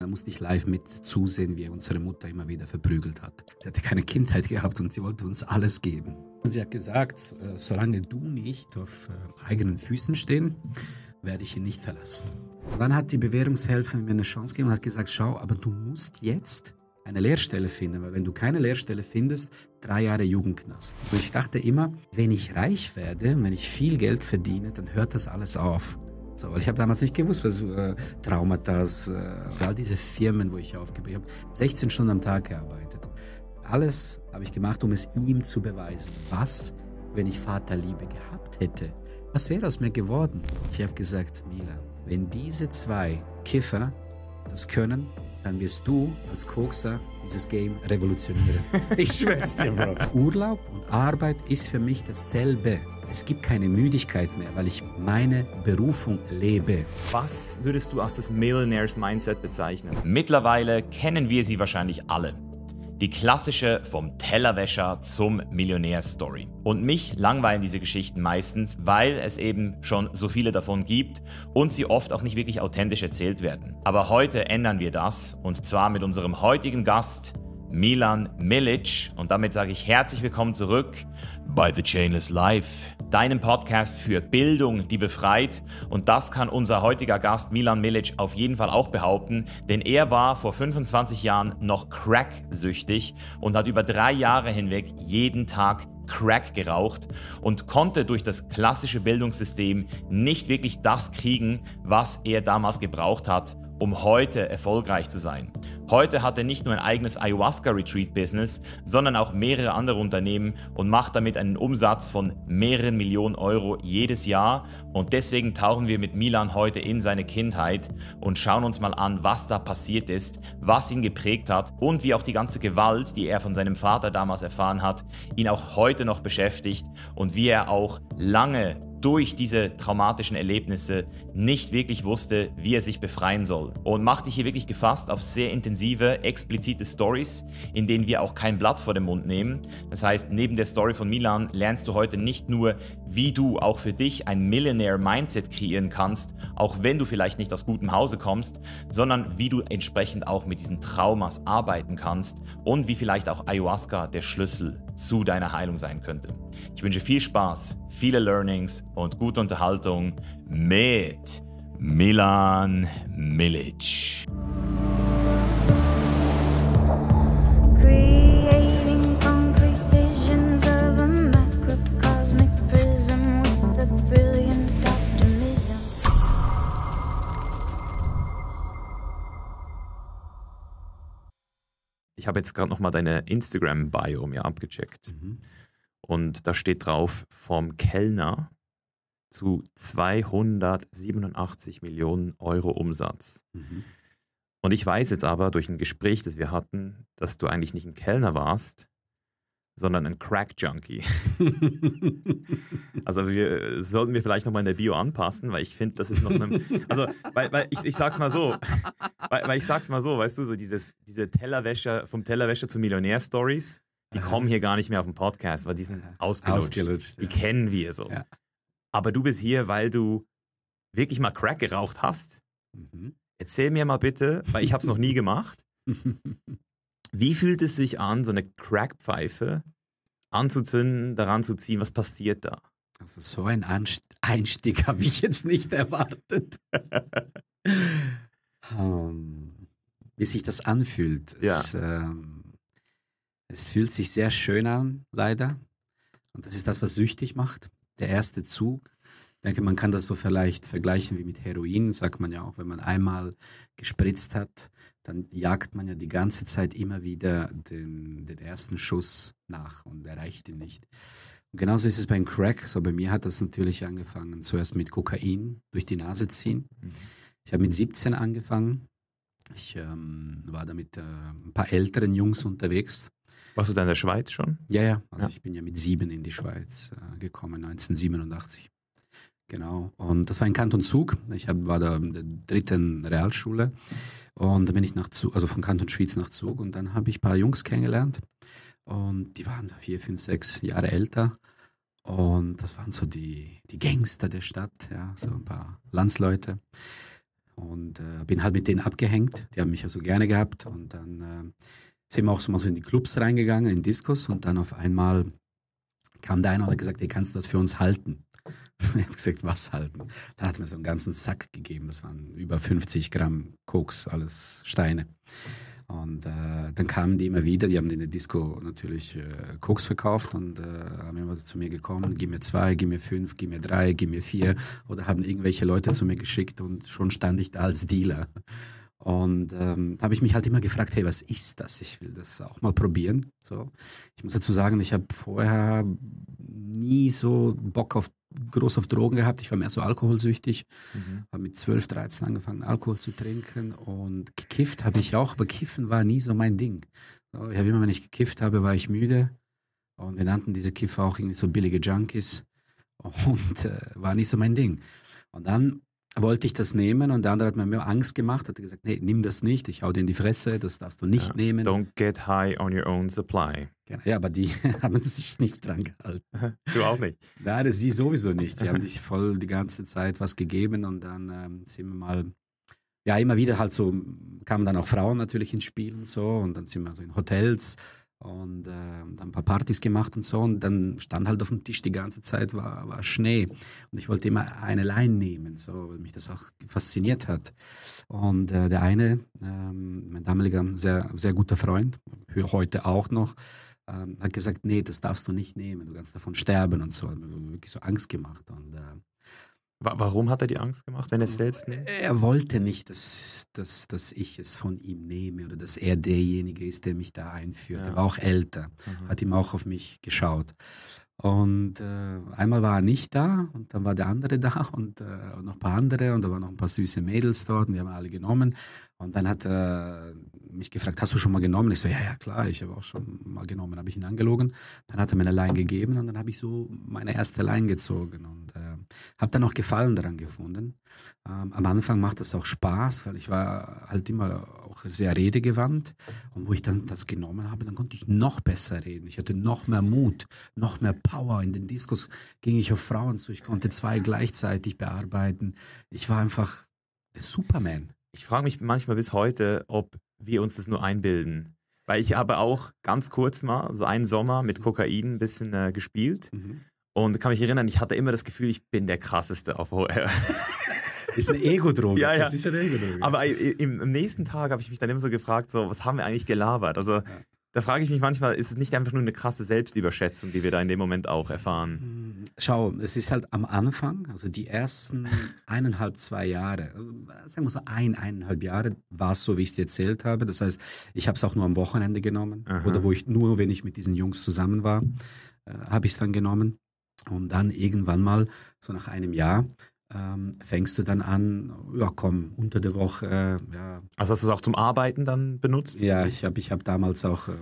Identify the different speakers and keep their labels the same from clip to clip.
Speaker 1: Da musste ich live mit zusehen, wie er unsere Mutter immer wieder verprügelt hat. Sie hatte keine Kindheit gehabt und sie wollte uns alles geben. Sie hat gesagt, äh, solange du nicht auf äh, eigenen Füßen stehen, werde ich ihn nicht verlassen. Dann hat die Bewährungshelfer mir eine Chance gegeben und hat gesagt, schau, aber du musst jetzt eine Lehrstelle finden, weil wenn du keine Lehrstelle findest, drei Jahre Jugendknast. Und ich dachte immer, wenn ich reich werde, wenn ich viel Geld verdiene, dann hört das alles auf. So, weil ich habe damals nicht gewusst, was äh, Traumatas, äh, all diese Firmen, wo ich aufgebaut Ich habe 16 Stunden am Tag gearbeitet. Alles habe ich gemacht, um es ihm zu beweisen. Was, wenn ich Vaterliebe gehabt hätte? Was wäre aus mir geworden? Ich habe gesagt, Milan, wenn diese zwei Kiffer das können, dann wirst du als Kokser dieses Game revolutionieren. ich schwör's dir, Bro. Urlaub und Arbeit ist für mich dasselbe. Es gibt keine Müdigkeit mehr, weil ich meine Berufung lebe.
Speaker 2: Was würdest du als das Millionaires Mindset bezeichnen? Mittlerweile kennen wir sie wahrscheinlich alle. Die klassische vom Tellerwäscher zum Millionär-Story. Und mich langweilen diese Geschichten meistens, weil es eben schon so viele davon gibt und sie oft auch nicht wirklich authentisch erzählt werden. Aber heute ändern wir das und zwar mit unserem heutigen Gast Milan Milic. Und damit sage ich herzlich willkommen zurück bei The Chainless Life deinem Podcast für Bildung, die befreit. Und das kann unser heutiger Gast Milan Milic auf jeden Fall auch behaupten, denn er war vor 25 Jahren noch Crack-süchtig und hat über drei Jahre hinweg jeden Tag Crack geraucht und konnte durch das klassische Bildungssystem nicht wirklich das kriegen, was er damals gebraucht hat um heute erfolgreich zu sein. Heute hat er nicht nur ein eigenes Ayahuasca-Retreat-Business, sondern auch mehrere andere Unternehmen und macht damit einen Umsatz von mehreren Millionen Euro jedes Jahr. Und deswegen tauchen wir mit Milan heute in seine Kindheit und schauen uns mal an, was da passiert ist, was ihn geprägt hat und wie auch die ganze Gewalt, die er von seinem Vater damals erfahren hat, ihn auch heute noch beschäftigt und wie er auch lange durch diese traumatischen Erlebnisse nicht wirklich wusste, wie er sich befreien soll. Und mach dich hier wirklich gefasst auf sehr intensive, explizite Stories, in denen wir auch kein Blatt vor den Mund nehmen. Das heißt, neben der Story von Milan lernst du heute nicht nur, wie du auch für dich ein Millionaire-Mindset kreieren kannst, auch wenn du vielleicht nicht aus gutem Hause kommst, sondern wie du entsprechend auch mit diesen Traumas arbeiten kannst und wie vielleicht auch Ayahuasca der Schlüssel ist zu deiner Heilung sein könnte. Ich wünsche viel Spaß, viele Learnings und gute Unterhaltung mit Milan Milic. Green. habe jetzt gerade nochmal deine Instagram-Bio mir abgecheckt. Mhm. Und da steht drauf, vom Kellner zu 287 Millionen Euro Umsatz. Mhm. Und ich weiß jetzt aber durch ein Gespräch, das wir hatten, dass du eigentlich nicht ein Kellner warst, sondern ein Crack-Junkie. also wir äh, sollten wir vielleicht nochmal in der Bio anpassen, weil ich finde, das ist noch ein... Also, weil, weil ich, ich sag's mal so, weil, weil ich sag's mal so, weißt du, so dieses, diese Tellerwäscher, vom Tellerwäscher zu Millionär-Stories, die Aha. kommen hier gar nicht mehr auf den Podcast, weil die sind Aha. ausgelutscht. ausgelutscht die kennen wir so. Ja. Aber du bist hier, weil du wirklich mal Crack geraucht hast. Mhm. Erzähl mir mal bitte, weil ich hab's noch nie gemacht. Wie fühlt es sich an, so eine Crackpfeife anzuzünden, daran zu ziehen? Was passiert da? Also so ein Einstieg habe ich jetzt nicht erwartet.
Speaker 1: ähm, wie sich das anfühlt. Ja. Es, ähm, es fühlt sich sehr schön an, leider. Und das ist das, was süchtig macht. Der erste Zug. Ich denke, man kann das so vielleicht vergleichen wie mit Heroin, sagt man ja auch, wenn man einmal gespritzt hat, dann jagt man ja die ganze Zeit immer wieder den, den ersten Schuss nach und erreicht ihn nicht. Und genauso ist es beim Crack. So bei mir hat das natürlich angefangen, zuerst mit Kokain durch die Nase ziehen. Mhm. Ich habe mit 17 angefangen. Ich ähm, war da mit äh, ein paar älteren Jungs unterwegs. Warst du da in der Schweiz schon? Ja, ja. Also ja. ich bin ja mit sieben in die Schweiz äh, gekommen, 1987. Genau. Und das war in Kanton Zug. Ich hab, war da in der dritten Realschule. Und dann bin ich nach Zug, also von Kanton Schwyz nach Zug. Und dann habe ich ein paar Jungs kennengelernt. Und die waren da vier, fünf, sechs Jahre älter. Und das waren so die, die Gangster der Stadt, ja, so ein paar Landsleute. Und äh, bin halt mit denen abgehängt. Die haben mich ja so gerne gehabt. Und dann äh, sind wir auch so mal so in die Clubs reingegangen, in Diskos. Und dann auf einmal kam der eine und hat gesagt, hey, kannst du das für uns halten? ich habe gesagt, was halten? Dann hat er mir so einen ganzen Sack gegeben. Das waren über 50 Gramm Koks, alles Steine. Und äh, dann kamen die immer wieder, die haben in der Disco natürlich äh, Koks verkauft und äh, haben immer zu mir gekommen, gib mir zwei, gib mir fünf, gib mir drei, gib mir vier oder haben irgendwelche Leute zu mir geschickt und schon stand ich da als Dealer. Und ähm, habe ich mich halt immer gefragt, hey, was ist das? Ich will das auch mal probieren. So. Ich muss dazu sagen, ich habe vorher nie so Bock auf groß auf Drogen gehabt. Ich war mehr so alkoholsüchtig. Mhm. Habe mit 12, 13 angefangen, Alkohol zu trinken. Und gekifft habe ich auch, aber Kiffen war nie so mein Ding. Ich habe immer, wenn ich gekifft habe, war ich müde. Und wir nannten diese Kiffer auch irgendwie so billige Junkies. Und äh, war nicht so mein Ding. Und dann wollte ich das nehmen und der andere hat mir Angst gemacht, hat gesagt, nee, nimm das nicht, ich hau dir
Speaker 2: in die Fresse, das darfst du nicht ja. nehmen. Don't get high on your own supply. Genau. Ja, aber
Speaker 1: die haben sich nicht dran gehalten. du
Speaker 2: auch nicht? Nein, das sie sowieso nicht. Die haben sich voll die ganze
Speaker 1: Zeit was gegeben und dann ähm, sind wir mal, ja, immer wieder halt so, kamen dann auch Frauen natürlich ins Spiel und so und dann sind wir so in Hotels und äh, dann ein paar Partys gemacht und so. Und dann stand halt auf dem Tisch die ganze Zeit, war, war Schnee. Und ich wollte immer eine Line nehmen, so, weil mich das auch fasziniert hat. Und äh, der eine, ähm, mein damaliger sehr, sehr guter Freund, heute auch noch, ähm, hat gesagt, nee, das darfst du nicht nehmen, du kannst davon sterben und so. Hat mir wirklich so Angst gemacht. Und äh,
Speaker 2: Warum hat er die Angst gemacht, wenn er es selbst nimmt? Er
Speaker 1: wollte nicht, dass, dass, dass ich es von ihm nehme oder dass er derjenige ist, der mich da einführt. Ja. Er war auch älter, mhm. hat ihm auch auf mich geschaut. Und äh, einmal war er nicht da und dann war der andere da und, äh, und noch ein paar andere und da waren noch ein paar süße Mädels dort und die haben alle genommen. Und dann hat er äh, mich gefragt, hast du schon mal genommen? Ich so, ja, ja, klar, ich habe auch schon mal genommen. Habe ich ihn angelogen. Dann hat er mir eine Line gegeben und dann habe ich so meine erste Line gezogen und äh, habe dann auch Gefallen daran gefunden. Ähm, am Anfang macht das auch Spaß, weil ich war halt immer auch sehr redegewandt. Und wo ich dann das genommen habe, dann konnte ich noch besser reden. Ich hatte noch mehr Mut, noch mehr Power. In den Diskus ging ich auf Frauen zu. Ich konnte zwei gleichzeitig bearbeiten. Ich war einfach der Superman.
Speaker 2: Ich frage mich manchmal bis heute, ob wir uns das nur einbilden. Weil ich habe auch ganz kurz mal, so einen Sommer mit mhm. Kokain ein bisschen äh, gespielt mhm. und kann mich erinnern, ich hatte immer das Gefühl, ich bin der krasseste auf OR. ist eine Ego-Droge. Ja, ja. Das ist eine Ego-Droge. Aber äh, im, im nächsten Tag habe ich mich dann immer so gefragt, so, was haben wir eigentlich gelabert? Also ja. Da frage ich mich manchmal, ist es nicht einfach nur eine krasse Selbstüberschätzung, die wir da in dem Moment auch erfahren? Hm,
Speaker 1: schau, es ist halt am Anfang, also die ersten eineinhalb, zwei Jahre, äh, sagen wir so ein, eineinhalb Jahre, war es so, wie ich es dir erzählt habe. Das heißt, ich habe es auch nur am Wochenende genommen Aha. oder wo ich nur, wenn ich mit diesen Jungs zusammen war, äh, habe ich es dann genommen. Und dann irgendwann mal, so nach einem Jahr, ähm, fängst du dann an, ja komm, unter der Woche. Äh, ja. Also hast du es auch zum Arbeiten dann benutzt? Ja, ich habe ich hab damals auch, äh,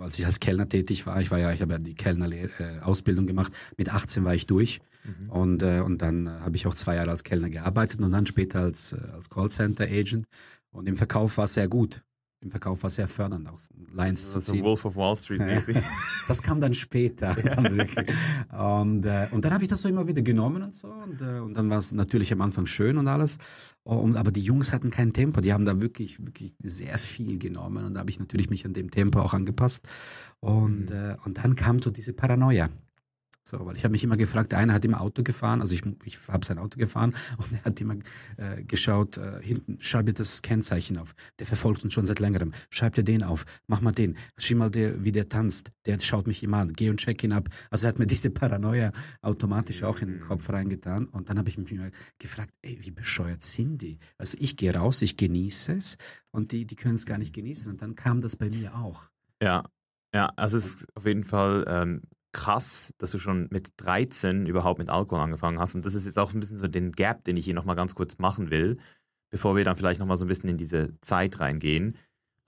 Speaker 1: als ich als Kellner tätig war, ich war ja, ich habe ja die Kellner-Ausbildung äh, gemacht, mit 18 war ich durch mhm. und, äh, und dann äh, habe ich auch zwei Jahre als Kellner gearbeitet und dann später als, äh, als Callcenter-Agent und im Verkauf war es sehr gut im Verkauf war sehr fördernd, aus Lines zu ziehen. Wolf
Speaker 2: of Wall Street mäßig.
Speaker 1: das kam dann später. Ja. und, äh, und, dann habe ich das so immer wieder genommen und so. Und, äh, und dann war es natürlich am Anfang schön und alles. Und, aber die Jungs hatten kein Tempo. Die haben da wirklich, wirklich sehr viel genommen. Und da habe ich natürlich mich an dem Tempo auch angepasst. Und, mhm. äh, und dann kam so diese Paranoia. So, weil ich habe mich immer gefragt, der eine hat im Auto gefahren, also ich, ich habe sein Auto gefahren und er hat immer äh, geschaut, äh, hinten dir das Kennzeichen auf. Der verfolgt uns schon seit längerem. Schreib dir den auf, mach mal den, schieb mal der, wie der tanzt, der schaut mich immer an, geh und check ihn ab. Also er hat mir diese Paranoia automatisch auch in den Kopf reingetan und dann habe ich mich immer gefragt, ey, wie bescheuert sind die? Also ich gehe raus, ich genieße es und die, die können es gar nicht genießen und dann kam das bei mir auch.
Speaker 2: Ja, ja, also es ist auf jeden Fall ähm, krass, dass du schon mit 13 überhaupt mit Alkohol angefangen hast. Und das ist jetzt auch ein bisschen so den Gap, den ich hier nochmal ganz kurz machen will, bevor wir dann vielleicht nochmal so ein bisschen in diese Zeit reingehen.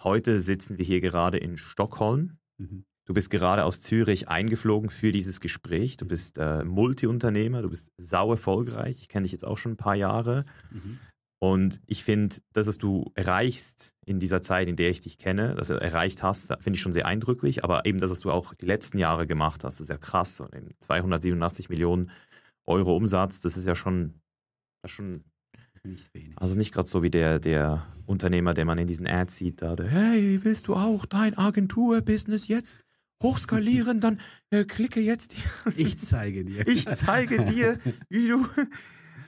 Speaker 2: Heute sitzen wir hier gerade in Stockholm. Mhm. Du bist gerade aus Zürich eingeflogen für dieses Gespräch. Du bist äh, Multiunternehmer, du bist sau erfolgreich. Ich kenne dich jetzt auch schon ein paar Jahre. Mhm. Und ich finde, dass was du erreichst in dieser Zeit, in der ich dich kenne, dass du erreicht hast, finde ich schon sehr eindrücklich. Aber eben dass was du auch die letzten Jahre gemacht hast, ist ja krass. 287 Millionen Euro Umsatz, das ist ja schon, das ist schon nicht wenig. Also nicht gerade so wie der, der Unternehmer, der man in diesen Ads sieht, da, der, hey, willst du auch dein Agenturbusiness jetzt hochskalieren? Dann äh, klicke jetzt. hier. ich zeige dir. Ich zeige dir, wie du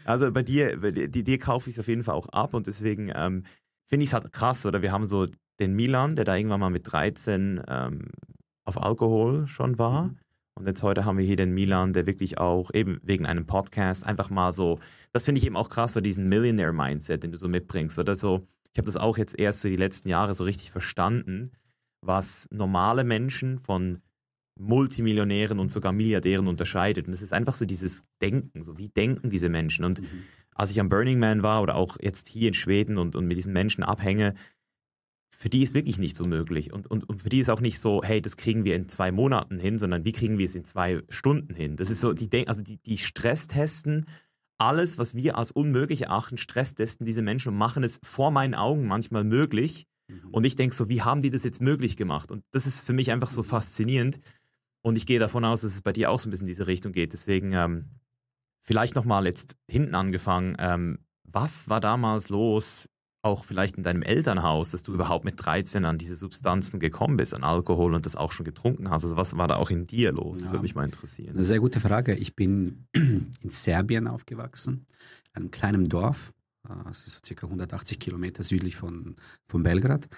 Speaker 2: also bei dir, die, die kaufe ich auf jeden Fall auch ab und deswegen ähm, finde ich es halt krass, oder? Wir haben so den Milan, der da irgendwann mal mit 13 ähm, auf Alkohol schon war. Mhm. Und jetzt heute haben wir hier den Milan, der wirklich auch eben wegen einem Podcast einfach mal so, das finde ich eben auch krass, so diesen Millionaire-Mindset, den du so mitbringst. Oder so, ich habe das auch jetzt erst so die letzten Jahre so richtig verstanden, was normale Menschen von Multimillionären und sogar Milliardären unterscheidet. Und es ist einfach so dieses Denken, so wie denken diese Menschen. Und mhm. als ich am Burning Man war oder auch jetzt hier in Schweden und, und mit diesen Menschen abhänge, für die ist wirklich nicht so möglich. Und, und, und für die ist auch nicht so, hey, das kriegen wir in zwei Monaten hin, sondern wie kriegen wir es in zwei Stunden hin? Das ist so, die denken, also die, die Stresstesten alles, was wir als unmöglich erachten, stresstesten diese Menschen und machen es vor meinen Augen manchmal möglich. Mhm. Und ich denke so, wie haben die das jetzt möglich gemacht? Und das ist für mich einfach so mhm. faszinierend, und ich gehe davon aus, dass es bei dir auch so ein bisschen in diese Richtung geht. Deswegen ähm, vielleicht nochmal jetzt hinten angefangen. Ähm, was war damals los, auch vielleicht in deinem Elternhaus, dass du überhaupt mit 13 an diese Substanzen gekommen bist, an Alkohol und das auch schon getrunken hast? Also was war da auch in dir los? Ja. Das würde mich mal interessieren. Eine sehr
Speaker 1: gute Frage. Ich bin in Serbien aufgewachsen, in einem kleinen Dorf. Äh, es ist so circa 180 Kilometer südlich von, von Belgrad.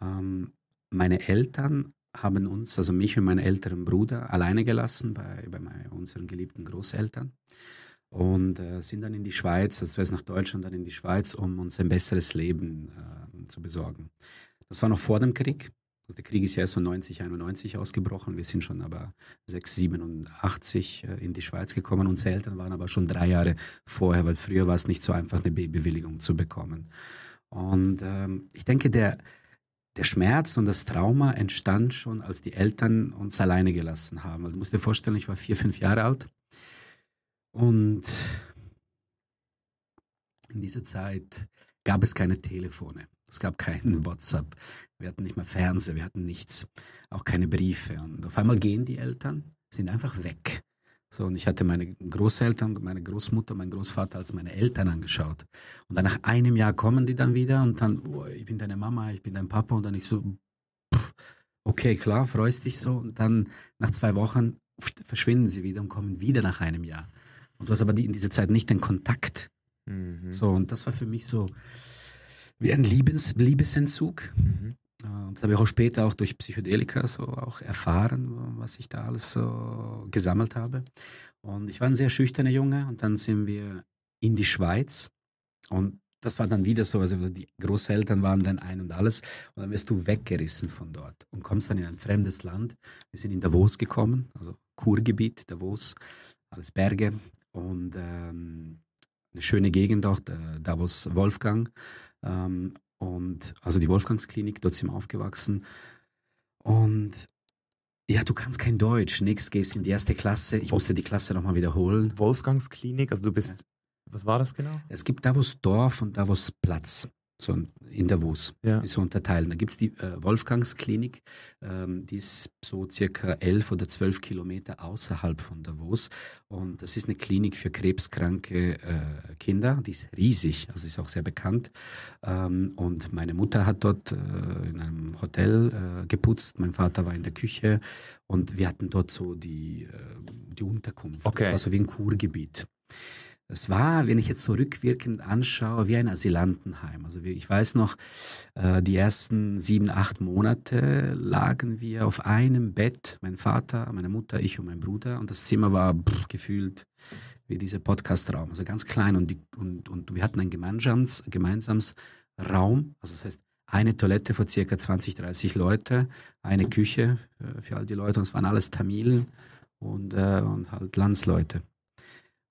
Speaker 1: Ähm, meine Eltern haben uns, also mich und meinen älteren Bruder, alleine gelassen bei, bei meinen, unseren geliebten Großeltern und äh, sind dann in die Schweiz, also zuerst nach Deutschland, dann in die Schweiz, um uns ein besseres Leben äh, zu besorgen. Das war noch vor dem Krieg. Also der Krieg ist ja erst so 90, 91 ausgebrochen. Wir sind schon aber 6, 87 äh, in die Schweiz gekommen. Unsere Eltern waren aber schon drei Jahre vorher, weil früher war es nicht so einfach, eine bewilligung zu bekommen. Und ähm, ich denke, der, der Schmerz und das Trauma entstand schon, als die Eltern uns alleine gelassen haben. Also, du musst dir vorstellen, ich war vier, fünf Jahre alt. Und in dieser Zeit gab es keine Telefone. Es gab keinen WhatsApp. Wir hatten nicht mal Fernseher, wir hatten nichts. Auch keine Briefe. Und auf einmal gehen die Eltern, sind einfach weg. So, und ich hatte meine Großeltern, meine Großmutter, meinen Großvater als meine Eltern angeschaut. Und dann nach einem Jahr kommen die dann wieder und dann, oh, ich bin deine Mama, ich bin dein Papa. Und dann ich so, pff, okay, klar, freust dich so. Und dann nach zwei Wochen verschwinden sie wieder und kommen wieder nach einem Jahr. Und du hast aber die, in dieser Zeit nicht den Kontakt. Mhm. So, und das war für mich so wie ein Liebes, Liebesentzug. Mhm. Äh, das habe ich auch später auch durch Psychedelika so auch erfahren, was ich da alles so gesammelt habe. Und ich war ein sehr schüchterner Junge und dann sind wir in die Schweiz und das war dann wieder so, also die Großeltern waren dann ein und alles und dann wirst du weggerissen von dort und kommst dann in ein fremdes Land. Wir sind in Davos gekommen, also Kurgebiet, Davos, alles Berge und ähm, eine schöne Gegend auch, Davos Wolfgang. Ähm, und also die Wolfgangsklinik, dort sind wir aufgewachsen. Und ja, du kannst kein Deutsch. Nächstes gehst in die erste Klasse. Ich musste die Klasse nochmal wiederholen. Wolfgangsklinik, also du bist. Ja.
Speaker 2: Was war das genau?
Speaker 1: Es gibt Davos Dorf und Davos Platz so in Davos ja. ist so unterteilen. Da gibt es die äh, Wolfgangsklinik, ähm, die ist so circa elf oder zwölf Kilometer außerhalb von Davos. Und das ist eine Klinik für krebskranke äh, Kinder. Die ist riesig, also ist auch sehr bekannt. Ähm, und meine Mutter hat dort äh, in einem Hotel äh, geputzt, mein Vater war in der Küche und wir hatten dort so die, äh, die Unterkunft. Okay. Das war so wie ein Kurgebiet. Es war, wenn ich jetzt so rückwirkend anschaue, wie ein Asylantenheim. Also ich weiß noch, äh, die ersten sieben, acht Monate lagen wir auf einem Bett, mein Vater, meine Mutter, ich und mein Bruder. Und das Zimmer war pff, gefühlt wie dieser Podcastraum, also ganz klein. Und, die, und, und wir hatten ein gemeinsames, gemeinsames Raum, also das heißt eine Toilette für circa 20, 30 Leute, eine Küche äh, für all die Leute. Und es waren alles Tamilen und, äh, und halt Landsleute.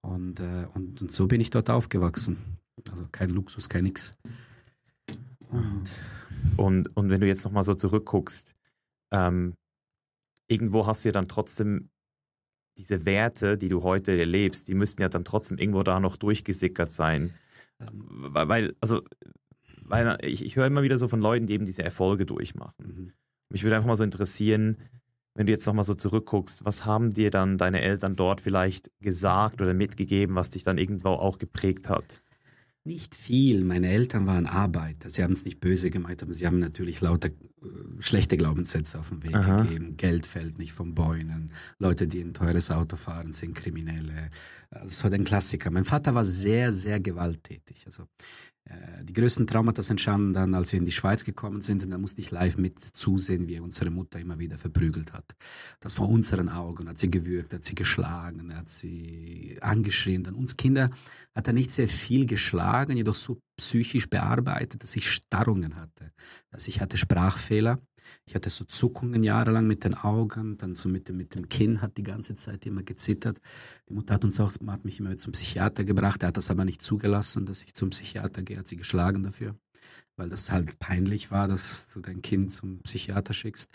Speaker 1: Und, äh, und, und, so bin ich dort aufgewachsen.
Speaker 2: Also kein Luxus, kein Nix. Und, und, und wenn du jetzt nochmal so zurückguckst, ähm, irgendwo hast du ja dann trotzdem diese Werte, die du heute erlebst, die müssten ja dann trotzdem irgendwo da noch durchgesickert sein. Ähm. Weil, also, weil ich, ich höre immer wieder so von Leuten, die eben diese Erfolge durchmachen. Mhm. Mich würde einfach mal so interessieren, wenn du jetzt nochmal so zurückguckst, was haben dir dann deine Eltern dort vielleicht gesagt oder mitgegeben, was dich dann irgendwo auch geprägt hat?
Speaker 1: Nicht viel. Meine Eltern waren Arbeiter. Sie haben es nicht böse gemeint, aber sie haben natürlich lauter äh, schlechte Glaubenssätze auf den Weg Aha. gegeben. Geld fällt nicht von Bäumen. Leute, die ein teures Auto fahren, sind Kriminelle. Das also, war den Klassiker. Mein Vater war sehr, sehr gewalttätig. Also äh, die größten Traumata entstanden dann, als wir in die Schweiz gekommen sind und da musste ich live mit zusehen, wie unsere Mutter immer wieder verprügelt hat. Das vor unseren Augen hat sie gewürgt, hat sie geschlagen, hat sie angeschrien. Dann uns Kinder hat er nicht sehr viel geschlagen, jedoch so psychisch bearbeitet, dass ich Starrungen hatte, dass ich hatte Sprachfehler ich hatte so Zuckungen jahrelang mit den Augen, dann so mit dem, mit dem Kinn hat die ganze Zeit immer gezittert. Die Mutter hat uns auch, hat mich immer zum Psychiater gebracht. Er hat das aber nicht zugelassen, dass ich zum Psychiater gehe, hat sie geschlagen dafür, weil das halt peinlich war, dass du dein Kind zum Psychiater schickst.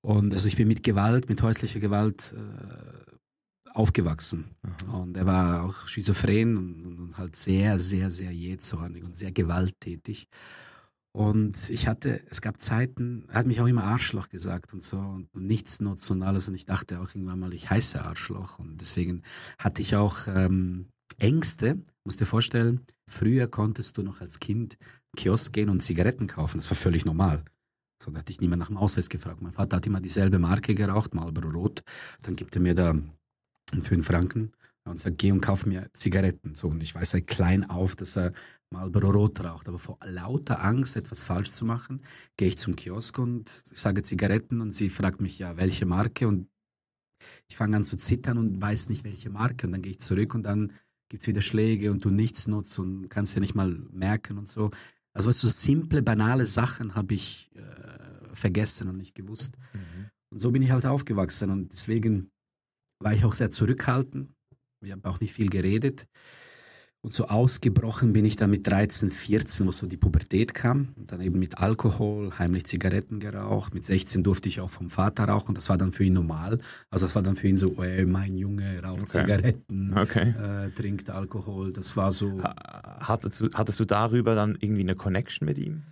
Speaker 1: Und also ich bin mit Gewalt, mit häuslicher Gewalt äh, aufgewachsen. Aha. Und er war auch schizophren und, und halt sehr, sehr, sehr jähzornig und sehr gewalttätig. Und ich hatte, es gab Zeiten, er hat mich auch immer Arschloch gesagt und so und, nichts Nationales und alles. Und ich dachte auch irgendwann mal, ich heiße Arschloch und deswegen hatte ich auch ähm, Ängste. muss dir vorstellen, früher konntest du noch als Kind Kiosk gehen und Zigaretten kaufen, das war völlig normal. So, da hatte ich niemand nach dem Ausweis gefragt. Mein Vater hat immer dieselbe Marke geraucht, Marlboro Rot. Dann gibt er mir da einen fünf Franken und sagt, geh und kauf mir Zigaretten. So, und ich weiß seit klein auf, dass er Marlboro Rot raucht, aber vor lauter Angst, etwas falsch zu machen, gehe ich zum Kiosk und sage Zigaretten und sie fragt mich, ja, welche Marke? Und ich fange an zu zittern und weiß nicht, welche Marke. Und dann gehe ich zurück und dann gibt es wieder Schläge und du nichts nutzt und kannst ja nicht mal merken und so. Also weißt du, simple, banale Sachen habe ich äh, vergessen und nicht gewusst. Mhm. Und so bin ich halt aufgewachsen und deswegen war ich auch sehr zurückhaltend. Ich habe auch nicht viel geredet. Und so ausgebrochen bin ich dann mit 13, 14, wo so die Pubertät kam. Und dann eben mit Alkohol, heimlich Zigaretten geraucht. Mit 16 durfte ich auch vom Vater rauchen. Das war dann für ihn normal. Also das war dann für ihn
Speaker 2: so, ey, mein Junge raucht okay. Zigaretten, okay. Äh, trinkt Alkohol. Das war so. Hattest du, hattest du darüber dann irgendwie eine Connection mit ihm?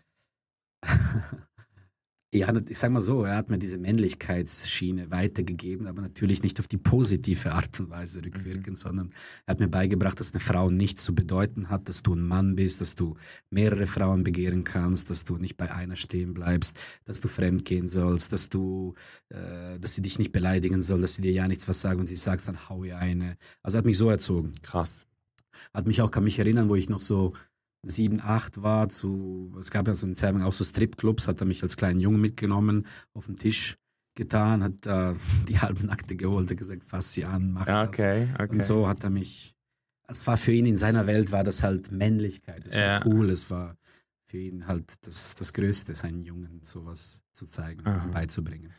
Speaker 1: ja, ich sag mal so, er hat mir diese Männlichkeitsschiene
Speaker 2: weitergegeben, aber natürlich nicht auf
Speaker 1: die positive Art und Weise mhm. rückwirkend, mhm. sondern er hat mir beigebracht, dass eine Frau nichts zu bedeuten hat, dass du ein Mann bist, dass du mehrere Frauen begehren kannst, dass du nicht bei einer stehen bleibst, dass du fremd gehen sollst, dass du, äh, dass sie dich nicht beleidigen soll, dass sie dir ja nichts was sagen und sie sagst, dann hau ihr eine. Also er hat mich so erzogen. Krass. Hat mich auch, kann mich erinnern, wo ich noch so 7, 8 war, zu, es gab ja so in Zerbing auch so Stripclubs, hat er mich als kleinen Jungen mitgenommen, auf den Tisch getan, hat äh, die halben Akte geholt, hat gesagt, fass sie an, mach ah, okay, das. Okay. Und so hat er mich, es war für ihn in seiner Welt, war das halt Männlichkeit, es ja. war cool, es war für ihn halt das, das Größte, seinen Jungen sowas zu zeigen Aha. und beizubringen.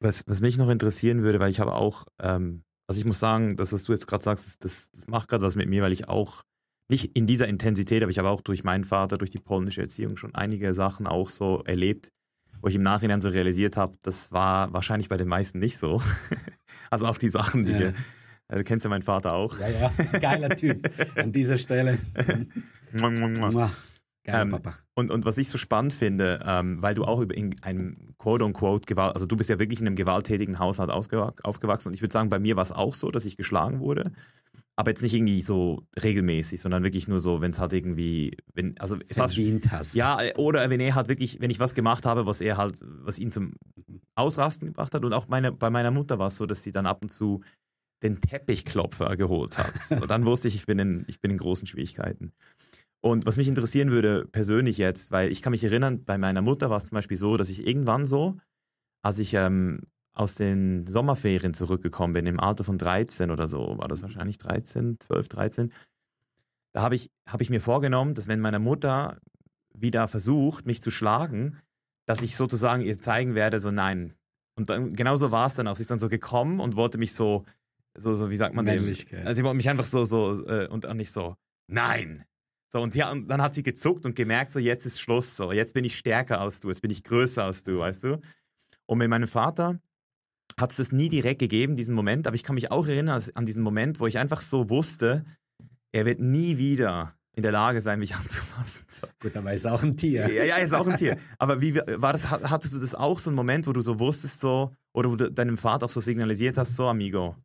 Speaker 2: Was, was mich noch interessieren würde, weil ich habe auch, ähm, also ich muss sagen, das, was du jetzt gerade sagst, das, das macht gerade was mit mir, weil ich auch nicht in dieser Intensität, aber ich habe auch durch meinen Vater, durch die polnische Erziehung schon einige Sachen auch so erlebt, wo ich im Nachhinein so realisiert habe, das war wahrscheinlich bei den meisten nicht so. also auch die Sachen, die ja. wir, äh, du kennst ja meinen Vater auch. Ja, ja, geiler Typ an dieser Stelle. Geiler ähm, Papa. Und, und was ich so spannend finde, ähm, weil du auch in einem quote-unquote Gewalt, also du bist ja wirklich in einem gewalttätigen Haushalt aufgewachsen und ich würde sagen, bei mir war es auch so, dass ich geschlagen wurde aber jetzt nicht irgendwie so regelmäßig, sondern wirklich nur so, wenn es halt irgendwie, wenn, also Verdient fast, hast. Ja, äh, oder wenn er halt wirklich, wenn ich was gemacht habe, was er halt, was ihn zum Ausrasten gebracht hat. Und auch meine, bei meiner Mutter war es so, dass sie dann ab und zu den Teppichklopfer geholt hat. und dann wusste ich, ich bin in, ich bin in großen Schwierigkeiten. Und was mich interessieren würde, persönlich jetzt, weil ich kann mich erinnern, bei meiner Mutter war es zum Beispiel so, dass ich irgendwann so, als ich ähm, aus den Sommerferien zurückgekommen bin, im Alter von 13 oder so, war das wahrscheinlich 13, 12, 13, da habe ich, hab ich mir vorgenommen, dass wenn meine Mutter wieder versucht, mich zu schlagen, dass ich sozusagen ihr zeigen werde, so nein. Und dann, genau so war es dann auch. Sie ist dann so gekommen und wollte mich so, so, so wie sagt man dem? Also sie wollte mich einfach so, so äh, und, und nicht so, nein. So, und, ja, und dann hat sie gezuckt und gemerkt, so jetzt ist Schluss, so jetzt bin ich stärker als du, jetzt bin ich größer als du, weißt du? Und mit meinem Vater, hat es das nie direkt gegeben, diesen Moment, aber ich kann mich auch erinnern an diesen Moment, wo ich einfach so wusste, er wird nie wieder in der Lage sein, mich anzufassen.
Speaker 1: Gut, aber er ist auch ein Tier. Ja, ja, er ist auch ein Tier.
Speaker 2: Aber wie war das, hattest du das auch so einen Moment, wo du so wusstest, so, oder wo du deinem Vater auch so signalisiert hast, so, Amigo,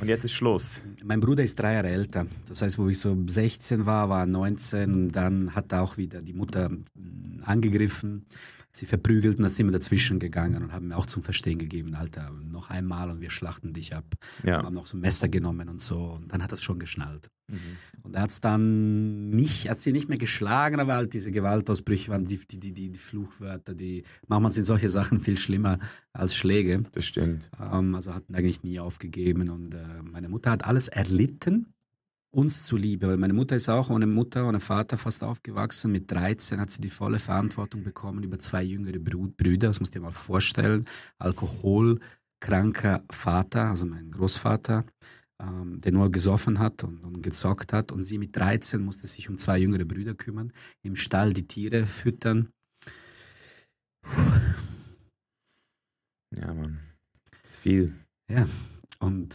Speaker 2: und jetzt ist Schluss. Mein Bruder ist drei Jahre älter.
Speaker 1: Das heißt, wo ich so 16 war, war 19 dann hat er auch wieder die Mutter hm, angegriffen sie verprügelten, dann sind wir dazwischen gegangen und haben mir auch zum Verstehen gegeben, Alter, noch einmal und wir schlachten dich ab. Ja. Und haben noch so ein Messer genommen und so. Und dann hat das schon geschnallt. Mhm. Und er hat es dann nicht, hat sie nicht mehr geschlagen, aber halt diese Gewaltausbrüche waren die, die, die, die, die Fluchwörter, die manchmal sind solche Sachen viel schlimmer als Schläge. Das stimmt. Ähm, also hatten eigentlich nie aufgegeben und äh, meine Mutter hat alles erlitten uns zuliebe, weil meine Mutter ist auch ohne Mutter, ohne Vater fast aufgewachsen. Mit 13 hat sie die volle Verantwortung bekommen über zwei jüngere Brüder, das musst du dir mal vorstellen. Alkoholkranker Vater, also mein Großvater, ähm, der nur gesoffen hat und, und, gezockt hat. Und sie mit 13 musste sich um zwei jüngere Brüder kümmern, im Stall die Tiere füttern. Puh. Ja, Mann. Das ist viel. Ja, und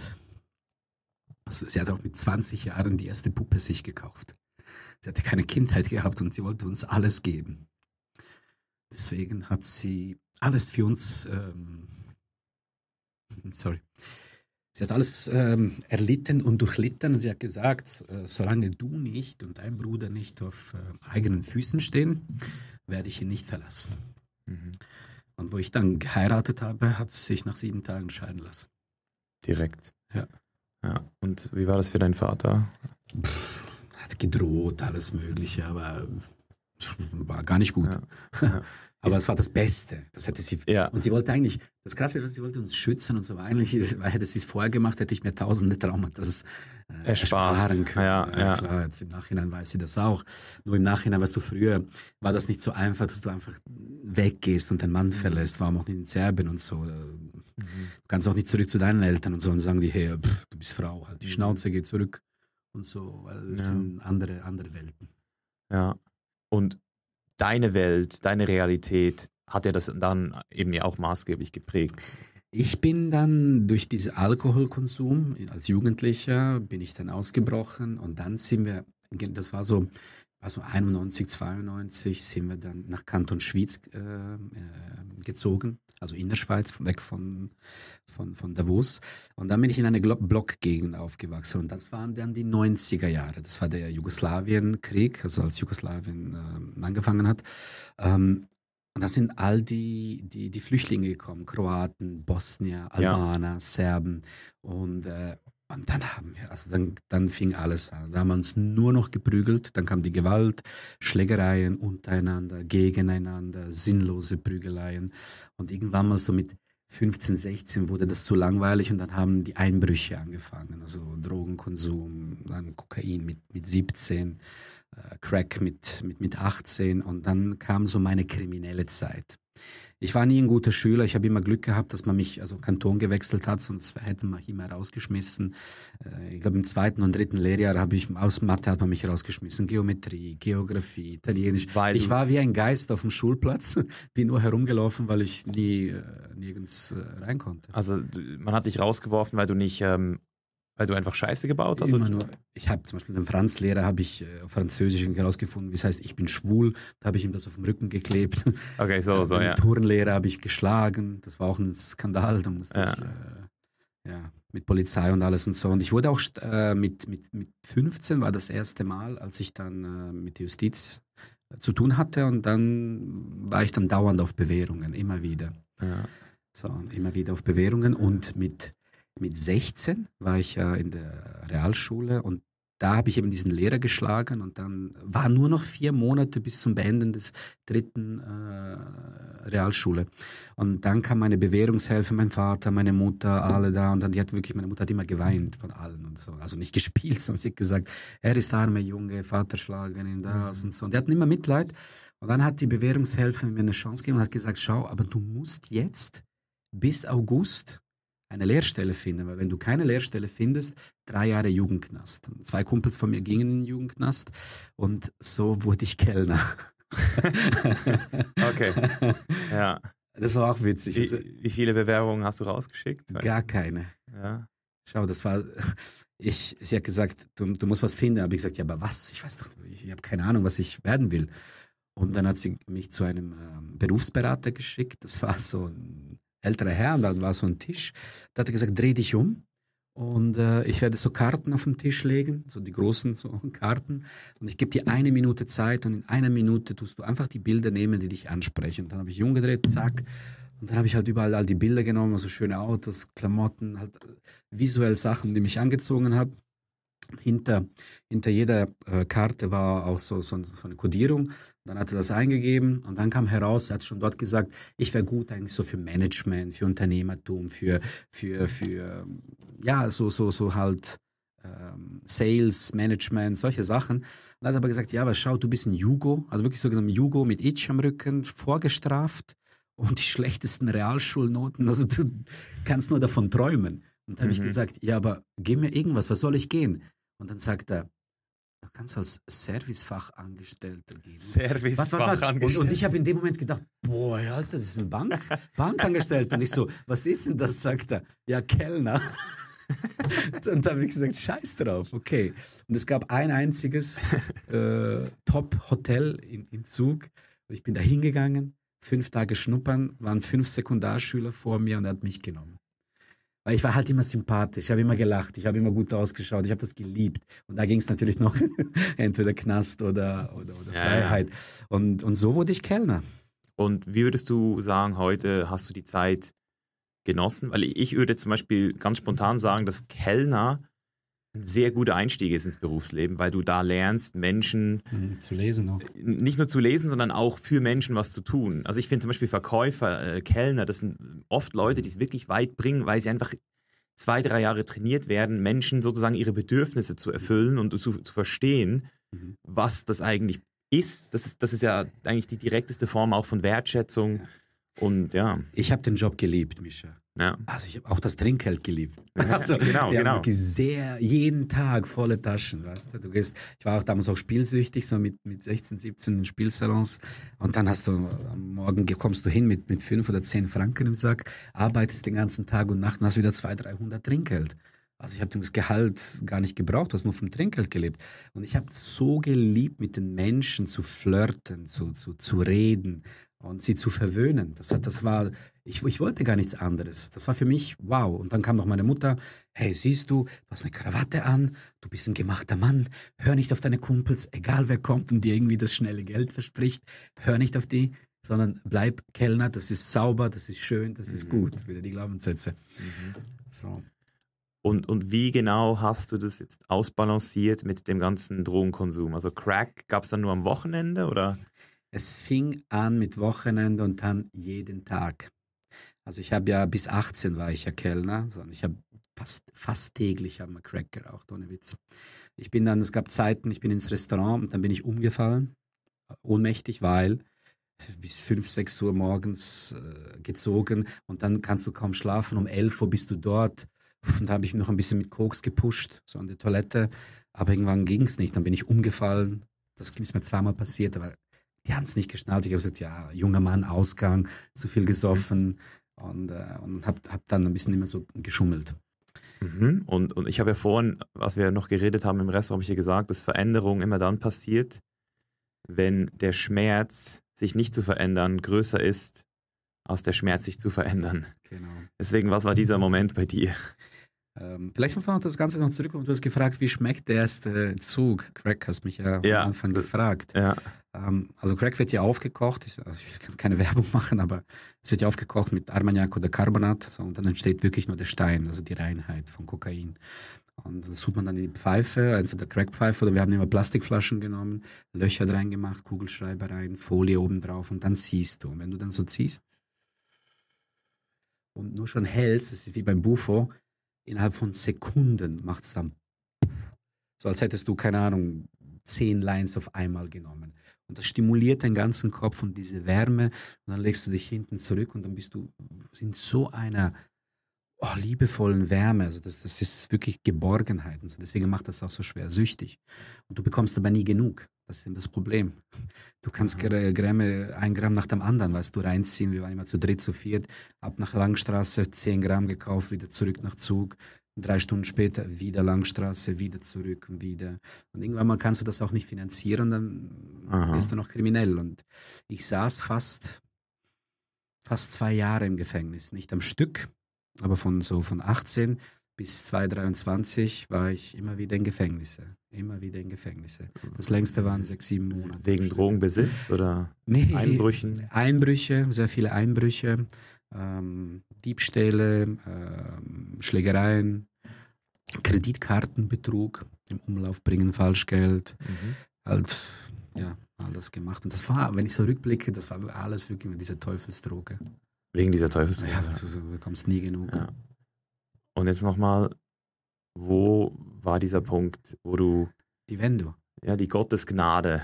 Speaker 1: also sie hat auch mit 20 Jahren die erste Puppe sich gekauft. Sie hatte keine Kindheit gehabt und sie wollte uns alles geben. Deswegen hat sie alles für uns, ähm, sorry, sie hat alles ähm, erlitten und durchlitten. Sie hat gesagt, äh, solange du nicht und dein Bruder nicht auf äh, eigenen Füßen stehen, werde ich ihn nicht verlassen. Mhm. Und wo ich dann geheiratet habe, hat sie sich nach sieben Tagen scheiden lassen.
Speaker 2: Direkt. Ja. Ja, und wie war das für deinen Vater? Pff, hat gedroht, alles Mögliche, aber war gar nicht gut. Ja, aber es war das
Speaker 1: Beste. Das hätte sie. Ja. Und sie wollte eigentlich, das Krasse war, sie wollte uns schützen und so weiter. Eigentlich, weil hätte sie es vorher gemacht, hätte ich mir tausende Traumata äh, Erspart. ersparen können. Ja, ja. Klar, jetzt im Nachhinein weiß sie das auch. Nur im Nachhinein, weißt du, früher war das nicht so einfach, dass du einfach weggehst und deinen Mann verlässt. Warum auch nicht in Serbien und so. Mhm. Du kannst auch nicht zurück zu deinen Eltern und so und sagen die, hey, pff, du bist Frau, halt die mhm. Schnauze, geht zurück und so, weil das ja. sind andere, andere
Speaker 2: Welten. Ja. Und deine Welt, deine Realität hat ja das dann eben ja auch maßgeblich geprägt. Ich bin dann durch diesen
Speaker 1: Alkoholkonsum als Jugendlicher bin ich dann ausgebrochen und dann sind wir, das war so also 91, 92 sind wir dann nach Kanton Schwyz äh, äh, gezogen, also in der Schweiz, weg von, von, von Davos. Und dann bin ich in einer Blockgegend aufgewachsen und das waren dann die 90er Jahre. Das war der Jugoslawienkrieg, also als Jugoslawien äh, angefangen hat. Ähm, und da sind all die, die, die Flüchtlinge gekommen, Kroaten, Bosnier, Albaner, ja. Serben. Und äh, und dann haben wir, also dann, dann fing alles an. Da haben wir uns nur noch geprügelt, dann kam die Gewalt, Schlägereien untereinander, gegeneinander, sinnlose Prügeleien. Und irgendwann mal so mit 15, 16 wurde das zu langweilig und dann haben die Einbrüche angefangen. Also Drogenkonsum, dann Kokain mit, mit 17, äh, Crack mit, mit, mit 18 und dann kam so meine kriminelle Zeit. Ich war nie ein guter Schüler. Ich habe immer Glück gehabt, dass man mich, also Kanton gewechselt hat, sonst hätte man mich immer rausgeschmissen. Äh, ich glaube, im zweiten und dritten Lehrjahr habe ich, aus Mathe hat man mich rausgeschmissen. Geometrie, Geografie, Italienisch. Weil ich war wie ein Geist auf dem Schulplatz, bin nur
Speaker 2: herumgelaufen, weil ich nie, äh, nirgends äh, rein konnte. Also man hat dich rausgeworfen, weil du nicht ähm, weil du einfach Scheiße gebaut hast? Immer
Speaker 1: nur. Ich habe zum Beispiel den Franz-Lehrer, habe ich äh, auf Französisch herausgefunden, wie es heißt, ich bin schwul. Da habe ich ihm das auf den Rücken geklebt. Okay, so, äh, so, den ja. Turnlehrer habe ich geschlagen. Das war auch ein Skandal. Da musste ja. ich äh, ja, mit Polizei und alles und so. Und ich wurde auch äh, mit, mit, mit 15 war das erste Mal, als ich dann äh, mit der Justiz zu tun hatte. Und dann war ich dann dauernd auf Bewährungen, immer wieder. Ja. So, immer wieder auf Bewährungen und mit mit 16 war ich ja in der Realschule und da habe ich eben diesen Lehrer geschlagen und dann war nur noch vier Monate bis zum Beenden des dritten äh, Realschule. Und dann kam meine Bewährungshelfer, mein Vater, meine Mutter, alle da und dann die hat wirklich, meine Mutter hat immer geweint von allen und so. Also nicht gespielt, sondern sie hat gesagt, er ist arme Junge, Vater schlagen ihn das mhm. und so. Und die hatten immer Mitleid. Und dann hat die Bewährungshelfer mir eine Chance gegeben und hat gesagt, schau, aber du musst jetzt bis August eine Lehrstelle finden. Weil wenn du keine Lehrstelle findest, drei Jahre Jugendknast. Zwei Kumpels von mir gingen in den Jugendknast und so wurde ich Kellner. okay.
Speaker 2: Ja. Das war auch witzig. Wie, also wie viele Bewerbungen hast du rausgeschickt? Weißt gar keine. Ja.
Speaker 1: Schau, das war. Ich, sie hat gesagt, du, du musst was finden. Aber ich gesagt, ja, aber was? Ich weiß doch, ich, ich habe keine Ahnung, was ich werden will. Und dann hat sie mich zu einem ähm, Berufsberater geschickt. Das war so ein älterer Herr, und da war so ein Tisch. Da hat er gesagt, dreh dich um und äh, ich werde so Karten auf den Tisch legen, so die großen so Karten. Und ich gebe dir eine Minute Zeit und in einer Minute tust du einfach die Bilder nehmen, die dich ansprechen. Und dann habe ich umgedreht, zack. Und dann habe ich halt überall all die Bilder genommen, also schöne Autos, Klamotten, halt äh, visuell Sachen, die mich angezogen haben. Hinter, hinter jeder äh, Karte war auch so, so, so eine Kodierung. Dann hat er das eingegeben und dann kam heraus, er hat schon dort gesagt, ich wäre gut eigentlich so für Management, für Unternehmertum, für, für, für, ja, so, so, so halt ähm, Sales, Management, solche Sachen. dann hat er aber gesagt, ja, aber schau, du bist ein Jugo, also wirklich so genommen Jugo mit Itch am Rücken, vorgestraft und die schlechtesten Realschulnoten, also du kannst nur davon träumen. Und da habe ich mhm. gesagt, ja, aber gib mir irgendwas, was soll ich gehen? Und dann sagt er, du kannst als Servicefachangestellter gehen. Servicefachangestellter. Und, und, ich habe in dem Moment gedacht, boah, Alter, das ist ein Bank, Bankangestellter. und ich so, was ist denn das? Sagt er, ja, Kellner. und da habe ich gesagt, scheiß drauf, okay. Und es gab ein einziges äh, Top-Hotel in, in Zug. Ich bin da hingegangen, fünf Tage schnuppern, waren fünf Sekundarschüler vor mir und er hat mich genommen. Weil ich war halt immer sympathisch, ich habe immer gelacht, ich habe immer gut ausgeschaut, ich habe das geliebt. Und da ging es natürlich noch entweder Knast
Speaker 2: oder, oder,
Speaker 1: oder ja, Freiheit. Ja. Und, und so wurde ich Kellner.
Speaker 2: Und wie würdest du sagen, heute hast du die Zeit genossen? Weil ich würde zum Beispiel ganz spontan sagen, dass Kellner ein sehr guter Einstieg ist ins Berufsleben, weil du da lernst, Menschen mhm, zu lesen auch. Äh, nicht nur zu lesen, sondern auch für Menschen was zu tun. Also ich finde zum Beispiel Verkäufer, äh, Kellner, das sind oft Leute, die es wirklich weit bringen, weil sie einfach zwei, drei Jahre trainiert werden, Menschen sozusagen ihre Bedürfnisse zu erfüllen und zu, zu verstehen, mhm. was das eigentlich ist. Das, ist. das ist ja eigentlich die direkteste Form auch von Wertschätzung. Ja. Und ja.
Speaker 1: Ich habe den Job geliebt, Mischa. Ja. Also ich habe auch das Trinkgeld geliebt.
Speaker 2: Also, genau, wir genau. Wirklich
Speaker 1: sehr, jeden Tag volle Taschen. Weißt du? du gehst, ich war auch damals auch spielsüchtig, so mit, mit 16, 17 in Spielsalons. Und dann hast du am Morgen kommst du hin mit, mit 5 oder 10 Franken im Sack, arbeitest den ganzen Tag und Nacht und hast wieder 200, 300 Trinkgeld. Also ich habe das Gehalt gar nicht gebraucht, du hast nur vom Trinkgeld gelebt. Und ich habe so geliebt, mit den Menschen zu flirten, zu, zu, zu reden, und sie zu verwöhnen. Das, das war, ich, ich wollte gar nichts anderes. Das war für mich wow. Und dann kam noch meine Mutter, hey, siehst du, du hast eine Krawatte an, du bist ein gemachter Mann, hör nicht auf deine Kumpels, egal wer kommt und dir irgendwie das schnelle Geld verspricht, hör nicht auf die, sondern bleib Kellner, das ist sauber, das ist schön, das ist mhm. gut. Wieder die Glaubenssätze.
Speaker 2: Mhm. So. Und, und wie genau hast du das jetzt ausbalanciert mit dem ganzen Drogenkonsum? Also Crack gab es dann nur am Wochenende oder? Es fing an mit
Speaker 1: Wochenende und dann jeden Tag. Also ich habe ja bis 18 war ich ja Kellner, sondern ich habe fast, fast täglich haben wir Crack geraucht, ohne Witz. Ich bin dann, es gab Zeiten, ich bin ins Restaurant und dann bin ich umgefallen, ohnmächtig, weil bis 5, 6 Uhr morgens äh, gezogen und dann kannst du kaum schlafen, um 11 Uhr bist du dort und da habe ich noch ein bisschen mit Koks gepusht, so an die Toilette, aber irgendwann ging es nicht, dann bin ich umgefallen. Das ist mir zweimal passiert, aber die haben es nicht geschnallt. Ich habe gesagt, ja, junger Mann, Ausgang, zu viel gesoffen mhm. und, äh, und habe hab dann ein bisschen immer so geschummelt.
Speaker 2: Mhm. Und, und ich habe ja vorhin, was wir noch geredet haben im Restaurant, habe ich ja gesagt, dass Veränderung immer dann passiert, wenn der Schmerz, sich nicht zu verändern, größer ist, als der Schmerz, sich zu verändern. Genau. Deswegen, was war dieser Moment bei dir? Ähm, vielleicht einfach noch das Ganze noch zurückkommen. Du hast gefragt, wie schmeckt der erste Zug? Craig hast mich ja, ja. am
Speaker 1: Anfang gefragt. Ja. Ähm, also Craig wird ja aufgekocht. Ich, also ich kann keine Werbung machen, aber es wird ja aufgekocht mit Armagnac oder Carbonat. So, und dann entsteht wirklich nur der Stein, also die Reinheit von Kokain. Und das tut man dann in die Pfeife, entweder Crackpfeife oder wir haben immer Plastikflaschen genommen, Löcher rein gemacht, Kugelschreiber rein, Folie oben drauf und dann ziehst du. Und wenn du dann so ziehst und nur schon hältst, das ist wie beim Bufo, innerhalb von Sekunden macht es dann so, als hättest du, keine Ahnung, zehn Lines auf einmal genommen. Und das stimuliert deinen ganzen Kopf und diese Wärme. Und dann legst du dich hinten zurück und dann bist du in so einer oh, liebevollen Wärme. Also das, das ist wirklich Geborgenheit. Und so. Deswegen macht das auch so schwer süchtig. Und du bekommst aber nie genug. Das ist eben das Problem. Du kannst mhm. Gramme, ein Gramm nach dem anderen, weißt du, reinziehen. Wir waren immer zu dritt, zu viert, ab nach Langstraße, 10 Gramm gekauft, wieder zurück nach Zug. Drei Stunden später wieder Langstraße, wieder zurück und wieder. Und irgendwann mal kannst du das auch nicht finanzieren, dann Aha. bist du noch kriminell. Und ich saß fast, fast zwei Jahre im Gefängnis. Nicht am Stück, aber von so von 18 bis 223 war ich immer wieder in Gefängnisse. Immer wieder in Gefängnisse. Das längste waren mhm.
Speaker 2: sechs, sieben Monate. Wegen Drogenbesitz oder nee, Einbrüchen?
Speaker 1: Einbrüche, sehr viele Einbrüche, ähm, Diebstähle, ähm, Schlägereien, Kreditkartenbetrug, im Umlauf bringen Falschgeld, mhm. halt, ja, all das gemacht. Und das war, wenn ich so rückblicke, das war alles wirklich diese Teufelsdroge.
Speaker 2: Wegen dieser Teufelsdrohung. Ja, du, du bekommst nie genug. Ja. Und jetzt nochmal, wo war dieser Punkt, wo du. Die Wende. Ja, die Gottesgnade.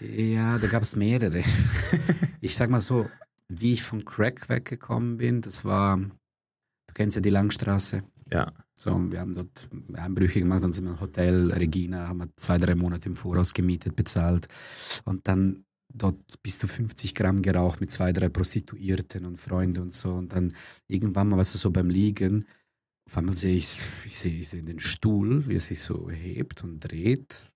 Speaker 2: ja, da
Speaker 1: gab es mehrere.
Speaker 2: ich sag mal so, wie ich
Speaker 1: von Crack weggekommen bin, das war, du kennst ja die Langstraße. Ja. So, wir haben dort Einbrüche gemacht, dann sind wir im Hotel Regina, haben wir zwei, drei Monate im Voraus gemietet, bezahlt. Und dann dort bis zu 50 Gramm geraucht mit zwei, drei Prostituierten und Freunden und so. Und dann irgendwann mal, weißt du, so beim Liegen, auf einmal sehe ich, ich sehe, ich sehe den Stuhl, wie er sich so hebt und dreht.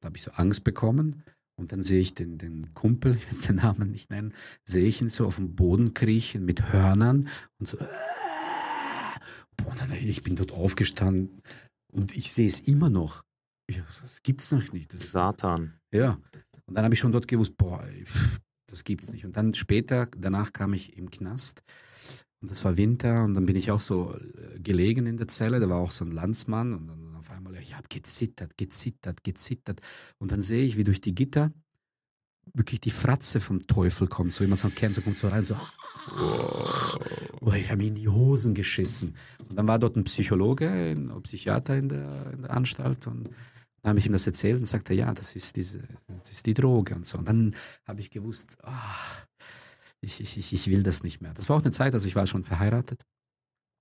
Speaker 1: Da habe ich so Angst bekommen. Und dann sehe ich den, den Kumpel, ich will den Namen nicht nennen, sehe ich ihn so auf dem Boden kriechen mit Hörnern und so. Und äh, dann, ich bin dort aufgestanden und ich sehe es immer noch. Ja, das gibt's noch nicht.
Speaker 2: Das, Satan.
Speaker 1: Ja. Und dann habe ich schon dort gewusst, boah, das gibt's nicht. Und dann später, danach kam ich im Knast. Und das war Winter und dann bin ich auch so äh, gelegen in der Zelle. Da war auch so ein Landsmann und dann auf einmal, ich habe gezittert, gezittert, gezittert. Und dann sehe ich, wie durch die Gitter wirklich die Fratze vom Teufel kommt. So jemand man kennt, so kommt so rein, so. Oh, ich habe mir in die Hosen geschissen. Und dann war dort ein Psychologe, ein Psychiater in der, in der Anstalt und dann habe ich ihm das erzählt und sagte, ja, das ist, diese, das ist die Droge und so. Und dann habe ich gewusst, ach, ah, ich, ich, ich will das nicht mehr. Das war auch eine Zeit, also ich war schon verheiratet.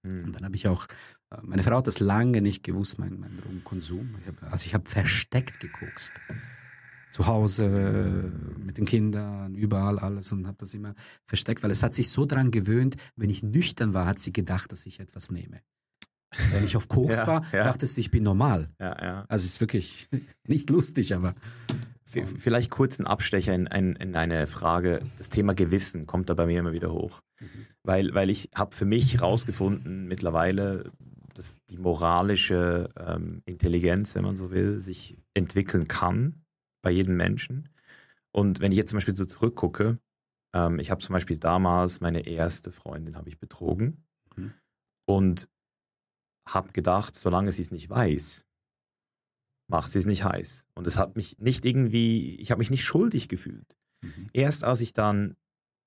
Speaker 1: Hm. Und dann habe ich auch, äh, meine Frau hat das lange nicht gewusst, mein, mein Drogenkonsum. Ich hab, also ich habe versteckt gekokst. Zu Hause, mit den Kindern, überall alles und habe das immer versteckt, weil es hat sich so dran gewöhnt, wenn ich nüchtern war, hat sie gedacht, dass ich etwas nehme. Wenn ich auf
Speaker 2: Koks ja, war, ja. dachte es, ich bin normal. Ja, also es ist wirklich nicht lustig, aber. Vielleicht kurz ein Abstecher in, in, in, eine Frage. Das Thema Gewissen kommt da bei mir immer wieder hoch. Mhm. Weil, weil ich habe für mich rausgefunden mittlerweile, dass die moralische ähm, Intelligenz, wenn man so will, sich entwickeln kann bei jedem Menschen. Und wenn ich jetzt zum Beispiel so zurückgucke, ähm, ich habe zum Beispiel damals meine erste Freundin habe ich betrogen. Mhm. Und habe gedacht, solange sie es nicht weiß, macht sie es nicht heiß. Und es hat mich nicht irgendwie, ich habe mich nicht schuldig gefühlt. Mhm. Erst als ich dann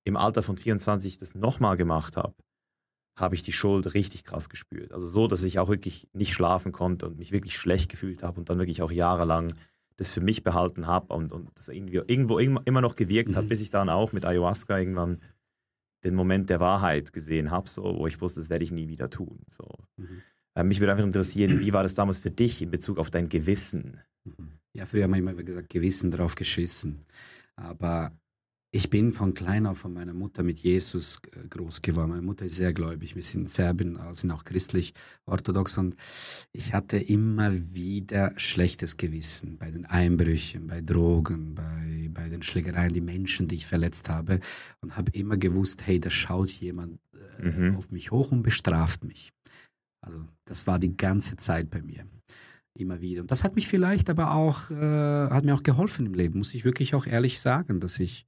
Speaker 2: im Alter von 24 das nochmal gemacht habe, habe ich die Schuld richtig krass gespürt. Also so, dass ich auch wirklich nicht schlafen konnte und mich wirklich schlecht gefühlt habe und dann wirklich auch jahrelang das für mich behalten habe und, und das irgendwie irgendwo immer noch gewirkt mhm. hat, bis ich dann auch mit Ayahuasca irgendwann den Moment der Wahrheit gesehen habe, so, wo ich wusste, das werde ich nie wieder tun. So. Mhm. Äh, mich würde einfach interessieren, wie war das damals für dich in Bezug auf dein Gewissen? Mhm. Ja, früher haben wir immer gesagt,
Speaker 1: Gewissen drauf geschissen. Aber ich bin von klein auf von meiner Mutter mit Jesus äh, groß geworden. Meine Mutter ist sehr gläubig. Wir sind Serben, äh, sind auch christlich, orthodox. Und ich hatte immer wieder schlechtes Gewissen bei den Einbrüchen, bei Drogen, bei, bei den Schlägereien, die Menschen, die ich verletzt habe. Und habe immer gewusst, hey, da schaut jemand mhm. auf mich hoch und bestraft mich. Also das war die ganze Zeit bei mir. Immer wieder. Und das hat mich vielleicht aber auch, äh, hat mir auch geholfen im Leben, muss ich wirklich auch ehrlich sagen, dass ich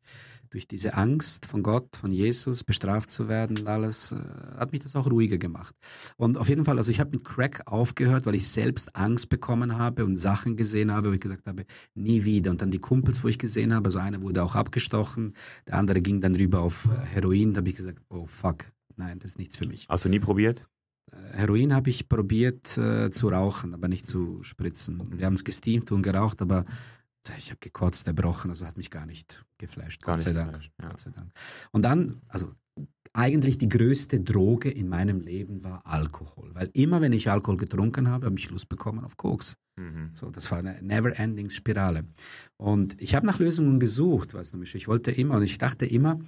Speaker 1: durch diese Angst von Gott, von Jesus bestraft zu werden und alles, äh, hat mich das auch ruhiger gemacht. Und auf jeden Fall, also ich habe mit Crack aufgehört, weil ich selbst Angst bekommen habe und Sachen gesehen habe, wo ich gesagt habe, nie wieder. Und dann die Kumpels, wo ich gesehen habe, so also einer wurde auch abgestochen, der andere ging dann rüber auf äh, Heroin, da habe ich gesagt, oh fuck, nein, das ist nichts für mich.
Speaker 2: Hast du nie probiert? Heroin habe ich probiert
Speaker 1: äh, zu rauchen, aber nicht zu spritzen. Wir haben es gesteamt und geraucht, aber ich habe gekotzt, erbrochen, also hat mich gar nicht geflasht. Gar Gott, sei nicht Dank. Geflasht, ja. Gott sei Dank. Und dann, also eigentlich die größte Droge in meinem Leben war Alkohol. Weil immer, wenn ich Alkohol getrunken habe, habe ich Lust bekommen auf Koks. Mhm. So, das war eine Never-Ending-Spirale. Und ich habe nach Lösungen gesucht, weißt du, Misch. Ich wollte immer und ich dachte immer,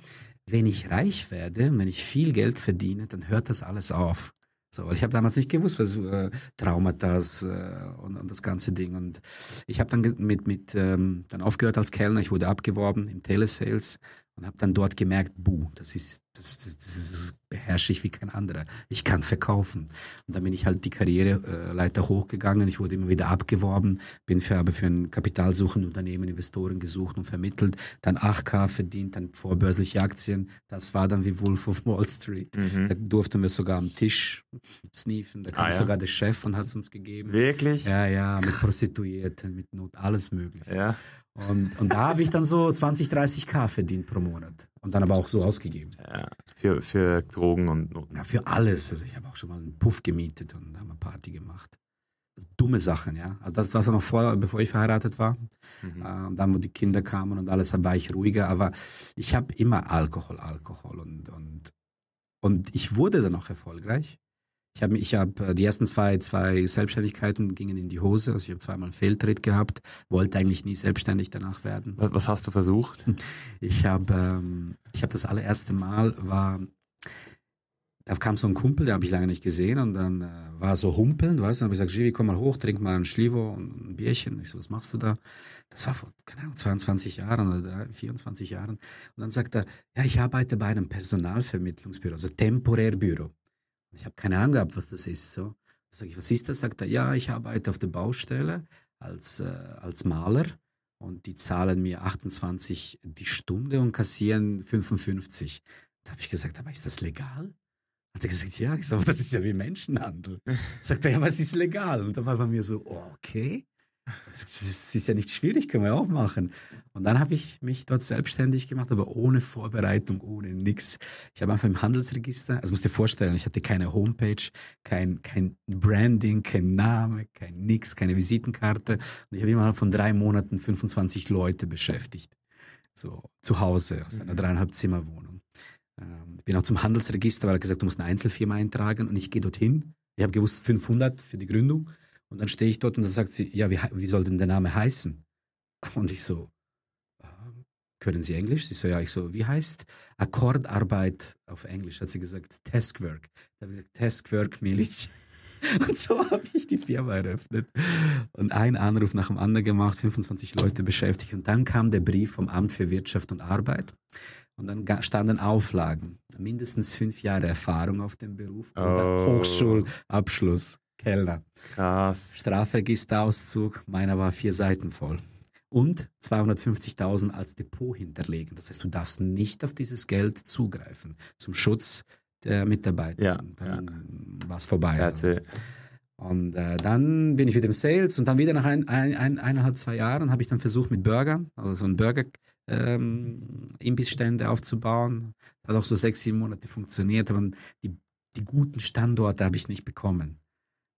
Speaker 1: wenn ich reich werde, wenn ich viel Geld verdiene, dann hört das alles auf. So, weil ich habe damals nicht gewusst, was äh, Traumatas äh, und, und, das ganze Ding. Und ich habe dann mit, mit ähm, dann aufgehört als Kellner. Ich wurde abgeworben im Telesales und habe dann dort gemerkt, buh, das ist, das, das, das beherrsche ich wie kein anderer. Ich kann verkaufen. Und dann bin ich halt die Karriereleiter äh, hochgegangen. Ich wurde immer wieder abgeworben, bin für, aber für ein kapitalsuchendes Unternehmen Investoren gesucht und vermittelt. Dann 8K verdient, dann vorbörsliche Aktien. Das war dann wie Wolf of Wall Street. Mhm. Da durften wir sogar am Tisch sneefen. Da kam ah, ja. sogar der Chef und hat es uns gegeben. Wirklich? Ja, ja, mit Prostituierten, mit Not, alles Mögliche. Ja. Und, und da habe ich dann so 20, 30 K verdient pro Monat. Und dann aber auch so ausgegeben. Ja, für, für Drogen und Noten. Ja, für alles. Also ich habe auch schon mal einen Puff gemietet und haben eine Party gemacht. dumme Sachen, ja. Also das war noch vor, bevor ich verheiratet war. Mhm. Ähm, dann, wo die Kinder kamen und alles, war ich ruhiger. Aber ich habe immer Alkohol, Alkohol. Und, und, und ich wurde dann auch erfolgreich. Ich habe ich hab äh, die ersten zwei, zwei Selbstständigkeiten gingen in die Hose. Also ich habe zweimal einen Fehltritt gehabt, wollte eigentlich nie selbstständig danach werden. Was, was hast du versucht? Ich habe ähm, hab das allererste Mal war, da kam so ein Kumpel, den habe ich lange nicht gesehen und dann äh, war so humpelnd, weißt du, dann habe ich gesagt, Givi, komm mal hoch, trink mal ein Schlivo und ein Bierchen. Ich so, was machst du da? Das war vor, keine Ahnung, 22 Jahren oder 23, 24 Jahren. Und dann sagt er, ja, ich arbeite bei einem Personalvermittlungsbüro, also temporär Büro. Ich habe keine Ahnung gehabt, was das ist. So. Sag ich, was ist das? Sagt er, ja, ich arbeite auf der Baustelle als, äh, als Maler und die zahlen mir 28 die Stunde und kassieren 55. Da habe ich gesagt, aber ist das legal? Hat er gesagt, ja. Ich sage, das ist ja wie Menschenhandel. Sagt er, ja, aber es ist legal. Und dann war bei mir so, okay. Das ist ja nicht schwierig, können wir auch machen. Und dann habe ich mich dort selbstständig gemacht, aber ohne Vorbereitung, ohne nichts. Ich habe einfach im Handelsregister, also musst du dir vorstellen, ich hatte keine Homepage, kein, kein Branding, kein Name, kein Nix, keine Visitenkarte. Und ich habe immer von drei Monaten 25 Leute beschäftigt. So zu Hause, aus einer mhm. dreieinhalb Zimmerwohnung. Ähm, bin auch zum Handelsregister, weil er gesagt, du musst eine Einzelfirma eintragen und ich gehe dorthin. Ich habe gewusst, 500 für die Gründung. Und dann stehe ich dort und dann sagt sie, ja, wie, wie soll denn der Name heißen? Und ich so, ähm, können Sie Englisch? Sie so, ja, ich so, wie heißt Akkordarbeit auf Englisch? Hat sie gesagt, Taskwork. Da habe ich gesagt, Taskwork Milic. Und so habe ich die Firma eröffnet und einen Anruf nach dem anderen gemacht, 25 Leute beschäftigt. Und dann kam der Brief vom Amt für Wirtschaft und Arbeit. Und dann standen Auflagen, mindestens fünf Jahre Erfahrung auf dem Beruf oder oh. Hochschulabschluss. Kellner. Krass. Strafregisterauszug, meiner war vier Seiten voll. Und 250.000 als Depot hinterlegen. Das heißt, du darfst nicht auf dieses Geld zugreifen zum Schutz der Mitarbeiter. Ja, dann ja. war es vorbei. Also. Und äh, dann bin ich wieder im Sales und dann wieder nach ein, ein, ein eineinhalb, zwei Jahren habe ich dann versucht mit Burger, also so ein Burger ähm, Imbissstände aufzubauen. Hat auch so sechs, sieben Monate funktioniert, aber die, die guten Standorte habe ich nicht bekommen.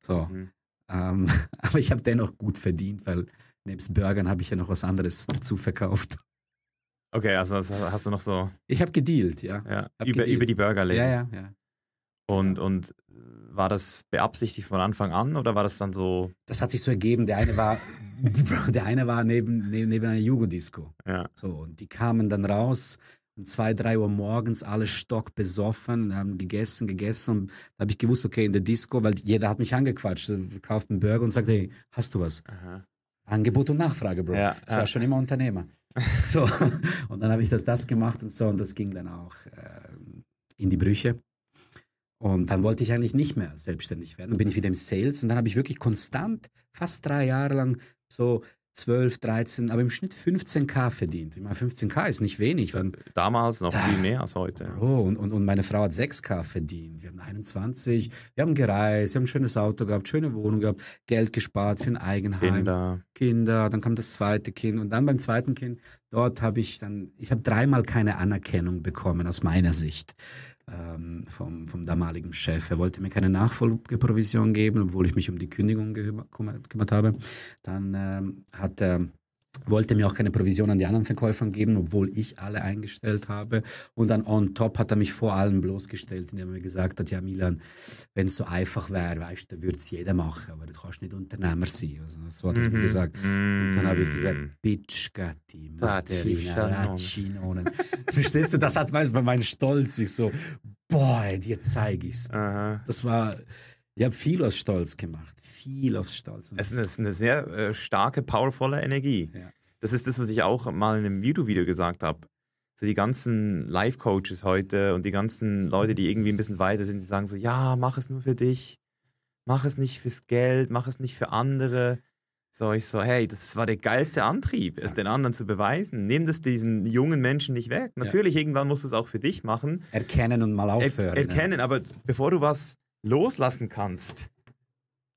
Speaker 1: So. Mhm. Ähm, aber ich habe dennoch gut verdient, weil nebst Burgern habe ich ja noch was anderes dazu verkauft.
Speaker 2: Okay, also hast du noch so. Ich habe gedealt, ja. ja. Hab über, gedealt. über die Burgerläden. Ja, ja, ja. Und, und äh, war das beabsichtigt von Anfang an oder war das dann so? Das hat
Speaker 1: sich so ergeben. Der eine war, der eine war neben, neben, neben einer Jugenddisco. Ja. So, und die kamen dann raus um zwei, drei Uhr morgens, alle stock besoffen, haben ähm, gegessen, gegessen. Und da habe ich gewusst, okay, in der Disco, weil jeder hat mich angequatscht, kauft einen Burger und sagt, hey, hast du was? Aha. Angebot und Nachfrage, Bro. Ja, ich war ja. schon immer Unternehmer. So, und dann habe ich das, das gemacht und so, und das ging dann auch äh, in die Brüche. Und dann wollte ich eigentlich nicht mehr selbstständig werden. Dann bin ich wieder im Sales und dann habe ich wirklich konstant, fast drei Jahre lang, so 12, 13, aber im Schnitt 15k verdient. Ich meine, 15k ist nicht wenig. Äh, damals noch da, viel mehr als heute. Oh, und, und, und meine Frau hat 6k verdient. Wir haben 21, wir haben gereist, wir haben ein schönes Auto gehabt, schöne Wohnung gehabt, Geld gespart für ein Eigenheim. Kinder. Kinder, dann kam das zweite Kind und dann beim zweiten Kind, dort habe ich dann, ich habe dreimal keine Anerkennung bekommen aus meiner Sicht ähm, vom, vom damaligen Chef. Er wollte mir keine Nachfolgeprovision geben, obwohl ich mich um die Kündigung gekümmert habe. Dann ähm, hat er wollte mir auch keine Provision an die anderen Verkäufern geben, obwohl ich alle eingestellt habe. Und dann on top hat er mich vor allem bloßgestellt, indem er mir gesagt hat, ja Milan, wenn es so einfach wäre, weißt du, würde es jeder machen, aber du kannst nicht Unternehmer sein. Also, so hat er mm -hmm. mir mhm. gesagt. Und dann habe ich gesagt, mhm. Bitch, Gatti, Materina, Verstehst du, das hat manchmal meinen Stolz. Ich so, boah,
Speaker 2: dir zeige ich's. Aha. Das war, ich habe viel aus Stolz gemacht viel aufs Stahlseil. Es ist eine, sehr äh, starke, powervolle Energie. Ja. Das ist das, was ich auch mal in einem YouTube-Video gesagt habe. So die ganzen Life-Coaches heute und die ganzen Leute, die irgendwie ein bisschen weiter sind, die sagen so, ja, mach es nur für dich. Mach es nicht fürs Geld, mach es nicht für andere. So, ich so, hey, das war der geilste Antrieb, es ja. den anderen zu beweisen. Nimm das diesen jungen Menschen nicht weg. Natürlich, ja. irgendwann musst du es auch für dich machen. Erkennen und mal aufhören. Er, erkennen, ja. aber bevor du was loslassen kannst,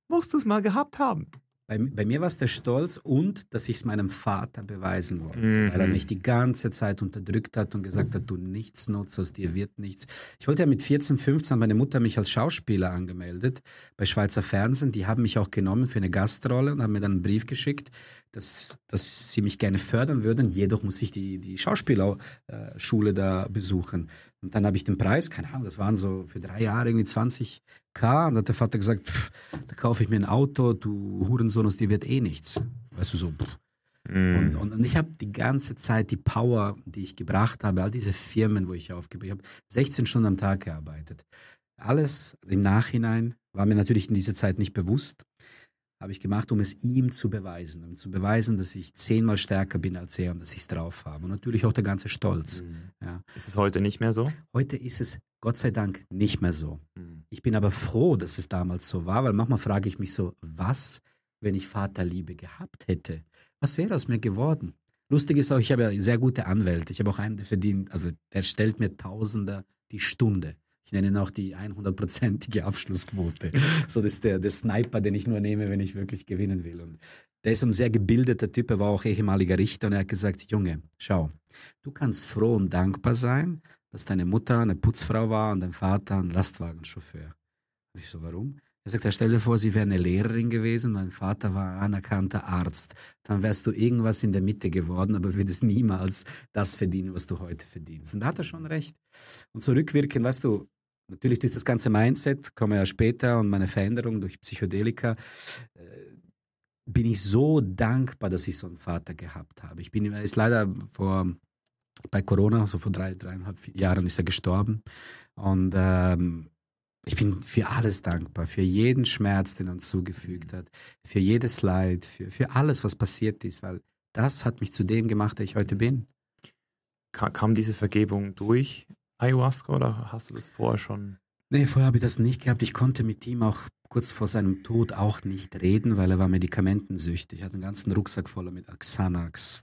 Speaker 2: musst du es mal gehabt haben.
Speaker 1: Bei, bei mir war es der Stolz und, dass ich es meinem Vater beweisen wollte, mhm. weil er mhm. mich die ganze Zeit unterdrückt hat und gesagt hat, du nichts nutzt, aus dir wird nichts. Ich wollte ja mit 14, 15, meine Mutter mich als Schauspieler angemeldet bei Schweizer Fernsehen. Die haben mich auch genommen für eine Gastrolle und haben mir dann einen Brief geschickt, dass, dass sie mich gerne fördern würden. Jedoch muss ich die, die Schauspielerschule da besuchen. Und dann habe ich den Preis, keine Ahnung, das waren so für drei Jahre irgendwie 20 K. Und hat der Vater gesagt, pff, da kaufe ich mir ein Auto, du Hurensohn, aus dir wird eh nichts. Weißt du, so. Mm. Und, und, und, ich habe die ganze Zeit die Power, die ich gebracht habe, all diese Firmen, wo ich aufgebaut habe, 16 Stunden am Tag gearbeitet. Alles im Nachhinein war mir natürlich in dieser Zeit nicht bewusst, habe ich gemacht, um es ihm zu beweisen, um zu beweisen, dass ich zehnmal stärker bin als er und dass ich es drauf habe. Und natürlich auch der ganze Stolz. Mhm.
Speaker 2: Ja. Ist es heute nicht mehr so?
Speaker 1: Heute ist es Gott sei Dank nicht mehr so. Mhm. Ich bin aber froh, dass es damals so war, weil manchmal frage ich mich so, was, wenn ich Vaterliebe gehabt hätte? Was wäre aus mir geworden? Lustig ist auch, ich habe ja sehr gute Anwälte. Ich habe auch einen, der verdient, also der stellt mir Tausender die Stunde. Ich nenne ihn auch die 100-prozentige Abschlussquote. So, das ist der, der Sniper, den ich nur nehme, wenn ich wirklich gewinnen will. Und der ist ein sehr gebildeter Typ, er war auch ehemaliger Richter und er hat gesagt, Junge, schau, du kannst froh und dankbar sein, dass deine Mutter eine Putzfrau war und dein Vater ein Lastwagenchauffeur. Und ich so, warum? Er sagt, ja, stell dir vor, sie wäre eine Lehrerin gewesen, dein Vater war ein anerkannter Arzt. Dann wärst du irgendwas in der Mitte geworden, aber würdest niemals das verdienen, was du heute verdienst. Und da hat er schon recht. Und zurückwirken, so weißt du, natürlich durch das ganze Mindset, komme ja später und meine Veränderung durch Psychedelika, äh, bin ich so dankbar, dass ich so einen Vater gehabt habe. Ich bin, er ist leider vor bei Corona, so vor drei, dreieinhalb Jahren ist er gestorben. Und ähm, ich bin für alles dankbar, für jeden Schmerz, den er uns zugefügt mhm. hat, für jedes Leid, für, für alles, was passiert ist, weil das hat mich zu dem
Speaker 2: gemacht, der ich heute bin. Kam diese Vergebung durch Ayahuasca oder hast du das vorher schon?
Speaker 1: Nee, vorher habe ich das nicht gehabt. Ich konnte mit ihm auch kurz vor seinem Tod auch nicht reden, weil er war medikamentensüchtig. Er hat einen ganzen Rucksack voller mit Xanax,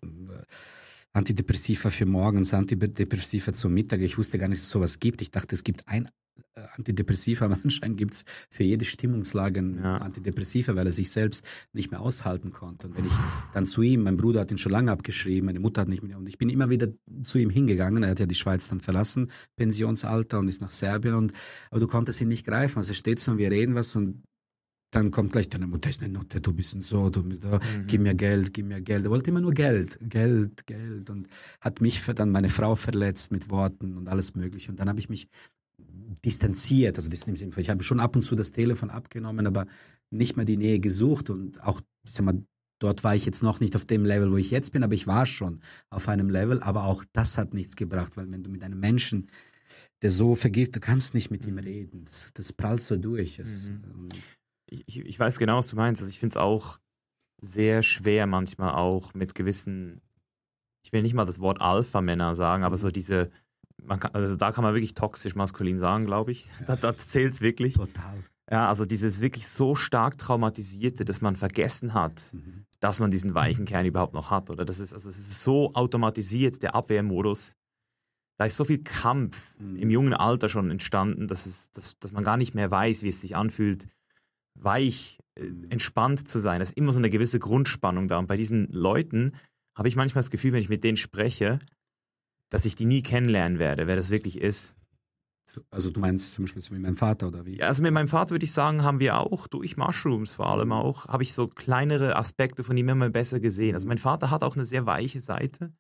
Speaker 1: Antidepressiva für morgens, Antidepressiva zum Mittag. Ich wusste gar nicht, dass es sowas gibt. Ich dachte, es gibt ein äh, Antidepressiva, aber anscheinend gibt es für jede Stimmungslage ein ja. Antidepressiva, weil er sich selbst nicht mehr aushalten konnte. Und wenn ich dann zu ihm, mein Bruder hat ihn schon lange abgeschrieben, meine Mutter hat nicht mehr, und ich bin immer wieder zu ihm hingegangen. Er hat ja die Schweiz dann verlassen, Pensionsalter, und ist nach Serbien. Und, aber du konntest ihn nicht greifen. Also steht so und wir reden was und dann kommt gleich deine Mutter, ist eine Nutte, du bist so, du bist da, mhm. gib mir Geld, gib mir Geld. Er wollte immer nur Geld, Geld, Geld und hat mich dann meine Frau verletzt mit Worten und alles Mögliche. Und dann habe ich mich distanziert, also das ist nimmt ich habe schon ab und zu das Telefon abgenommen, aber nicht mehr die Nähe gesucht und auch, ich sag mal, dort war ich jetzt noch nicht auf dem Level, wo ich jetzt bin, aber ich war schon auf einem Level, aber auch das hat nichts gebracht, weil wenn du mit einem Menschen der so vergibt, du kannst nicht mit ihm mhm. reden. Das, das prallt so durch. Mhm ich,
Speaker 2: ich weiß genau, was du meinst. Also ich finde es auch sehr schwer, manchmal auch mit gewissen, ich will nicht mal das Wort Alpha-Männer sagen, aber so mhm. diese, kann, also da kann man wirklich toxisch maskulin sagen, glaube ich. Ja. Da, da zählt es wirklich. Total. Ja, also dieses wirklich so stark traumatisierte, dass man vergessen hat, mhm. dass man diesen weichen mhm. Kern überhaupt noch hat. Oder das ist, also es ist so automatisiert, der Abwehrmodus. Da ist so viel Kampf mhm. im jungen Alter schon entstanden, dass, es, dass, dass man gar nicht mehr weiß, wie es sich anfühlt, weich, äh, mhm. entspannt zu sein. Da ist immer so eine gewisse Grundspannung da. Und bei diesen Leuten habe ich manchmal das Gefühl, wenn ich mit denen spreche, dass ich die nie kennenlernen werde, wer das wirklich ist.
Speaker 1: Also du meinst zum Beispiel so wie mein Vater oder wie?
Speaker 2: Ja, also mit meinem Vater würde ich sagen, haben wir auch durch Mushrooms vor allem mhm. auch, habe ich so kleinere Aspekte von ihm immer besser gesehen. Also mhm. mein Vater hat auch eine sehr weiche Seite.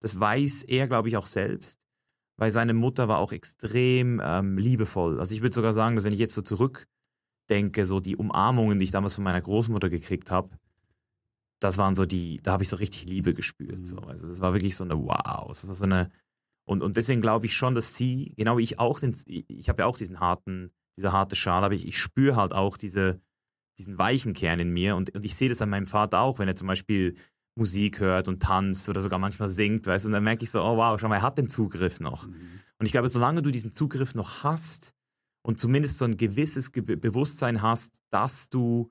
Speaker 2: Das weiß er, glaube ich, auch selbst, weil seine Mutter war auch extrem ähm, liebevoll. Also ich würde sogar sagen, dass wenn ich jetzt so zurück denke, so die Umarmungen, die ich damals von meiner Großmutter gekriegt habe, das waren so die, da habe ich so richtig Liebe gespürt. So. Mhm. Also das war wirklich so eine Wow. Das war so eine, und, und deswegen glaube ich schon, dass sie, genau wie ich auch, den, ich habe ja auch diesen harten, diese harte Schale, aber ich, ich spüre halt auch diese, diesen weichen Kern in mir und, und ich sehe das an meinem Vater auch, wenn er zum Beispiel Musik hört und tanzt oder sogar manchmal singt, weißt du, und dann merke ich so, oh wow, schau mal, er hat den Zugriff noch. Mhm. Und ich glaube, solange du diesen Zugriff noch hast, und zumindest so ein gewisses Ge Bewusstsein hast, dass du,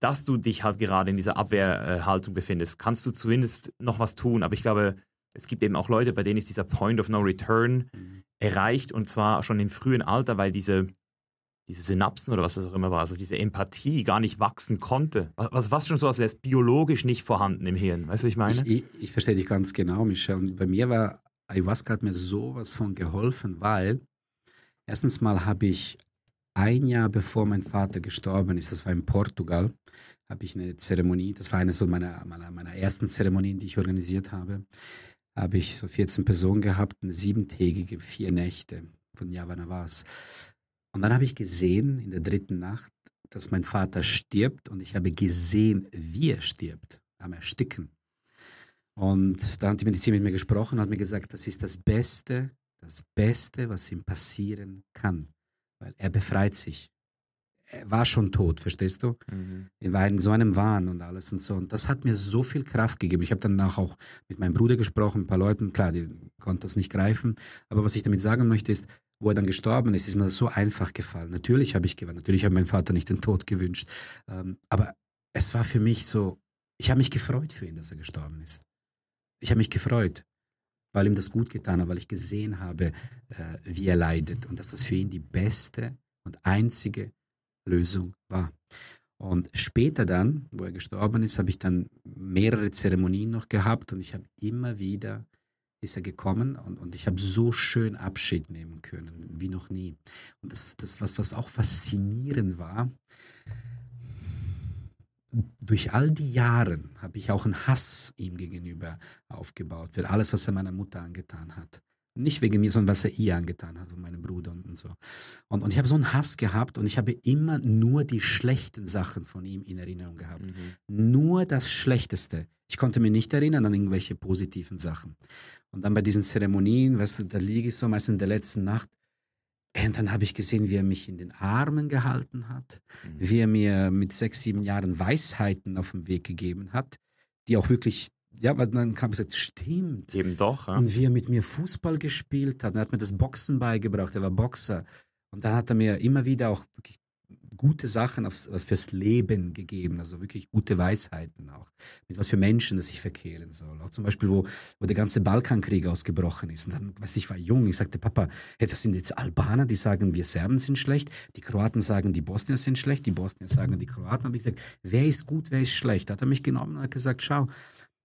Speaker 2: dass du dich halt gerade in dieser Abwehrhaltung befindest, kannst du zumindest noch was tun. Aber ich glaube, es gibt eben auch Leute, bei denen ist dieser Point of No Return mhm. erreicht und zwar schon im frühen Alter, weil diese, diese Synapsen oder was das auch immer war, also diese Empathie gar nicht wachsen konnte. Was, was schon so, als wäre es biologisch nicht vorhanden im Hirn. Weißt du, was ich meine? Ich, ich, ich verstehe
Speaker 1: dich ganz genau, Michel. Und bei mir war Ayahuasca hat mir sowas von geholfen, weil Erstens mal habe ich ein Jahr bevor mein Vater gestorben ist, das war in Portugal, habe ich eine Zeremonie, das war eine so meiner, meiner, meiner ersten Zeremonien, die ich organisiert habe, habe ich so 14 Personen gehabt, eine siebentägige, vier Nächte von Javana war es. Und dann habe ich gesehen in der dritten Nacht, dass mein Vater stirbt und ich habe gesehen, wie er stirbt, am Ersticken. Und da hat die Medizin mit mir gesprochen und hat mir gesagt, das ist das Beste, das Beste, was ihm passieren kann, weil er befreit sich. Er war schon tot, verstehst du? Mhm. Er war in so einem Wahn und alles und so. Und das hat mir so viel Kraft gegeben. Ich habe danach auch mit meinem Bruder gesprochen, ein paar Leuten. Klar, die konnten das nicht greifen. Aber was ich damit sagen möchte, ist, wo er dann gestorben ist, ist mir das so einfach gefallen. Natürlich habe ich gewonnen. Natürlich hat mein Vater nicht den Tod gewünscht. Ähm, aber es war für mich so, ich habe mich gefreut für ihn, dass er gestorben ist. Ich habe mich gefreut weil ihm das gut getan hat, weil ich gesehen habe, äh, wie er leidet und dass das für ihn die beste und einzige Lösung war. Und später dann, wo er gestorben ist, habe ich dann mehrere Zeremonien noch gehabt und ich habe immer wieder ist er gekommen und, und ich habe so schön Abschied nehmen können, wie noch nie. Und das, das was, was auch faszinierend war, durch all die Jahre habe ich auch einen Hass ihm gegenüber aufgebaut, für alles, was er meiner Mutter angetan hat. Nicht wegen mir, sondern was er ihr angetan hat, also meinem Bruder und, und so. Und, und ich habe so einen Hass gehabt und ich habe immer nur die schlechten Sachen von ihm in Erinnerung gehabt. Mhm. Nur das Schlechteste. Ich konnte mich nicht erinnern an irgendwelche positiven Sachen. Und dann bei diesen Zeremonien, weißt du, da liege ich so meist in der letzten Nacht und dann habe ich gesehen, wie er mich in den Armen gehalten hat, mhm. wie er mir mit sechs, sieben Jahren Weisheiten auf den Weg gegeben hat, die auch wirklich, ja, weil dann kam es jetzt,
Speaker 2: stimmt. Eben doch.
Speaker 1: Ja. Und wie er mit mir Fußball gespielt hat. Er hat mir das Boxen beigebracht, er war Boxer. Und dann hat er mir immer wieder auch wirklich gute Sachen aufs, was fürs Leben gegeben, also wirklich gute Weisheiten auch, mit was für Menschen das sich verkehren soll. Auch zum Beispiel, wo, wo der ganze Balkankrieg ausgebrochen ist. Und dann, weiß ich, war jung, ich sagte, Papa, hey, das sind jetzt Albaner, die sagen, wir Serben sind schlecht, die Kroaten sagen, die Bosnier sind schlecht, die Bosnier sagen, die Kroaten. Habe ich gesagt, wer ist gut, wer ist schlecht? Da hat er mich genommen und hat gesagt, schau,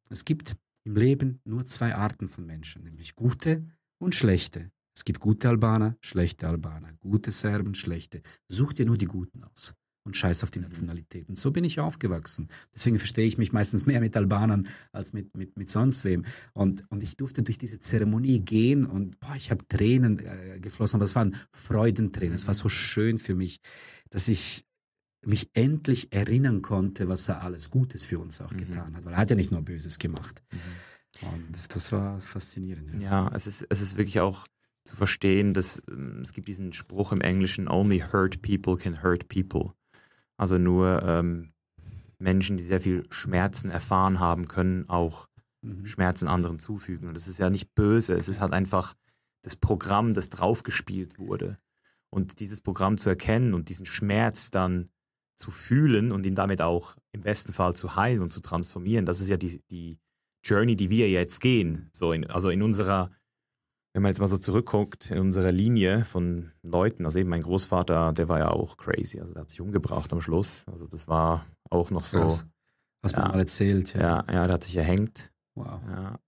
Speaker 1: es gibt im Leben nur zwei Arten von Menschen, nämlich gute und schlechte. Es gibt gute Albaner, schlechte Albaner, gute Serben, schlechte. Such dir nur die Guten aus und scheiß auf die mhm. Nationalitäten. So bin ich aufgewachsen. Deswegen verstehe ich mich meistens mehr mit Albanern als mit, mit, mit sonst wem. Und, und ich durfte durch diese Zeremonie gehen und boah, ich habe Tränen äh, geflossen, aber es waren Freudentränen. Es war so mhm. schön für mich, dass ich mich endlich erinnern konnte, was er alles Gutes für uns auch mhm. getan hat. Weil er hat ja nicht nur Böses gemacht. Mhm. Und das war faszinierend. Ja, ja es,
Speaker 2: ist, es ist wirklich auch zu verstehen, dass ähm, es gibt diesen Spruch im Englischen, only hurt people can hurt people. Also nur ähm, Menschen, die sehr viel Schmerzen erfahren haben, können auch mhm. Schmerzen anderen zufügen. Und das ist ja nicht böse, es ist halt einfach das Programm, das draufgespielt wurde. Und dieses Programm zu erkennen und diesen Schmerz dann zu fühlen und ihn damit auch im besten Fall zu heilen und zu transformieren, das ist ja die, die Journey, die wir jetzt gehen. So in, also in unserer wenn man jetzt mal so zurückguckt in unserer Linie von Leuten, also eben mein Großvater, der war ja auch crazy, also der hat sich umgebracht am Schluss. Also das war auch noch so. Was Hast ja, du mal erzählt, ja. ja. Ja, der hat sich erhängt. Wow. Ja.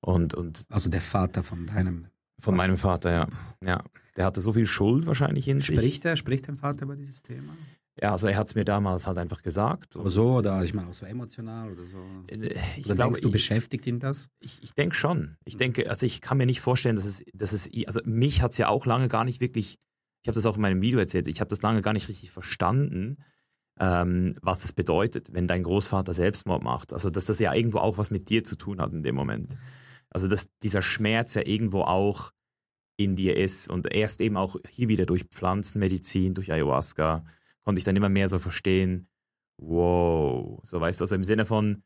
Speaker 2: Und, und also der Vater von deinem. Von meinem Vater, ja. ja. Der hatte so viel Schuld wahrscheinlich in spricht
Speaker 1: sich. Er, spricht dein Vater über dieses Thema?
Speaker 2: Ja, also er hat es mir damals halt einfach gesagt. Aber so, oder ich meine auch so emotional oder so. Äh, äh, oder denkst glaube, du, beschäftigt ihn das? Ich, ich denke schon. Ich denke, also ich kann mir nicht vorstellen, dass es, dass es also mich hat es ja auch lange gar nicht wirklich, ich habe das auch in meinem Video erzählt, ich habe das lange gar nicht richtig verstanden, ähm, was es bedeutet, wenn dein Großvater Selbstmord macht. Also dass das ja irgendwo auch was mit dir zu tun hat in dem Moment. Also dass dieser Schmerz ja irgendwo auch in dir ist und erst eben auch hier wieder durch Pflanzenmedizin, durch Ayahuasca, konnte ich dann immer mehr so verstehen, wow, so weißt du, also im Sinne von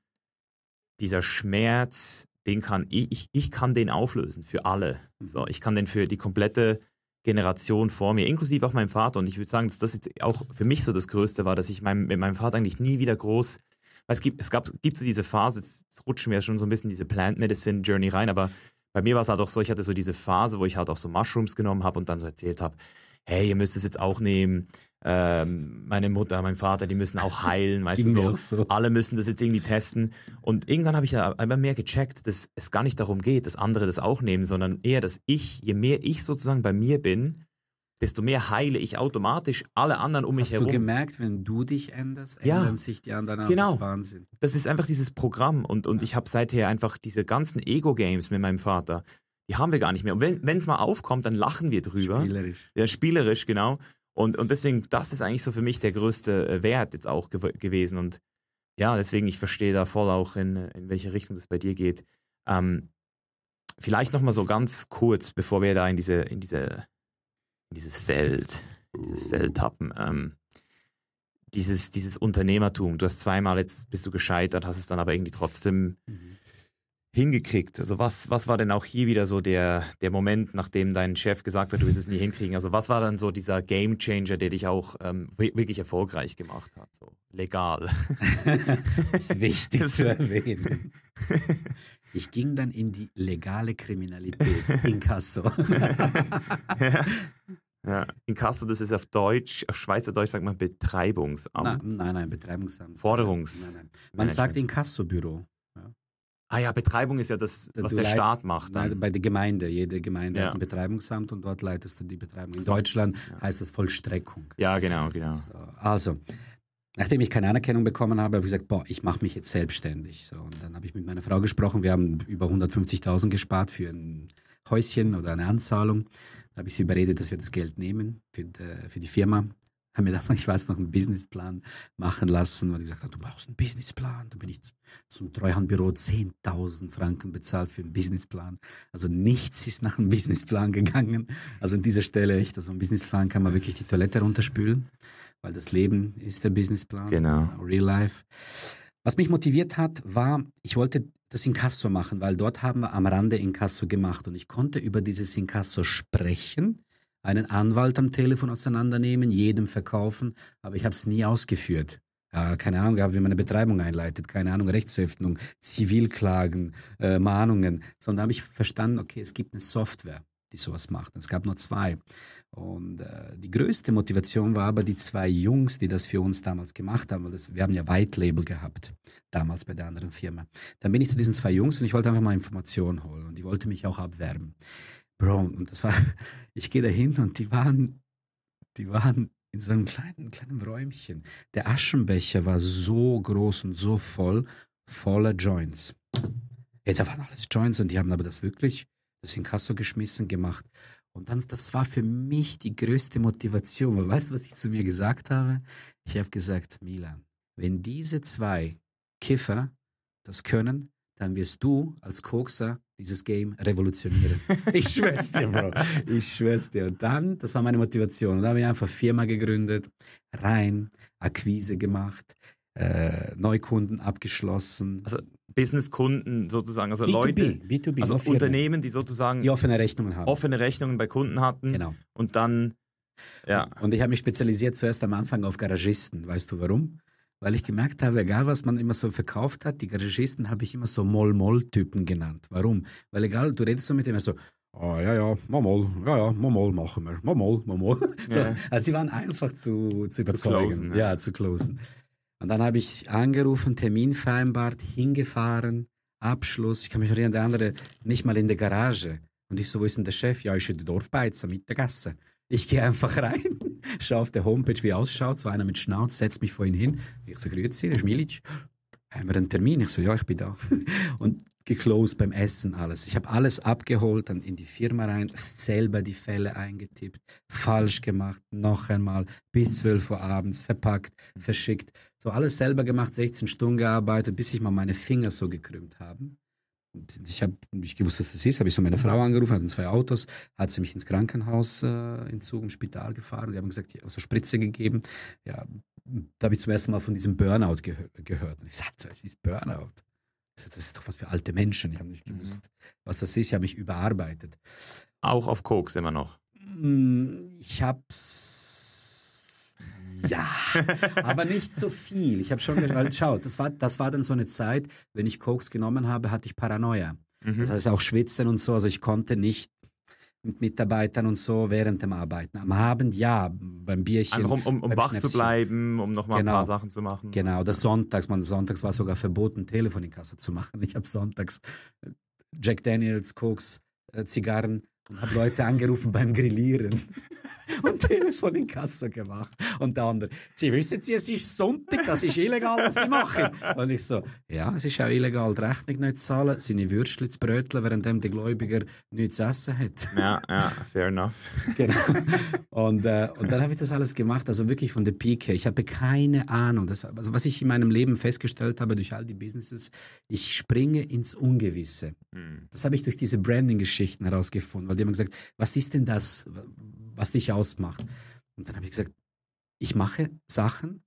Speaker 2: dieser Schmerz, den kann ich, ich, ich kann den auflösen für alle. Mhm. So, ich kann den für die komplette Generation vor mir, inklusive auch meinem Vater. Und ich würde sagen, dass das jetzt auch für mich so das Größte war, dass ich mein, mit meinem Vater eigentlich nie wieder groß es gibt, es gab, gibt so diese Phase, jetzt rutschen wir ja schon so ein bisschen diese Plant Medicine Journey rein, aber bei mir war es halt auch so, ich hatte so diese Phase, wo ich halt auch so Mushrooms genommen habe und dann so erzählt habe, hey, ihr müsst es jetzt auch nehmen, ähm, meine Mutter, mein Vater, die müssen auch heilen, weißt Ging du so. so. Alle müssen das jetzt irgendwie testen. Und irgendwann habe ich ja einmal mehr gecheckt, dass es gar nicht darum geht, dass andere das auch nehmen, sondern eher, dass ich, je mehr ich sozusagen bei mir bin, desto mehr heile ich automatisch alle anderen um mich Hast herum. Hast du
Speaker 1: gemerkt, wenn du dich änderst, ändern sich die anderen genau. auch. Genau. Das
Speaker 2: Wahnsinn. Das ist einfach dieses Programm und, und ja. ich habe seither einfach diese ganzen Ego-Games mit meinem Vater, die haben wir gar nicht mehr. Und wenn es mal aufkommt, dann lachen wir drüber. Spielerisch. Ja, spielerisch, genau. Und, und deswegen, das ist eigentlich so für mich der größte äh, Wert jetzt auch gew gewesen. Und ja, deswegen, ich verstehe da voll auch, in, in welche Richtung das bei dir geht. Ähm, vielleicht nochmal so ganz kurz, bevor wir da in diese, in diese, in dieses Feld, in dieses Feld tappen. Ähm, dieses, dieses Unternehmertum, du hast zweimal jetzt bist du gescheitert, hast es dann aber irgendwie trotzdem mhm hingekriegt? Also was, was war denn auch hier wieder so der, der Moment, nachdem dein Chef gesagt hat, du wirst es nie hinkriegen? Also was war dann so dieser Game Changer, der dich auch ähm, wirklich erfolgreich gemacht hat? So legal. das ist wichtig zu erwähnen. Ich
Speaker 1: ging dann in die legale Kriminalität, in Kasso.
Speaker 2: Ja. In Kassel, das ist auf Deutsch, auf Schweizerdeutsch sagt man Betreibungsamt. nein, nein, nein Betreibungsamt. Forderungs. Nein, nein. Man Management. sagt Inkassobüro. Ah ja, Betreibung ist ja das, was du der Staat macht. Dann. Bei
Speaker 1: der Gemeinde. Jede Gemeinde ja. hat ein Betreibungsamt und dort leitest du die Betreibung. In Deutschland ja. heißt das Vollstreckung. Ja, genau, genau. So, also, nachdem ich keine Anerkennung bekommen habe, habe ich gesagt, boah, ich mache mich jetzt selbstständig. So, und dann habe ich mit meiner Frau gesprochen. Wir haben über 150.000 gespart für ein Häuschen oder eine Anzahlung. Da habe ich sie überredet, dass wir das Geld nehmen für, die, äh, für die Firma. Haben mir damals, ich weiß noch, einen Businessplan machen lassen, weil ich gesagt habe, du brauchst einen Businessplan. Da bin ich zum Treuhandbüro 10.000 Franken bezahlt für einen Businessplan. Also nichts ist nach einem Businessplan gegangen. Also an dieser Stelle echt, also einen Businessplan kann man wirklich die Toilette runterspülen, weil das Leben ist der Businessplan. Genau. genau. Real Life. Was mich motiviert hat, war, ich wollte das Inkasso machen, weil dort haben wir am Rande Inkasso gemacht und ich konnte über dieses Inkasso sprechen einen Anwalt am Telefon auseinandernehmen, jedem verkaufen, aber ich habe es nie ausgeführt. Ja, äh, keine Ahnung gehabt, wie man eine Betreibung einleitet, keine Ahnung, Rechtsöffnung, Zivilklagen, äh, Mahnungen, sondern habe ich verstanden, okay, es gibt eine Software, die sowas macht. Es gab nur zwei. Und äh, die größte Motivation war aber die zwei Jungs, die das für uns damals gemacht haben, weil das, wir haben ja White Label gehabt, damals bei der anderen Firma. Dann bin ich zu diesen zwei Jungs und ich wollte einfach mal Informationen holen und die wollte mich auch abwerben. Bro, und das war, ich gehe dahin und die waren, die waren in so einem kleinen, kleinen Räumchen. Der Aschenbecher war so groß und so voll, voller Joints. Ja, da waren alles Joints und die haben aber das wirklich, das in Kasso geschmissen gemacht. Und dann, das war für mich die größte Motivation. Weil weißt du, was ich zu mir gesagt habe? Ich habe gesagt, Milan, wenn diese zwei Kiffer das können, dann wirst du als Kokser dieses Game revolutionieren. ich schwör's dir, Bro. Ich schwör's dir. Und dann, das war meine Motivation. Und da habe ich einfach Firma gegründet, rein, Akquise gemacht,
Speaker 2: äh, Neukunden abgeschlossen. Also Businesskunden sozusagen, also B2B, Leute, B2B, also Unternehmen, die sozusagen die offene Rechnungen haben. Offene Rechnungen bei Kunden hatten. Genau. Und
Speaker 1: dann ja. Und ich habe mich spezialisiert zuerst am Anfang auf Garagisten. Weißt du warum? weil ich gemerkt habe, egal was man immer so verkauft hat, die Garagisten habe ich immer so Moll-Moll-Typen genannt. Warum? Weil egal, du redest so mit dem so, oh ja, ja, Moll-Moll, ja, ja, Moll-Moll machen wir, Moll-Moll. Ja. So, also sie waren einfach zu, zu überzeugen, zu closen, ja. ja, zu closen. Und dann habe ich angerufen, Termin vereinbart, hingefahren, Abschluss. Ich kann mich erinnern, der andere nicht mal in der Garage. Und ich so, wo ist denn der Chef? Ja, ich in der Dorfbeiz am Mittagessen. Ich gehe einfach rein. Schau auf der Homepage, wie ausschaut. So einer mit Schnauz setzt mich vorhin hin. Ich so, grüezi, das ist Milic. Haben wir einen Termin? Ich so, ja, ich bin da. Und geklost beim Essen alles. Ich habe alles abgeholt, dann in die Firma rein, selber die Fälle eingetippt, falsch gemacht, noch einmal, bis 12 Uhr abends, verpackt, mhm. verschickt. So alles selber gemacht, 16 Stunden gearbeitet, bis ich mal meine Finger so gekrümmt haben ich habe nicht gewusst, was das ist, habe ich so meine mhm. Frau angerufen, hatten zwei Autos, hat sie mich ins Krankenhaus äh, in im Spital gefahren, die haben gesagt, so also Spritze gegeben. Ja, da habe ich zum ersten Mal von diesem Burnout ge gehört. Und ich sagte, das ist Burnout. Das ist doch was für alte Menschen. Ich habe nicht mhm. gewusst, mhm. was das ist. Ich habe mich überarbeitet. Auch auf Koks immer noch? Hm, ich habe es ja, aber nicht zu viel. Ich habe schon gesagt, schau, das war, das war dann so eine Zeit, wenn ich Koks genommen habe, hatte ich Paranoia. Mhm. Das heißt auch Schwitzen und so. Also ich konnte nicht mit Mitarbeitern und so während dem Arbeiten. Am Abend ja, beim Bierchen. Einfach um, um, um wach zu bleiben,
Speaker 2: um nochmal genau. ein paar genau. Sachen zu machen.
Speaker 1: Genau, das Sonntags. Man, sonntags war sogar verboten, Telefon in Kasse zu machen. Ich habe sonntags äh, Jack Daniels, Koks, äh, Zigarren und habe Leute angerufen beim Grillieren und Telefon in Kasse gemacht. Und der andere, Sie wissen Sie, es ist Sonntag, das ist illegal, was Sie machen. Und ich so, ja, es ist auch illegal, die Rechnung nicht zu zahlen, seine Würstchen zu bröteln, während der Gläubiger nichts zu essen hat. Ja,
Speaker 2: ja, fair enough. Genau.
Speaker 1: Und, äh, und dann habe ich das alles gemacht, also wirklich von der Pike. Ich habe keine Ahnung. Das, also was ich in meinem Leben festgestellt habe durch all die Businesses, ich springe ins Ungewisse. Hm. Das habe ich durch diese Branding-Geschichten herausgefunden weil die haben gesagt, was ist denn das, was dich ausmacht? Und dann habe ich gesagt, ich mache Sachen,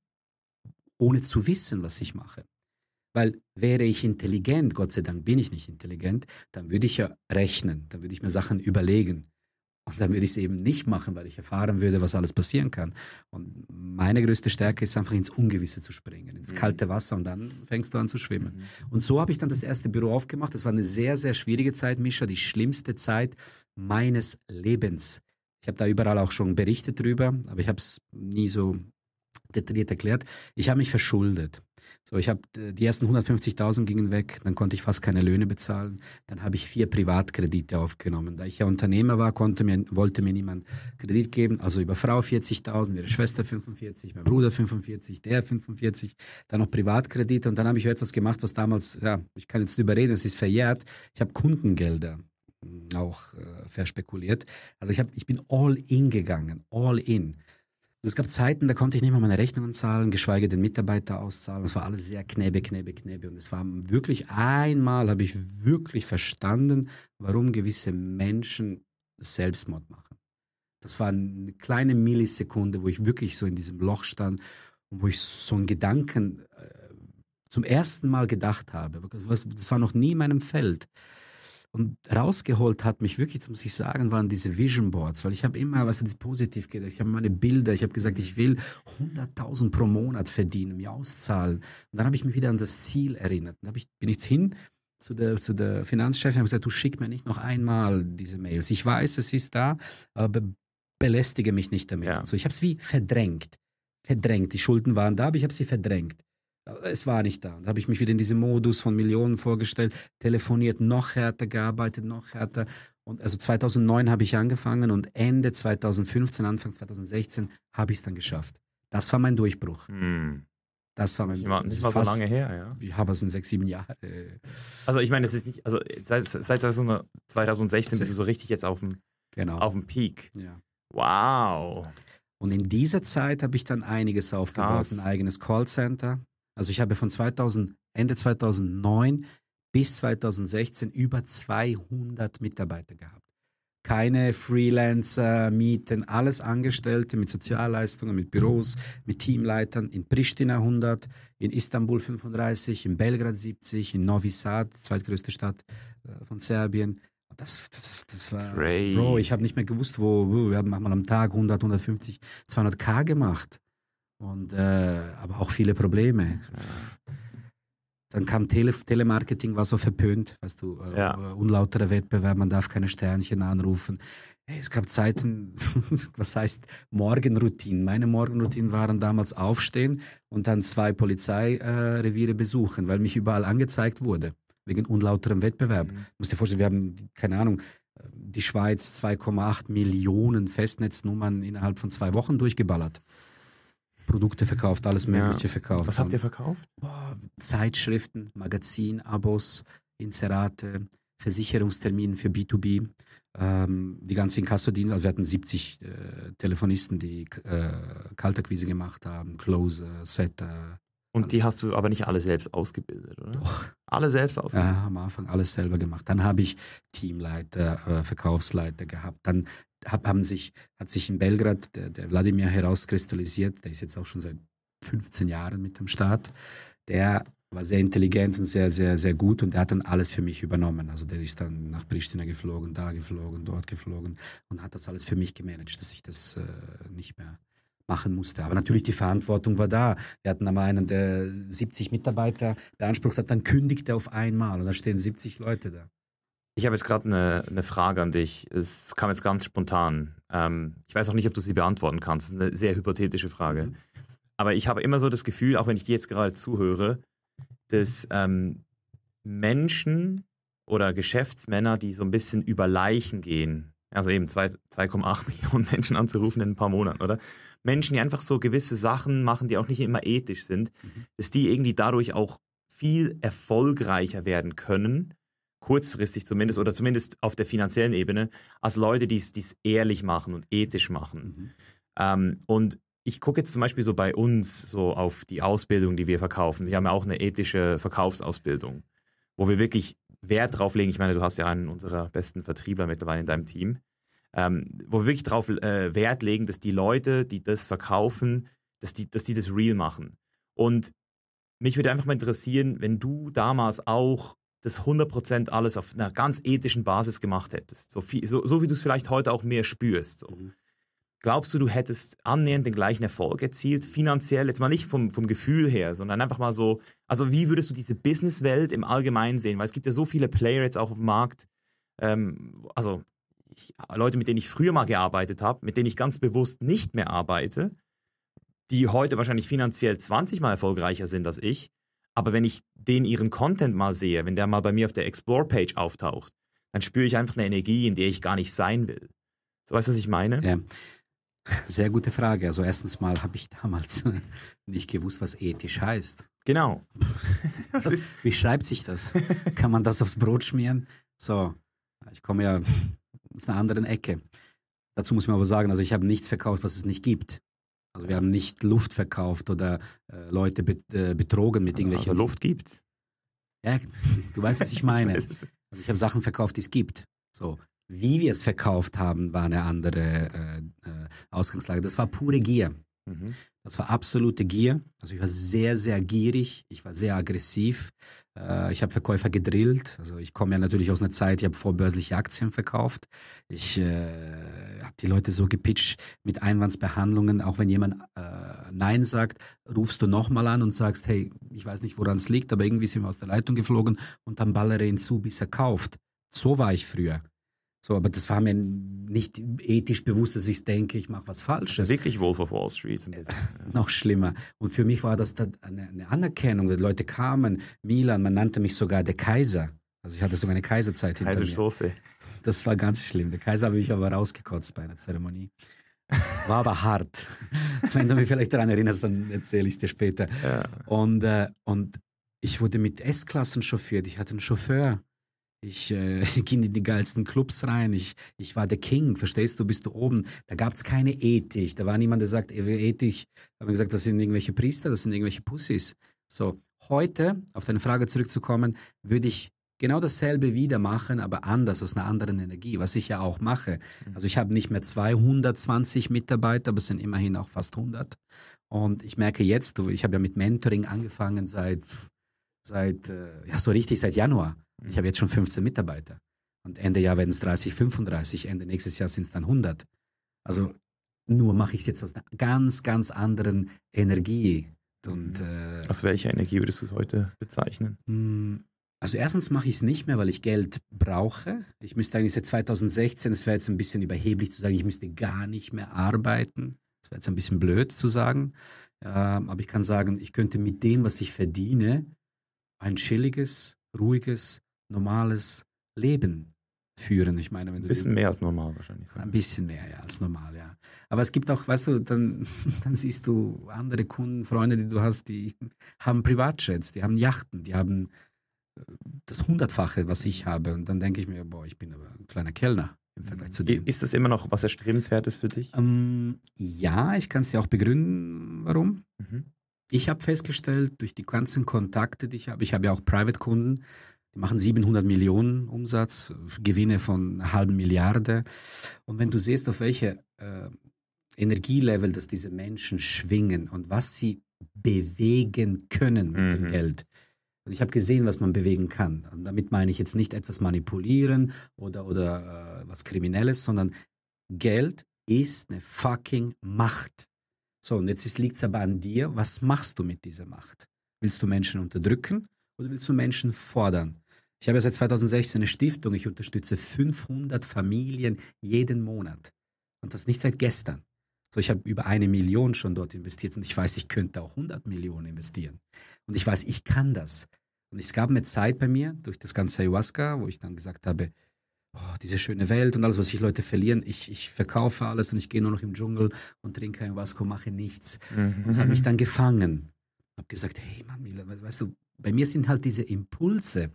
Speaker 1: ohne zu wissen, was ich mache. Weil wäre ich intelligent, Gott sei Dank bin ich nicht intelligent, dann würde ich ja rechnen, dann würde ich mir Sachen überlegen. Und dann würde ich es eben nicht machen, weil ich erfahren würde, was alles passieren kann. Und meine größte Stärke ist einfach ins Ungewisse zu springen, ins mhm. kalte Wasser und dann fängst du an zu schwimmen. Mhm. Und so habe ich dann das erste Büro aufgemacht. Das war eine sehr, sehr schwierige Zeit, Mischa, die schlimmste Zeit meines Lebens. Ich habe da überall auch schon berichtet drüber, aber ich habe es nie so detailliert erklärt. Ich habe mich verschuldet. So, ich habe äh, die ersten 150.000 gingen weg, dann konnte ich fast keine Löhne bezahlen. Dann habe ich vier Privatkredite aufgenommen. Da ich ja Unternehmer war, konnte mir, wollte mir niemand Kredit geben. Also über Frau 40.000, ihre Schwester 45, mein Bruder 45, der 45, dann noch Privatkredite. Und dann habe ich etwas gemacht, was damals, ja, ich kann jetzt drüber reden, es ist verjährt. Ich habe Kundengelder Mm, auch äh, verspekuliert. Also ich, hab, ich bin all in gegangen, all in. Und es gab Zeiten, da konnte ich nicht mal meine Rechnungen zahlen, geschweige denn Mitarbeiter auszahlen. Es war alles sehr knäbe, knäbe, knäbe. Und es war wirklich, einmal habe ich wirklich verstanden, warum gewisse Menschen Selbstmord machen. Das war eine kleine Millisekunde, wo ich wirklich so in diesem Loch stand und wo ich so einen Gedanken äh, zum ersten Mal gedacht habe. Das war noch nie in meinem Feld. Und rausgeholt hat mich wirklich, muss ich sagen, waren diese Vision Boards, weil ich habe immer was positiv gedacht. Ich habe meine Bilder, ich habe gesagt, ich will 100.000 pro Monat verdienen, mir auszahlen. Und dann habe ich mich wieder an das Ziel erinnert. Dann ich, bin ich hin zu der, zu der Finanzchefin und habe gesagt, du schick mir nicht noch einmal diese Mails. Ich weiß, es ist da, aber be belästige mich nicht damit. Ja. So, ich habe es wie verdrängt. Verdrängt. Die Schulden waren da, aber ich habe sie verdrängt. Äh, es war nicht da. Da habe ich mich wieder in diesem Modus von Millionen vorgestellt, telefoniert, noch härter gearbeitet, noch härter. Und also 2009 habe ich angefangen und Ende 2015, Anfang 2016 habe ich es dann geschafft. Das war mein Durchbruch. Hm. Das war mein Durchbruch. war, das war so lange her, ja. Ich habe es in sechs, sieben Jahren.
Speaker 2: Also ich meine, es ist nicht, also seit, seit 2016 bist du so richtig jetzt auf dem, genau. auf dem Peak. Ja. Wow.
Speaker 1: Und in dieser Zeit habe ich dann einiges aufgebaut. Krass. Ein eigenes Callcenter, also ich habe von 2000, Ende 2009 bis 2016 über 200 Mitarbeiter gehabt. Keine Freelancer, Mieten, alles Angestellte mit Sozialleistungen, mit Büros, mit Teamleitern. In Pristina 100, in Istanbul 35, in Belgrad 70, in Novi Sad, zweitgrößte Stadt äh, von Serbien. Das, das, das war, Crazy. Bro, ich habe nicht mehr gewusst, wo, wir haben manchmal am Tag 100, 150, 200 K gemacht und äh, aber auch viele Probleme. Ja. Dann kam Tele Telemarketing, war so verpönt, weißt du, äh, ja. Äh, unlauterer Wettbewerb, man darf keine Sternchen anrufen. Hey, es gab Zeiten, was heißt Morgenroutine? Meine Morgenroutine waren damals aufstehen und dann zwei Polizeireviere äh, besuchen, weil mich überall angezeigt wurde, wegen unlauterem Wettbewerb. Mhm. Du musst dir vorstellen, wir haben, keine Ahnung, die Schweiz 2,8 Millionen Festnetznummern innerhalb von zwei Wochen durchgeballert. Produkte verkauft, alles Mögliche ja. verkauft. Was habt ihr verkauft? Zeitschriften, Magazin, Abos, Inserate, Versicherungstermin für B2B, ähm, die ganze Inkassodienste, also wir hatten 70 äh, Telefonisten, die äh, Kaltakquise gemacht haben, Closer, Setter. Und die
Speaker 2: hast du aber nicht alle selbst ausgebildet, oder? Doch. Alle selbst ausgebildet? Ja, am Anfang alles
Speaker 1: selber gemacht. Dann habe ich Teamleiter, äh, Verkaufsleiter gehabt. Dann haben sich, hat sich in Belgrad der, der Wladimir herauskristallisiert, der ist jetzt auch schon seit 15 Jahren mit dem Staat, der war sehr intelligent und sehr, sehr, sehr gut und der hat dann alles für mich übernommen. Also der ist dann nach Pristina geflogen, da geflogen, dort geflogen und hat das alles für mich gemanagt, dass ich das äh, nicht mehr machen musste. Aber natürlich die Verantwortung war da. Wir hatten einmal einen, der 70 Mitarbeiter beansprucht hat, dann kündigt er auf einmal und da stehen 70 Leute da.
Speaker 2: Ich habe jetzt gerade eine, eine Frage an dich. Es kam jetzt ganz spontan. Ähm, ich weiß auch nicht, ob du sie beantworten kannst. Das ist eine sehr hypothetische Frage. Mhm. Aber ich habe immer so das Gefühl, auch wenn ich dir jetzt gerade zuhöre, dass ähm, Menschen oder Geschäftsmänner, die so ein bisschen über Leichen gehen, also eben 2,8 Millionen Menschen anzurufen in ein paar Monaten, oder? Menschen, die einfach so gewisse Sachen machen, die auch nicht immer ethisch sind, mhm. dass die irgendwie dadurch auch viel erfolgreicher werden können, kurzfristig zumindest oder zumindest auf der finanziellen Ebene, als Leute, die es ehrlich machen und ethisch machen. Mhm. Ähm, und ich gucke jetzt zum Beispiel so bei uns so auf die Ausbildung, die wir verkaufen. Wir haben ja auch eine ethische Verkaufsausbildung, wo wir wirklich Wert drauf legen. Ich meine, du hast ja einen unserer besten Vertriebler mittlerweile in deinem Team, ähm, wo wir wirklich drauf äh, Wert legen, dass die Leute, die das verkaufen, dass die, dass die das real machen. Und mich würde einfach mal interessieren, wenn du damals auch das 100% alles auf einer ganz ethischen Basis gemacht hättest. So, viel, so, so wie du es vielleicht heute auch mehr spürst. So. Mhm. Glaubst du, du hättest annähernd den gleichen Erfolg erzielt, finanziell, jetzt mal nicht vom, vom Gefühl her, sondern einfach mal so, also wie würdest du diese Businesswelt im Allgemeinen sehen? Weil es gibt ja so viele Player jetzt auch auf dem Markt, ähm, also ich, Leute, mit denen ich früher mal gearbeitet habe, mit denen ich ganz bewusst nicht mehr arbeite, die heute wahrscheinlich finanziell 20 mal erfolgreicher sind als ich, aber wenn ich den ihren Content mal sehe, wenn der mal bei mir auf der Explore-Page auftaucht, dann spüre ich einfach eine Energie, in der ich gar nicht sein will. So weißt du, was ich meine? Ja.
Speaker 1: Sehr gute Frage. Also erstens mal habe ich damals nicht gewusst, was ethisch heißt. Genau. Wie schreibt sich das? Kann man das aufs Brot schmieren? So, ich komme ja aus einer anderen Ecke. Dazu muss man aber sagen, also ich habe nichts verkauft, was es nicht gibt. Also wir haben nicht Luft verkauft oder äh, Leute bet äh, betrogen mit also irgendwelchen. Also Luft gibt's. Ja, du weißt, was ich meine. Also ich habe Sachen verkauft, die es gibt. So. Wie wir es verkauft haben, war eine andere äh, äh, Ausgangslage. Das war pure Gier. Mhm. Das war absolute Gier. Also ich war sehr, sehr gierig. Ich war sehr aggressiv. Äh, ich habe Verkäufer gedrillt. Also ich komme ja natürlich aus einer Zeit, ich habe vorbörsliche Aktien verkauft. Ich äh, die Leute so gepitcht mit Einwandsbehandlungen. Auch wenn jemand äh, Nein sagt, rufst du nochmal an und sagst, hey, ich weiß nicht, woran es liegt, aber irgendwie sind wir aus der Leitung geflogen und dann ballere ihn zu, bis er kauft. So war ich früher. So, aber das war mir nicht ethisch bewusst, dass ich denke, ich mache was
Speaker 2: Falsches. Also wirklich Wolf of Wall Street. Äh,
Speaker 1: noch schlimmer. Und für mich war das eine, Anerkennung. Die Leute kamen, Milan, man nannte mich sogar der Kaiser. Also ich hatte sogar eine Kaiserzeit hinter Kaiser mir das war ganz schlimm. Der Kaiser habe ich aber rausgekotzt bei einer Zeremonie. War aber hart. Wenn du mich vielleicht daran erinnerst, dann erzähle ich es dir später. Ja. Und, äh, und ich wurde mit S-Klassen chauffiert. Ich hatte einen Chauffeur. Ich, äh, ging in die geilsten Clubs rein. Ich, ich war der King, verstehst du? Bist du oben? Da gab es keine Ethik. Da war niemand, der sagt, Ethik. Da haben wir gesagt, das sind irgendwelche Priester, das sind irgendwelche Pussys. So, heute, auf deine Frage zurückzukommen, würde ich genau dasselbe wieder machen, aber anders, aus einer anderen Energie, was ich ja auch mache. Mhm. Also ich habe nicht mehr 220 Mitarbeiter, aber es sind immerhin auch fast 100. Und ich merke jetzt, ich habe ja mit Mentoring angefangen seit, seit äh, ja so richtig seit Januar. Mhm. Ich habe jetzt schon 15 Mitarbeiter. Und Ende Jahr werden es 30, 35, Ende nächstes Jahr sind es dann 100. Also mhm. nur mache ich es jetzt aus einer ganz, ganz anderen Energie.
Speaker 2: Und, äh, aus welcher Energie würdest du es heute bezeichnen? Hm,
Speaker 1: also erstens mache ich es nicht mehr, weil ich Geld brauche. Ich müsste eigentlich seit 2016, es wäre jetzt ein bisschen überheblich zu sagen, ich müsste gar nicht mehr arbeiten. Das wäre jetzt ein bisschen blöd zu sagen. Ähm, aber ich kann sagen, ich könnte mit dem, was ich verdiene, ein chilliges, ruhiges, normales Leben führen. Ich meine, wenn du ein bisschen mehr als normal wahrscheinlich. Ein bisschen mehr ja, als normal, ja. Aber es gibt auch, weißt du, dann, dann siehst du andere Kunden, Freunde, die du hast, die haben Privatjets, die haben Yachten, die haben das Hundertfache, was ich habe. Und dann denke ich mir, boah, ich bin aber ein kleiner Kellner
Speaker 2: im Vergleich zu dir. Ist das immer noch was Erstrebenswertes für dich?
Speaker 1: Ähm, ja, ich kann es dir auch begründen, warum. Mhm. Ich habe festgestellt, durch die ganzen Kontakte, die ich habe, ich habe ja auch Private-Kunden, die machen 700 Millionen Umsatz, Gewinne von einer halben Milliarde. Und wenn du siehst, auf welche äh, Energielevel, dass diese Menschen schwingen und was sie bewegen können mit mhm. dem Geld, und also Ich habe gesehen, was man bewegen kann. Und damit meine ich jetzt nicht etwas manipulieren oder, oder äh, was Kriminelles, sondern Geld ist eine fucking Macht. So, und jetzt liegt es aber an dir, was machst du mit dieser Macht? Willst du Menschen unterdrücken oder willst du Menschen fordern? Ich habe ja seit 2016 eine Stiftung, ich unterstütze 500 Familien jeden Monat. Und das nicht seit gestern. So, ich habe über eine Million schon dort investiert und ich weiß, ich könnte auch 100 Millionen investieren. Und ich weiß, ich kann das. Und es gab mir Zeit bei mir durch das ganze Ayahuasca, wo ich dann gesagt habe, oh, diese schöne Welt und alles, was sich Leute verlieren, ich, ich verkaufe alles und ich gehe nur noch im Dschungel und trinke Ayahuasca und mache nichts. Mhm. Und habe mich dann gefangen. Habe gesagt, hey Mamila, weißt du, bei mir sind halt diese Impulse.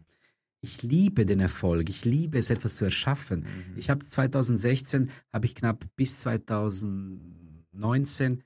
Speaker 1: Ich liebe den Erfolg. Ich liebe es, etwas zu erschaffen. Mhm. Ich habe 2016, habe ich knapp bis 2019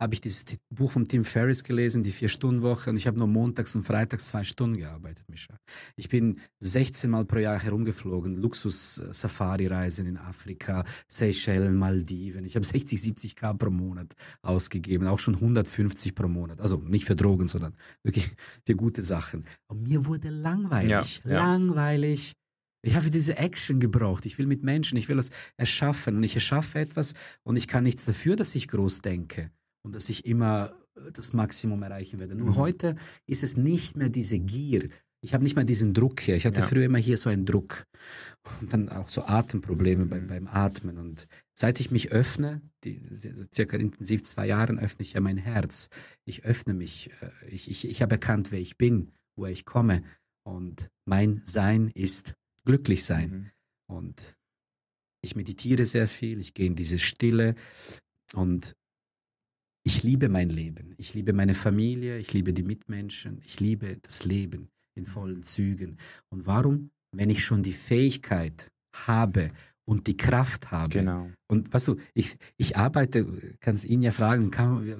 Speaker 1: habe ich dieses Buch von Tim Ferriss gelesen, die Vier-Stunden-Woche, und ich habe nur montags und freitags zwei Stunden gearbeitet, Mischa. Ich bin 16 Mal pro Jahr herumgeflogen, Luxus-Safari-Reisen in Afrika, Seychellen, Maldiven. Ich habe 60, 70 K pro Monat ausgegeben, auch schon 150 pro Monat. Also nicht für Drogen, sondern wirklich für gute Sachen. Und mir wurde langweilig, ja, ja. langweilig. Ich habe diese Action gebraucht. Ich will mit Menschen, ich will das erschaffen und ich erschaffe etwas und ich kann nichts dafür, dass ich groß denke und dass ich immer äh, das Maximum erreichen werde. Nur mhm. heute ist es nicht mehr diese Gier. Ich habe nicht mehr diesen Druck hier. Ich hatte ja. früher immer hier so einen Druck und dann auch so Atemprobleme mhm. beim, beim, Atmen. Und seit ich mich öffne, die, circa intensiv zwei Jahren öffne ich ja mein Herz. Ich öffne mich. Äh, ich, ich, ich habe erkannt, wer ich bin, woher ich komme. Und mein Sein ist glücklich sein. Mhm. Und ich meditiere sehr viel. Ich gehe in diese Stille. Und ich liebe mein Leben, ich liebe meine Familie, ich liebe die Mitmenschen, ich liebe das Leben in vollen Zügen. Und warum, wenn ich schon die Fähigkeit habe und die Kraft habe. Genau. Und weißt du, ich, ich arbeite, kannst ihn ja fragen,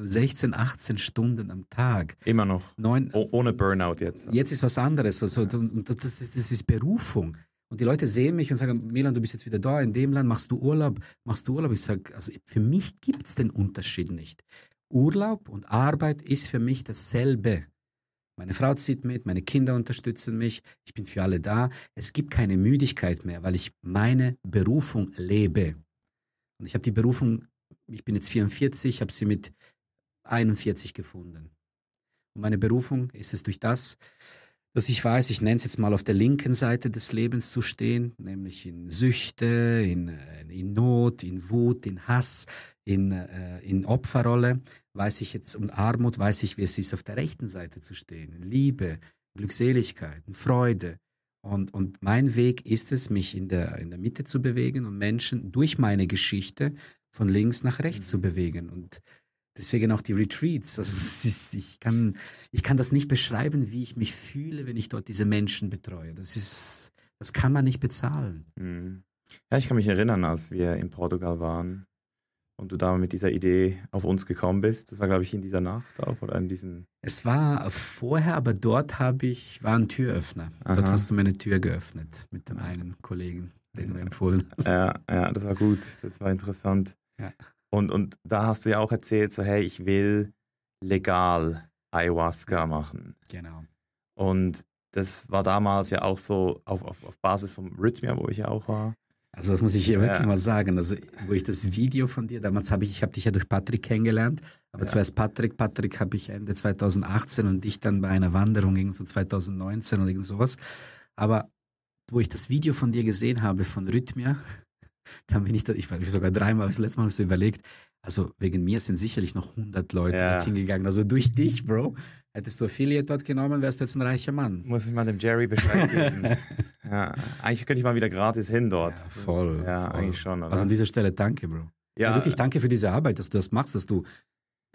Speaker 1: 16, 18 Stunden am Tag. Immer noch. Neun, oh,
Speaker 2: ohne Burnout jetzt.
Speaker 1: Jetzt ist was anderes. Also, ja. und das, das ist Berufung. Und die Leute sehen mich und sagen, Milan, du bist jetzt wieder da, in dem Land, machst du Urlaub, machst du Urlaub. Ich sage, also für mich gibt es den Unterschied nicht. Urlaub und Arbeit ist für mich dasselbe. Meine Frau zieht mit, meine Kinder unterstützen mich, ich bin für alle da. Es gibt keine Müdigkeit mehr, weil ich meine Berufung lebe. Und ich habe die Berufung, ich bin jetzt 44, habe sie mit 41 gefunden. Und meine Berufung ist es durch das, dass ich weiß, ich nenne es jetzt mal auf der linken Seite des Lebens zu stehen, nämlich in Süchte, in, äh, in Not, in Wut, in Hass, in, äh, in Opferrolle, weiß ich jetzt und Armut, weiß ich, wie es ist, auf der rechten Seite zu stehen, in Liebe, Glückseligkeit, in Freude. Und, und mein Weg ist es, mich in der, in der Mitte zu bewegen und Menschen durch meine Geschichte von links nach rechts mhm. zu bewegen. Und Deswegen auch die Retreats. Also ist, ich, kann, ich kann das nicht beschreiben, wie ich mich fühle, wenn ich dort diese Menschen betreue. Das ist, das kann man nicht bezahlen.
Speaker 2: Mhm. Ja, ich kann mich erinnern, als wir in Portugal waren und du da mit dieser Idee auf uns gekommen bist. Das war, glaube ich, in dieser Nacht auch oder in diesem.
Speaker 1: Es war vorher, aber dort habe ich, war ein Türöffner. Aha. Dort hast du meine Tür
Speaker 2: geöffnet mit dem einen Kollegen, den du empfohlen hast. Ja, ja, das war gut. Das war interessant. Ja. Und, und da hast du ja auch erzählt, so hey, ich will legal Ayahuasca machen. Genau. Und das war damals ja auch so auf, auf, auf Basis vom Rhythmia, wo ich ja
Speaker 1: auch war. Also das muss ich hier wirklich ja. mal sagen. Also wo ich das Video von dir, damals habe ich, ich habe dich ja durch Patrick kennengelernt, aber ja. zuerst Patrick, Patrick habe ich Ende 2018 und ich dann bei einer Wanderung irgend so 2019 oder irgend sowas. Aber wo ich das Video von dir gesehen habe von Rhythmia, dann bin ich da, ich war sogar dreimal, das letzte Mal habe ich so überlegt, also wegen mir sind sicherlich noch 100 Leute ja. hingegangen. Also durch dich, Bro, hättest du Affiliate dort
Speaker 2: genommen, wärst du jetzt ein reicher Mann. Muss ich mal dem Jerry Bescheid geben. ja, eigentlich könnte ich mal wieder gratis hin dort. Ja, voll. Ja, voll. eigentlich schon. Oder? Also an
Speaker 1: dieser Stelle danke, Bro. Ja. ja. Wirklich danke für diese Arbeit, dass du das machst, dass du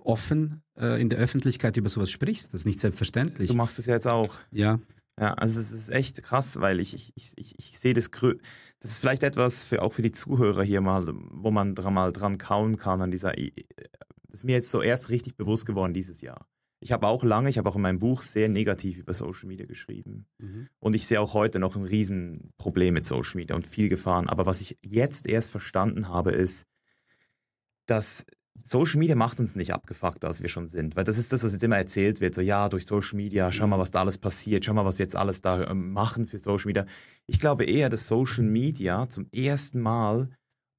Speaker 1: offen äh, in der Öffentlichkeit über sowas sprichst. Das ist nicht selbstverständlich. Du
Speaker 2: machst es ja jetzt auch. Ja. Ja, also es ist echt krass, weil ich, ich, ich, ich sehe das, das ist vielleicht etwas für, auch für die Zuhörer hier mal, wo man dran, mal dran kauen kann an dieser, e-, das ist mir jetzt so erst richtig bewusst geworden dieses Jahr. Ich habe auch lange, ich habe auch in meinem Buch sehr negativ über Social Media geschrieben. Mhm. Und ich sehe auch heute noch ein Riesenproblem mit Social Media und viel Gefahren. Aber was ich jetzt erst verstanden habe, ist, dass Social Media macht uns nicht abgefuckter, als wir schon sind. Weil das ist das, was jetzt immer erzählt wird. So, ja, durch Social Media, schau mal, mhm. was da alles passiert. Schau mal, was jetzt alles da ähm, machen für Social Media. Ich glaube eher, dass Social Media zum ersten Mal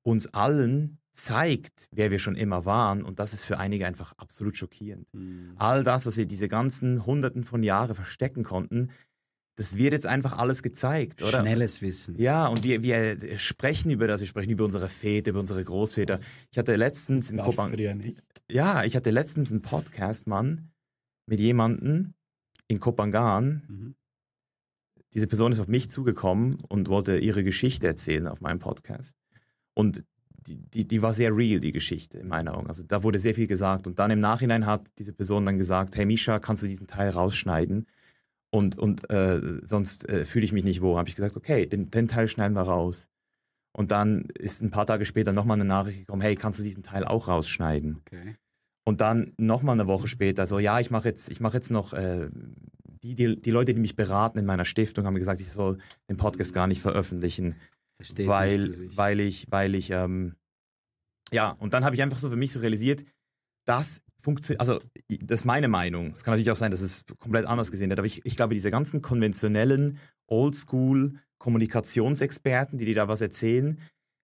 Speaker 2: uns allen zeigt, wer wir schon immer waren. Und das ist für einige einfach absolut schockierend. Mhm. All das, was wir diese ganzen Hunderten von Jahren verstecken konnten, das wird jetzt einfach alles gezeigt, oder? Schnelles Wissen. Ja, und wir, wir sprechen über das, wir sprechen über unsere Väter, über unsere Großväter. Ich hatte letztens in dich Ja, nicht. ja, ich hatte letztens einen Podcast, Mann, mit jemandem in Kopangan. Mhm. Diese Person ist auf mich zugekommen und wollte ihre Geschichte erzählen auf meinem Podcast. Und die, die, die war sehr real, die Geschichte, in meiner Augen. Also da wurde sehr viel gesagt. Und dann im Nachhinein hat diese Person dann gesagt, hey Misha, kannst du diesen Teil rausschneiden? und, und äh, sonst äh, fühle ich mich nicht wohl. Habe ich gesagt, okay, den, den Teil schneiden wir raus. Und dann ist ein paar Tage später nochmal eine Nachricht gekommen, hey, kannst du diesen Teil auch rausschneiden? Okay. Und dann nochmal eine Woche später, so ja, ich mache jetzt, ich mache jetzt noch, äh, die, die, die Leute, die mich beraten in meiner Stiftung, haben gesagt, ich soll den Podcast gar nicht veröffentlichen. Versteht weil, weil ich, weil ich, ähm, ja, und dann habe ich einfach so für mich so realisiert, das funktioniert, also das ist meine Meinung. Es kann natürlich auch sein, dass es komplett anders gesehen wird, aber ich, ich glaube, diese ganzen konventionellen, oldschool Kommunikationsexperten, die dir da was erzählen,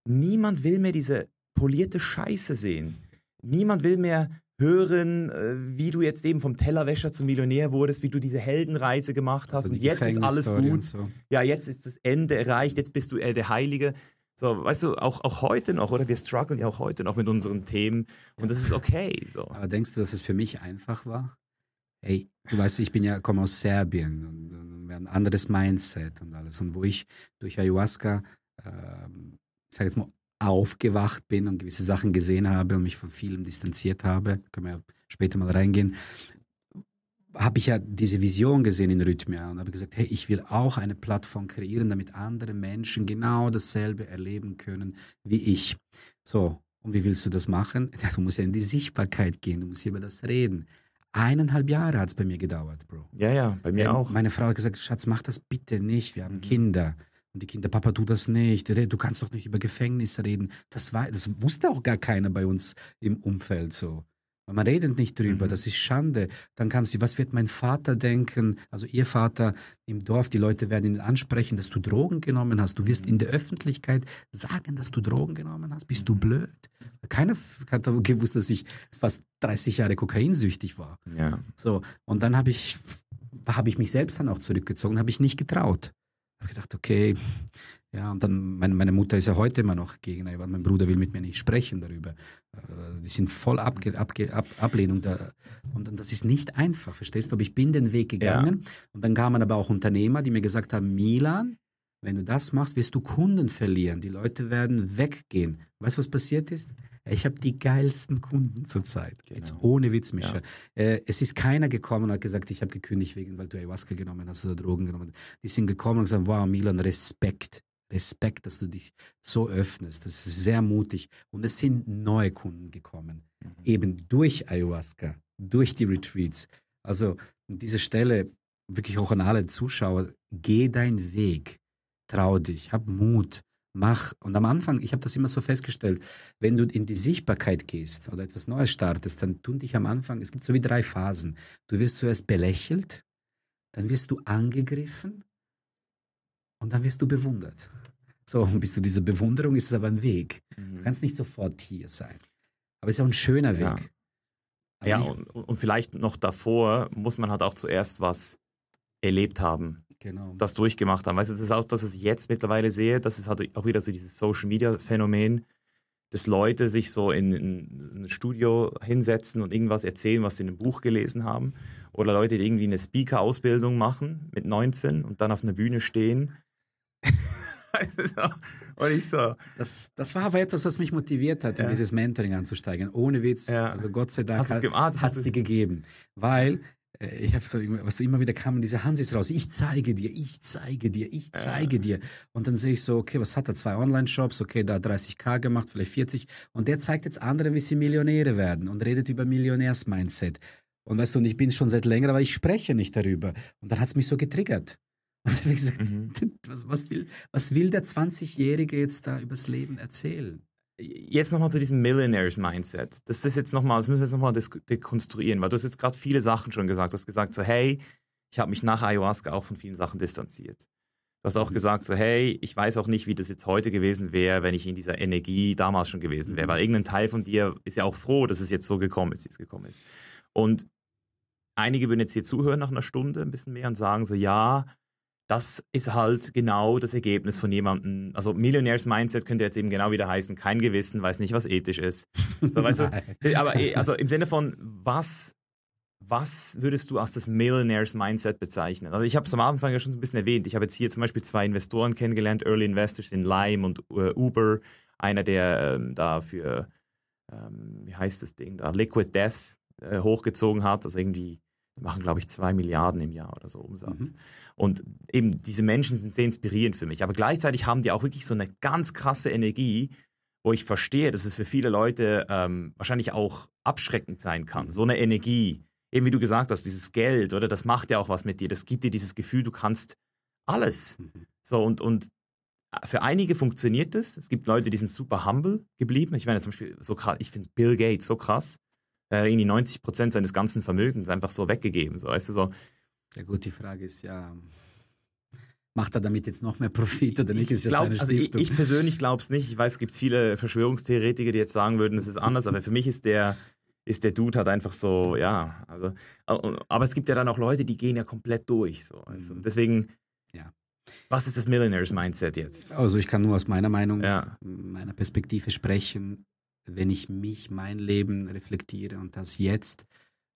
Speaker 2: niemand will mehr diese polierte Scheiße sehen. Niemand will mehr hören, äh, wie du jetzt eben vom Tellerwäscher zum Millionär wurdest, wie du diese Heldenreise gemacht hast also und jetzt ist alles gut. So. Ja, jetzt ist das Ende erreicht, jetzt bist du äh, der Heilige. So, weißt du, auch, auch heute noch, oder? Wir strugglen ja auch heute noch mit unseren Themen und das ist okay. So. Aber denkst du, dass es für mich einfach war?
Speaker 1: Hey, du weißt, ich bin ja, komme aus Serbien und, und ein anderes Mindset und alles. Und wo ich durch Ayahuasca, äh, ich sag jetzt mal, aufgewacht bin und gewisse Sachen gesehen habe und mich von vielem distanziert habe, können wir ja später mal reingehen, habe ich ja diese Vision gesehen in Rhythmia und habe gesagt, hey, ich will auch eine Plattform kreieren, damit andere Menschen genau dasselbe erleben können wie ich. So, und wie willst du das machen? Ja, du musst ja in die Sichtbarkeit gehen, du musst hier über das reden. Eineinhalb Jahre hat es bei mir gedauert, Bro. Ja, ja, bei mir ähm, auch. Meine Frau hat gesagt, Schatz, mach das bitte nicht, wir haben mhm. Kinder. Und die Kinder, Papa, tu das nicht. Du kannst doch nicht über Gefängnis reden. Das, war, das wusste auch gar keiner bei uns im Umfeld so. Man redet nicht drüber, mhm. das ist Schande. Dann kam sie, was wird mein Vater denken? Also ihr Vater im Dorf, die Leute werden ihn ansprechen, dass du Drogen genommen hast. Du wirst in mhm. der Öffentlichkeit sagen, dass du Drogen genommen hast. Bist du mhm. blöd? Keiner hat gewusst, dass ich fast 30 Jahre kokainsüchtig war. Ja. So, und dann habe ich, hab ich mich selbst dann auch zurückgezogen, habe ich nicht getraut. Ich habe gedacht, okay, ja, und dann, meine, meine Mutter ist ja heute immer noch Gegner, weil mein Bruder will mit mir nicht sprechen darüber. Äh, die sind voll abge, abge, ab, Ablehnung da. Und dann, das ist nicht einfach, verstehst du? Aber ich bin den Weg gegangen. Ja. Und dann kamen aber auch Unternehmer, die mir gesagt haben, Milan, wenn du das machst, wirst du Kunden verlieren. Die Leute werden weggehen. Weißt du, was passiert ist? Ich habe die geilsten Kunden zurzeit. Genau. Jetzt ohne Witz, Micha. Ja. Äh, es ist keiner gekommen und hat gesagt, ich habe gekündigt wegen, weil du Ayahuasca genommen hast oder Drogen genommen hast. Die sind gekommen und gesagt, wow, Milan, Respekt. Respekt, dass du dich so öffnest. Das ist sehr mutig. Und es sind neue Kunden gekommen, mhm. eben durch Ayahuasca, durch die Retreats. Also an dieser Stelle wirklich auch an alle Zuschauer, geh deinen Weg, trau dich, hab Mut, mach. Und am Anfang, ich habe das immer so festgestellt, wenn du in die Sichtbarkeit gehst oder etwas Neues startest, dann tun dich am Anfang, es gibt so wie drei Phasen. Du wirst zuerst belächelt, dann wirst du angegriffen und dann wirst du bewundert. So, und bis zu dieser Bewunderung ist es aber ein Weg. Mhm. Du kannst nicht sofort hier sein. Aber es ist auch ein schöner Weg.
Speaker 2: Ja, ja und, und, vielleicht noch davor muss man halt auch zuerst was erlebt haben. Genau. Das durchgemacht haben. Weißt du, das ist auch, dass ich jetzt mittlerweile sehe, das ist halt auch wieder so dieses Social Media Phänomen, dass Leute sich so in, in ein Studio hinsetzen und irgendwas erzählen, was sie in einem Buch gelesen haben. Oder Leute, die irgendwie eine Speaker-Ausbildung machen mit 19 und dann auf einer Bühne stehen Also und ich so. Das, das war aber etwas, was mich motiviert hat, ja. in dieses Mentoring anzusteigen. Ohne Witz. Ja.
Speaker 1: Also Gott sei Dank hat es ah, dir gegeben. Weil äh, ich habe so, was du immer wieder kamen diese Hansis raus. Ich zeige dir, ich zeige dir, ich zeige dir. Und dann sehe ich so, okay, was hat er? Zwei Online-Shops, okay, da 30k gemacht, vielleicht 40. Und der zeigt jetzt anderen, wie sie Millionäre werden und redet über Millionärs-Mindset. Und weißt du, und ich bin schon seit längerer, aber ich spreche nicht darüber. Und dann hat es mich so getriggert. Also wie gesagt, mhm.
Speaker 2: was, was, will, was will der 20-Jährige jetzt da übers Leben erzählen? Jetzt nochmal zu diesem Millionaires-Mindset. Das ist jetzt nochmal, das müssen wir jetzt nochmal dekonstruieren, weil du hast jetzt gerade viele Sachen schon gesagt. Du hast gesagt so, hey, ich habe mich nach Ayahuasca auch von vielen Sachen distanziert. Du hast auch mhm. gesagt so, hey, ich weiß auch nicht, wie das jetzt heute gewesen wäre, wenn ich in dieser Energie damals schon gewesen wäre, mhm. weil irgendein Teil von dir ist ja auch froh, dass es jetzt so gekommen ist, wie es gekommen ist. Und einige würden jetzt hier zuhören nach einer Stunde ein bisschen mehr und sagen so, ja, das ist halt genau das Ergebnis von jemandem. Also Millionaires Mindset könnte jetzt eben genau wieder heißen, kein Gewissen, weiß nicht, was ethisch ist. So, weißt du? Äh, aber äh, also im Sinne von, was, was würdest du als das Millionaires Mindset bezeichnen? Also ich habe es am Anfang ja schon ein bisschen erwähnt. Ich habe jetzt hier zum Beispiel zwei Investoren kennengelernt, Early Investors in Lime und äh, Uber. Einer, der ähm, da für, ähm, wie heißt das Ding da, Liquid Death äh, hochgezogen hat, also irgendwie wir machen, glaube ich, zwei Milliarden im Jahr oder so Umsatz. Mhm. Und eben diese Menschen sind sehr inspirierend für mich. Aber gleichzeitig haben die auch wirklich so eine ganz krasse Energie, wo ich verstehe, dass es für viele Leute ähm, wahrscheinlich auch abschreckend sein kann. Mhm. So eine Energie, eben wie du gesagt hast, dieses Geld, oder das macht ja auch was mit dir. Das gibt dir dieses Gefühl, du kannst alles. Mhm. So und, und äh, für einige funktioniert das. Es gibt Leute, die sind super humble geblieben. Ich meine zum Beispiel, so krass, ich finde Bill Gates so krass. Äh, irgendwie 90 Prozent seines ganzen Vermögens einfach so weggegeben. So, weißt du, so. Ja gut, die Frage ist ja,
Speaker 1: macht er damit jetzt noch mehr Profit oder nicht? Ich, glaub, also ich, ich
Speaker 2: persönlich glaube es nicht. Ich weiß, es gibt viele Verschwörungstheoretiker, die jetzt sagen würden, es ist anders, aber für mich ist der, ist der Dude halt einfach so, ja. Also, aber es gibt ja dann auch Leute, die gehen ja komplett durch. So. Also, deswegen, ja. was ist das Millionaires-Mindset jetzt?
Speaker 1: Also ich kann nur aus meiner Meinung, ja. meiner Perspektive sprechen wenn ich mich, mein Leben reflektiere und das jetzt,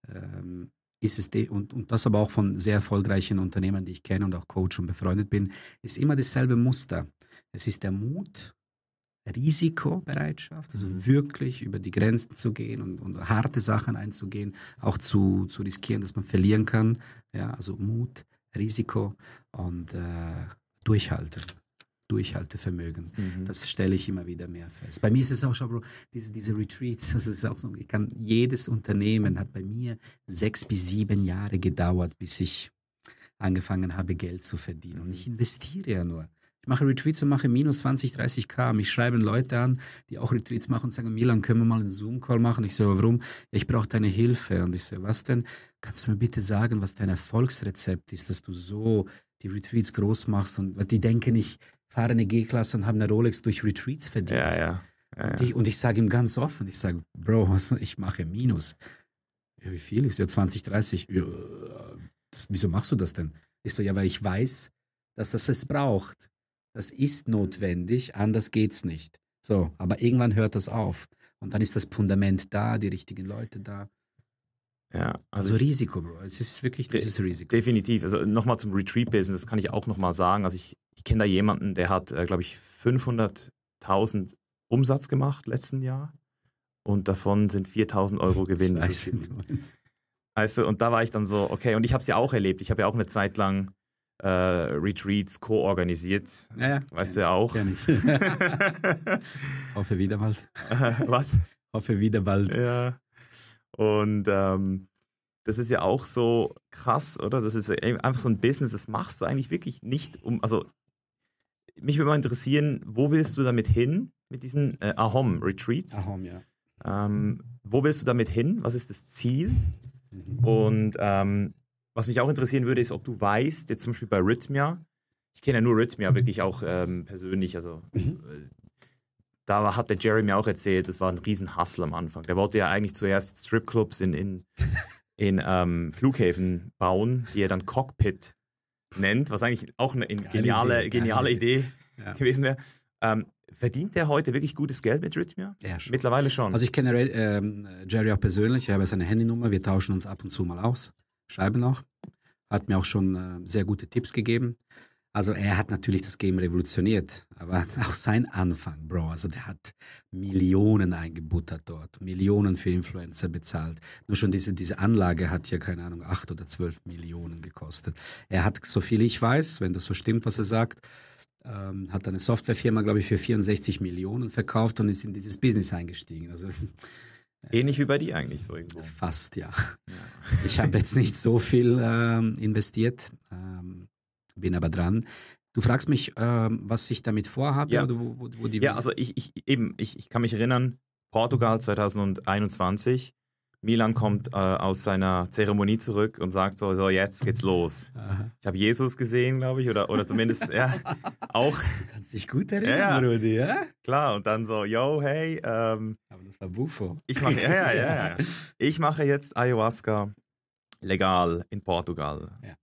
Speaker 1: ähm, ist es, und, und das aber auch von sehr erfolgreichen Unternehmern, die ich kenne und auch Coach und befreundet bin, ist immer dasselbe Muster. Es ist der Mut, Risikobereitschaft, also wirklich über die Grenzen zu gehen und, und harte Sachen einzugehen, auch zu, zu riskieren, dass man verlieren kann. Ja, also Mut, Risiko und äh, Durchhalten. Durchhaltevermögen. Mhm. Das stelle ich immer wieder mehr fest. Bei mir ist es auch schon, Bro, diese, diese Retreats, das ist auch so, ich kann, jedes Unternehmen hat bei mir sechs bis sieben Jahre gedauert, bis ich angefangen habe, Geld zu verdienen. Und mhm. ich investiere ja nur. Ich mache Retreats und mache minus 20, 30 K. Mich schreiben Leute an, die auch Retreats machen und sagen, Milan, können wir mal einen Zoom-Call machen? Ich so, warum? Ich brauche deine Hilfe. Und ich so, was denn? Kannst du mir bitte sagen, was dein Erfolgsrezept ist, dass du so die Retreats groß machst? Und die denken nicht, fahren eine G-Klasse und haben eine Rolex durch Retreats verdient. Ja, ja. ja, ja. und ich sage ihm ganz offen, ich sage, Bro, ich mache Minus. Ja, wie viel? Ich ja, 20, 30. Das, wieso machst du das denn? Ich so, ja, weil ich weiß, dass das es braucht. Das ist notwendig, anders geht's nicht. So, aber irgendwann hört das auf. Und dann ist das Fundament da, die richtigen Leute da.
Speaker 2: Ja, also, also Risiko, Bro. Es ist wirklich, das ist Risiko. Definitiv. Also nochmal zum Retreat-Business, das kann ich auch nochmal sagen. Also ich, ich kenne da jemanden, der hat, äh, glaube ich, 500.000 Umsatz gemacht letzten Jahr und davon sind 4.000 Euro Gewinn. Weiß, also und da war ich dann so, okay, und ich habe es ja auch erlebt. Ich habe ja auch eine Zeit lang äh, Retreats co-organisiert. Ja, ja. Weißt du ja auch. Ja, Hoffe wieder bald. was? Hoffe wieder bald. Ja. Und ähm, das ist ja auch so krass, oder? Das ist einfach so ein Business, das machst du eigentlich wirklich nicht um, also mich würde mal interessieren, wo willst du damit hin, mit diesen äh, Ahom-Retreats? Ahom, ja. Ähm, wo willst du damit hin? Was ist das Ziel? Mhm. Und ähm, was mich auch interessieren würde, ist, ob du weißt, jetzt zum Beispiel bei Rhythmia, ich kenne ja nur Rhythmia mhm. wirklich auch ähm, persönlich, also mhm. Äh, da hat der Jerry mir auch erzählt, das war ein Riesenhassel am Anfang. Der wollte ja eigentlich zuerst Stripclubs in, in, in ähm, Flughäfen bauen, die er dann Cockpit nennt, was eigentlich auch eine geniale, Idee, geniale Idee, ja. gewesen wäre. Ähm, verdient der heute wirklich gutes Geld mit Rhythmia? Ja, schon. Mittlerweile schon. Also ich kenne ähm, Jerry auch
Speaker 1: persönlich, ich habe seine Handynummer, wir tauschen uns ab und zu mal aus, schreiben auch. Hat mir auch schon äh, sehr gute Tipps gegeben. Also er hat natürlich das Game revolutioniert, aber auch sein Anfang, Bro, also der hat Millionen eingebuttert dort, Millionen für Influencer bezahlt. Nur schon diese, diese Anlage hat ja, keine Ahnung, acht oder zwölf Millionen gekostet. Er hat, so viel ich weiß, wenn das so stimmt, was er sagt, ähm, hat eine Softwarefirma, glaube ich, für 64 Millionen verkauft und ist in dieses Business eingestiegen. Also äh, Ähnlich wie bei dir eigentlich so irgendwo. Fast, ja. ja. Ich habe jetzt nicht so viel ähm, investiert. Ähm, bin aber dran. Du fragst mich, ähm, was ich damit vorhabe ja. oder wo, wo, wo die Ja, Visi also
Speaker 2: ich, ich eben, ich, ich, kann mich erinnern, Portugal 2021, Milan kommt äh, aus seiner Zeremonie zurück und sagt so, so jetzt geht's los. Aha. Ich habe Jesus gesehen, glaube ich, oder, oder zumindest, ja, auch. kannst dich gut erinnern, ja, Rudi, ja? Klar, und dann so, yo, hey. Ähm, aber das war Bufo. Ich mache, ja, ja, ja, ja. Ich mache jetzt Ayahuasca legal in Portugal. Ja.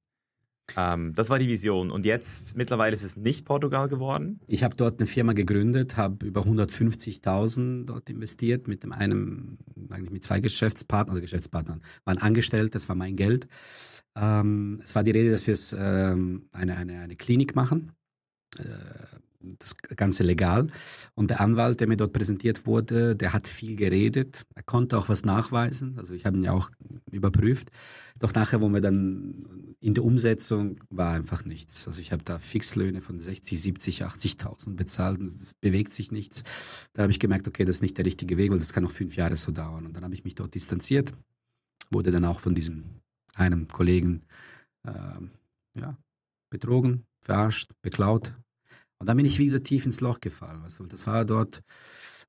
Speaker 2: Ähm, das war die Vision. Und jetzt, mittlerweile ist es nicht Portugal geworden?
Speaker 1: Ich habe dort eine Firma gegründet, habe über 150.000 dort investiert mit dem einem, eigentlich mit zwei Geschäftspartnern, also Geschäftspartnern, waren angestellt, das war mein Geld. Ähm, es war die Rede, dass wir ähm, eine, eine, eine Klinik machen. Äh, das Ganze legal. Und der Anwalt, der mir dort präsentiert wurde, der hat viel geredet. Er konnte auch was nachweisen. Also ich habe ihn ja auch überprüft. Doch nachher, wo wir dann in der Umsetzung, war einfach nichts. Also ich habe da Fixlöhne von 60, 70, 80.000 bezahlt und es bewegt sich nichts. Da habe ich gemerkt, okay, das ist nicht der richtige Weg, und das kann noch fünf Jahre so dauern. Und dann habe ich mich dort distanziert, wurde dann auch von diesem einem Kollegen äh, ja, betrogen, verarscht, beklaut und dann bin ich wieder tief ins Loch gefallen. Weißt du? Das war dort,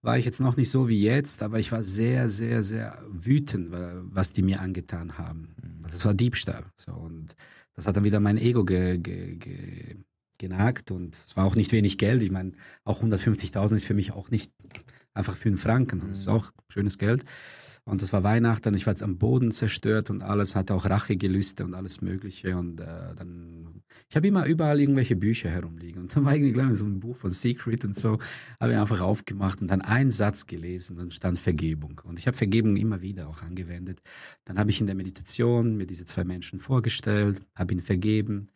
Speaker 1: war ich jetzt noch nicht so wie jetzt, aber ich war sehr, sehr, sehr wütend, was die mir angetan haben. Mhm. Das war Diebstahl. So. Und das hat dann wieder mein Ego ge, ge, ge, genagt und es war auch nicht wenig Geld. Ich meine, auch 150.000 ist für mich auch nicht einfach für einen Franken, sondern es ist mhm. auch schönes Geld. Und das war Weihnachten, ich war am Boden zerstört und alles, hatte auch Rachegelüste und alles Mögliche. Und äh, dann ich habe immer überall irgendwelche Bücher herumliegen. Und dann war irgendwie klar, so ein Buch von Secret und so. Habe ich einfach aufgemacht und dann einen Satz gelesen. Dann stand Vergebung. Und ich habe Vergebung immer wieder auch angewendet. Dann habe ich in der Meditation mir diese zwei Menschen vorgestellt, habe ihnen vergeben,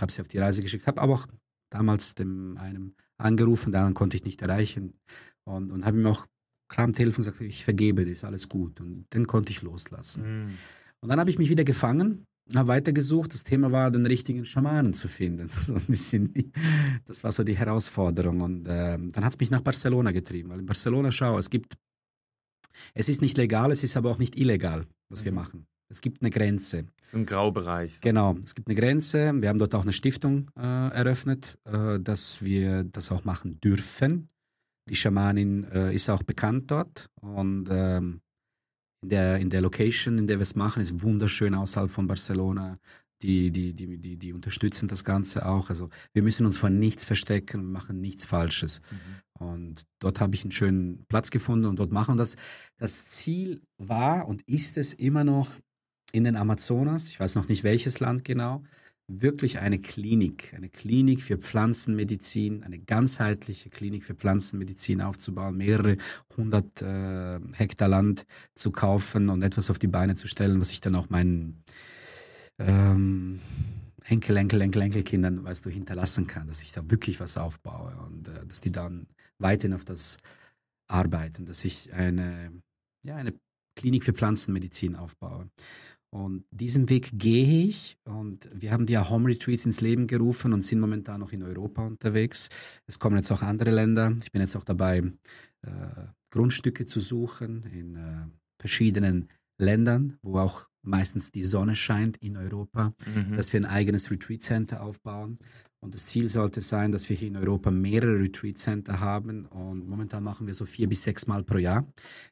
Speaker 1: habe sie auf die Reise geschickt, habe aber auch damals dem einem angerufen, daran konnte ich nicht erreichen. Und, und habe ihm auch klar am Telefon gesagt, ich vergebe das ist alles gut. Und dann konnte ich loslassen. Mm. Und dann habe ich mich wieder gefangen habe weitergesucht. Das Thema war, den richtigen Schamanen zu finden. das war so die Herausforderung. Und äh, dann hat es mich nach Barcelona getrieben, weil in Barcelona, schau, es gibt, es ist nicht legal, es ist aber auch nicht illegal, was mhm. wir machen. Es gibt eine Grenze.
Speaker 2: Es ist ein Graubereich.
Speaker 1: So. Genau, es gibt eine Grenze. Wir haben dort auch eine Stiftung äh, eröffnet, äh, dass wir das auch machen dürfen. Die Schamanin äh, ist auch bekannt dort und ähm, in der, in der Location, in der wir es machen, ist wunderschön außerhalb von Barcelona. Die, die, die, die, die unterstützen das Ganze auch. Also wir müssen uns vor nichts verstecken und machen nichts Falsches. Mhm. Und dort habe ich einen schönen Platz gefunden und dort machen das. Das Ziel war und ist es immer noch in den Amazonas, ich weiß noch nicht welches Land genau, wirklich eine Klinik, eine Klinik für Pflanzenmedizin, eine ganzheitliche Klinik für Pflanzenmedizin aufzubauen, mehrere hundert äh, Hektar Land zu kaufen und etwas auf die Beine zu stellen, was ich dann auch meinen ähm, Enkel, Enkel, Enkel, Enkelkindern, weißt du, hinterlassen kann, dass ich da wirklich was aufbaue und äh, dass die dann weiterhin auf das arbeiten, dass ich eine, ja, eine Klinik für Pflanzenmedizin aufbaue. Und diesen Weg gehe ich. Und wir haben die Home Retreats ins Leben gerufen und sind momentan noch in Europa unterwegs. Es kommen jetzt auch andere Länder. Ich bin jetzt auch dabei, äh, Grundstücke zu suchen in äh, verschiedenen Ländern, wo auch meistens die Sonne scheint in Europa, mhm. dass wir ein eigenes Retreat Center aufbauen. Und das Ziel sollte sein, dass wir hier in Europa mehrere Retreat Center haben. Und momentan machen wir so vier bis sechs Mal pro Jahr.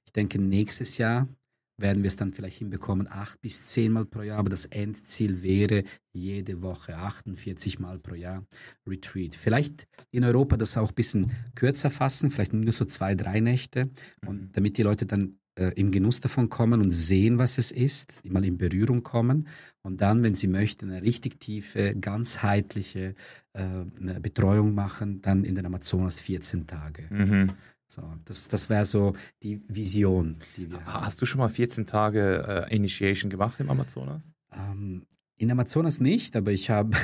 Speaker 1: Ich denke, nächstes Jahr werden wir es dann vielleicht hinbekommen, acht bis zehnmal pro Jahr. Aber das Endziel wäre jede Woche 48 Mal pro Jahr Retreat. Vielleicht in Europa das auch ein bisschen kürzer fassen, vielleicht nur so zwei, drei Nächte, und mhm. damit die Leute dann äh, im Genuss davon kommen und sehen, was es ist, mal in Berührung kommen und dann, wenn sie möchten, eine richtig tiefe, ganzheitliche äh, Betreuung machen, dann in den Amazonas 14 Tage. Mhm. So, das das wäre so die Vision, die wir haben. Hast du schon mal 14
Speaker 2: Tage äh, Initiation gemacht im Amazonas?
Speaker 1: Ähm, in Amazonas nicht, aber ich habe,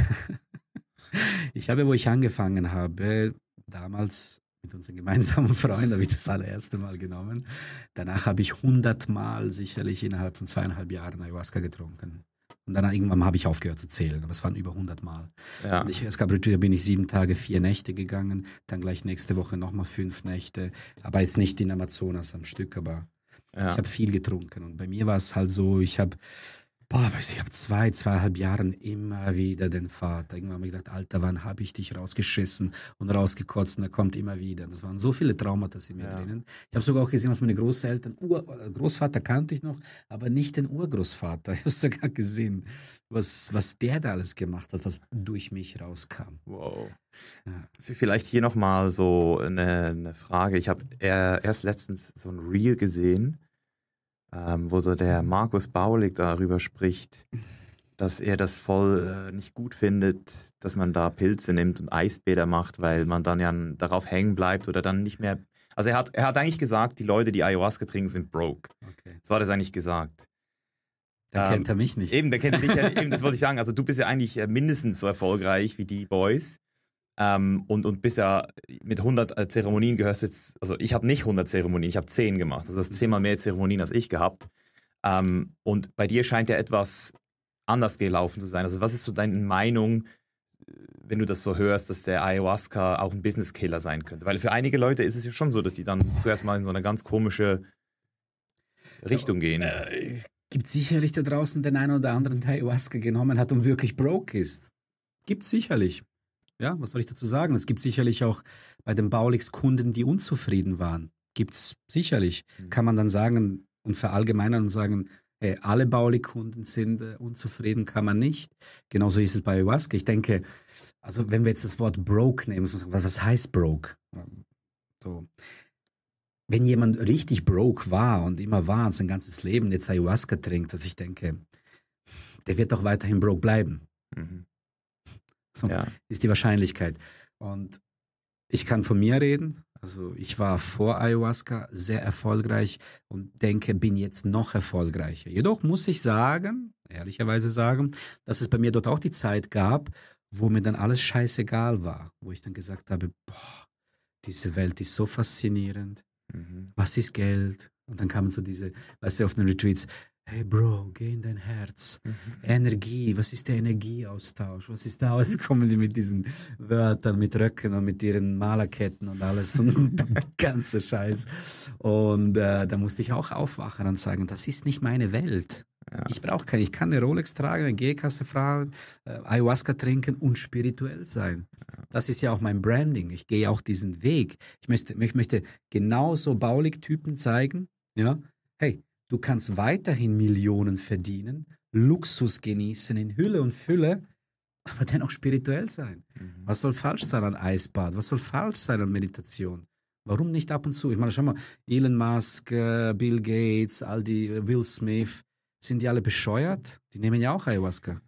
Speaker 1: ich habe, wo ich angefangen habe, damals mit unseren gemeinsamen Freunden habe ich das allererste Mal genommen. Danach habe ich hundertmal sicherlich innerhalb von zweieinhalb Jahren Ayahuasca getrunken. Und dann irgendwann habe ich aufgehört zu zählen, aber es waren über 100 Mal. Ja. Und ich, es gab Retour, bin ich sieben Tage, vier Nächte gegangen, dann gleich nächste Woche nochmal fünf Nächte, aber jetzt nicht in Amazonas am Stück, aber ja. ich habe viel getrunken. Und bei mir war es halt so, ich habe boah, ich habe zwei, zweieinhalb Jahren immer wieder den Vater. Irgendwann habe ich gedacht, Alter, wann habe ich dich rausgeschissen und rausgekotzt? Und er kommt immer wieder. das waren so viele Traumata in mir ja. drinnen. Ich habe sogar auch gesehen, was meine Großeltern, Ur äh, Großvater kannte ich noch, aber nicht den Urgroßvater. Ich habe sogar gesehen, was, was der da alles gemacht hat, was durch mich rauskam.
Speaker 2: Wow. Ja. Vielleicht hier nochmal so eine, eine Frage. Ich habe erst letztens so ein Reel gesehen ähm, wo so der Markus Baulig darüber spricht, dass er das voll äh, nicht gut findet, dass man da Pilze nimmt und Eisbäder macht, weil man dann ja darauf hängen bleibt oder dann nicht mehr. Also er hat, er hat eigentlich gesagt, die Leute, die Ayahuasca trinken, sind broke. Okay. So hat er es eigentlich gesagt. Da ähm, kennt er mich nicht. Eben, der kennt mich ja, eben, das wollte ich sagen. Also du bist ja eigentlich äh, mindestens so erfolgreich wie die Boys. Ähm, und, und bisher mit 100 äh, Zeremonien gehörst du jetzt, also ich habe nicht 100 Zeremonien, ich habe 10 gemacht. Also das ist mhm. zehnmal mehr Zeremonien als ich gehabt. Ähm, und bei dir scheint ja etwas anders gelaufen zu sein. Also was ist so deine Meinung, äh, wenn du das so hörst, dass der Ayahuasca auch ein Business-Killer sein könnte? Weil für einige Leute ist es ja schon so, dass die dann zuerst mal in so eine ganz komische Richtung gehen. Äh,
Speaker 1: gibt sicherlich da draußen den einen oder anderen, der Ayahuasca genommen hat und wirklich broke ist. Gibt sicherlich. Ja, was soll ich dazu sagen? Es gibt sicherlich auch bei den Baulix Kunden, die unzufrieden waren. Gibt es sicherlich. Mhm. Kann man dann sagen und verallgemeinern und sagen, äh, alle baulix kunden sind äh, unzufrieden, kann man nicht. Genauso ist es bei Ayahuasca. Ich denke, also wenn wir jetzt das Wort broke nehmen, sagen, was heißt broke? Ähm, so. Wenn jemand richtig broke war und immer war und sein ganzes Leben jetzt Ayahuasca trinkt, dass ich denke, der wird doch weiterhin broke bleiben. Mhm so ja. ist die Wahrscheinlichkeit. Und ich kann von mir reden. Also ich war vor Ayahuasca sehr erfolgreich und denke, bin jetzt noch erfolgreicher. Jedoch muss ich sagen, ehrlicherweise sagen, dass es bei mir dort auch die Zeit gab, wo mir dann alles scheißegal war, wo ich dann gesagt habe, boah, diese Welt ist so faszinierend. Mhm. Was ist Geld? Und dann kamen so diese, weißt du, auf den Retreats, Hey Bro, geh in dein Herz. Mhm. Energie, was ist der Energieaustausch? Was ist da Kommen die mit diesen Wörtern, mit Röcken und mit ihren Malerketten und alles und der ganze Scheiß? Und äh, da musste ich auch aufwachen und sagen, das ist nicht meine Welt. Ja. Ich brauche keine, ich kann eine Rolex tragen, eine G-Kasse fahren, äh, Ayahuasca trinken und spirituell sein. Ja. Das ist ja auch mein Branding. Ich gehe auch diesen Weg. Ich möchte, ich möchte genauso Baulig-Typen zeigen, ja, hey, Du kannst weiterhin Millionen verdienen, Luxus genießen in Hülle und Fülle, aber dennoch spirituell sein. Mhm. Was soll falsch sein an Eisbad? Was soll falsch sein an Meditation? Warum nicht ab und zu? Ich meine, schau mal, Elon Musk, äh, Bill Gates, all die äh, Will
Speaker 2: Smith, sind die alle bescheuert? Die nehmen ja auch Ayahuasca.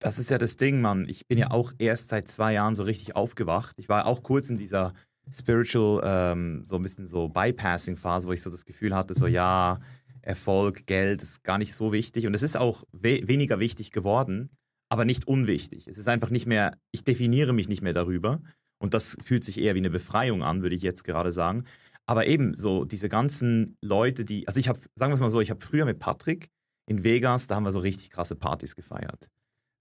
Speaker 2: Das ist ja das Ding, Mann. Ich bin ja mhm. auch erst seit zwei Jahren so richtig aufgewacht. Ich war auch kurz in dieser Spiritual, ähm, so ein bisschen so Bypassing-Phase, wo ich so das Gefühl hatte, so mhm. ja, Erfolg, Geld ist gar nicht so wichtig und es ist auch we weniger wichtig geworden, aber nicht unwichtig. Es ist einfach nicht mehr, ich definiere mich nicht mehr darüber und das fühlt sich eher wie eine Befreiung an, würde ich jetzt gerade sagen. Aber eben so diese ganzen Leute, die, also ich habe, sagen wir es mal so, ich habe früher mit Patrick in Vegas, da haben wir so richtig krasse Partys gefeiert.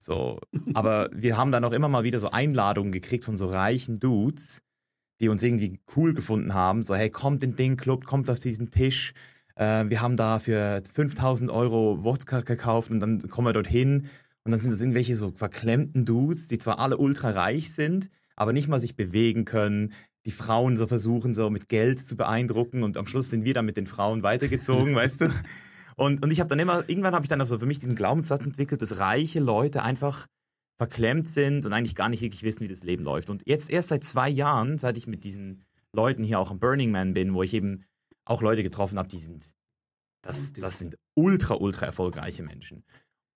Speaker 2: So, aber wir haben dann auch immer mal wieder so Einladungen gekriegt von so reichen Dudes, die uns irgendwie cool gefunden haben. So, hey, kommt in den Club, kommt auf diesen Tisch äh, wir haben da für 5000 Euro Wodka gekauft und dann kommen wir dorthin und dann sind das irgendwelche so verklemmten Dudes, die zwar alle ultra reich sind, aber nicht mal sich bewegen können. Die Frauen so versuchen, so mit Geld zu beeindrucken und am Schluss sind wir dann mit den Frauen weitergezogen, weißt du? Und, und ich habe dann immer, irgendwann habe ich dann auch so für mich diesen Glaubenssatz entwickelt, dass reiche Leute einfach verklemmt sind und eigentlich gar nicht wirklich wissen, wie das Leben läuft. Und jetzt erst seit zwei Jahren, seit ich mit diesen Leuten hier auch am Burning Man bin, wo ich eben auch Leute getroffen habe, die sind,
Speaker 1: das, hm. das sind
Speaker 2: ultra, ultra erfolgreiche Menschen.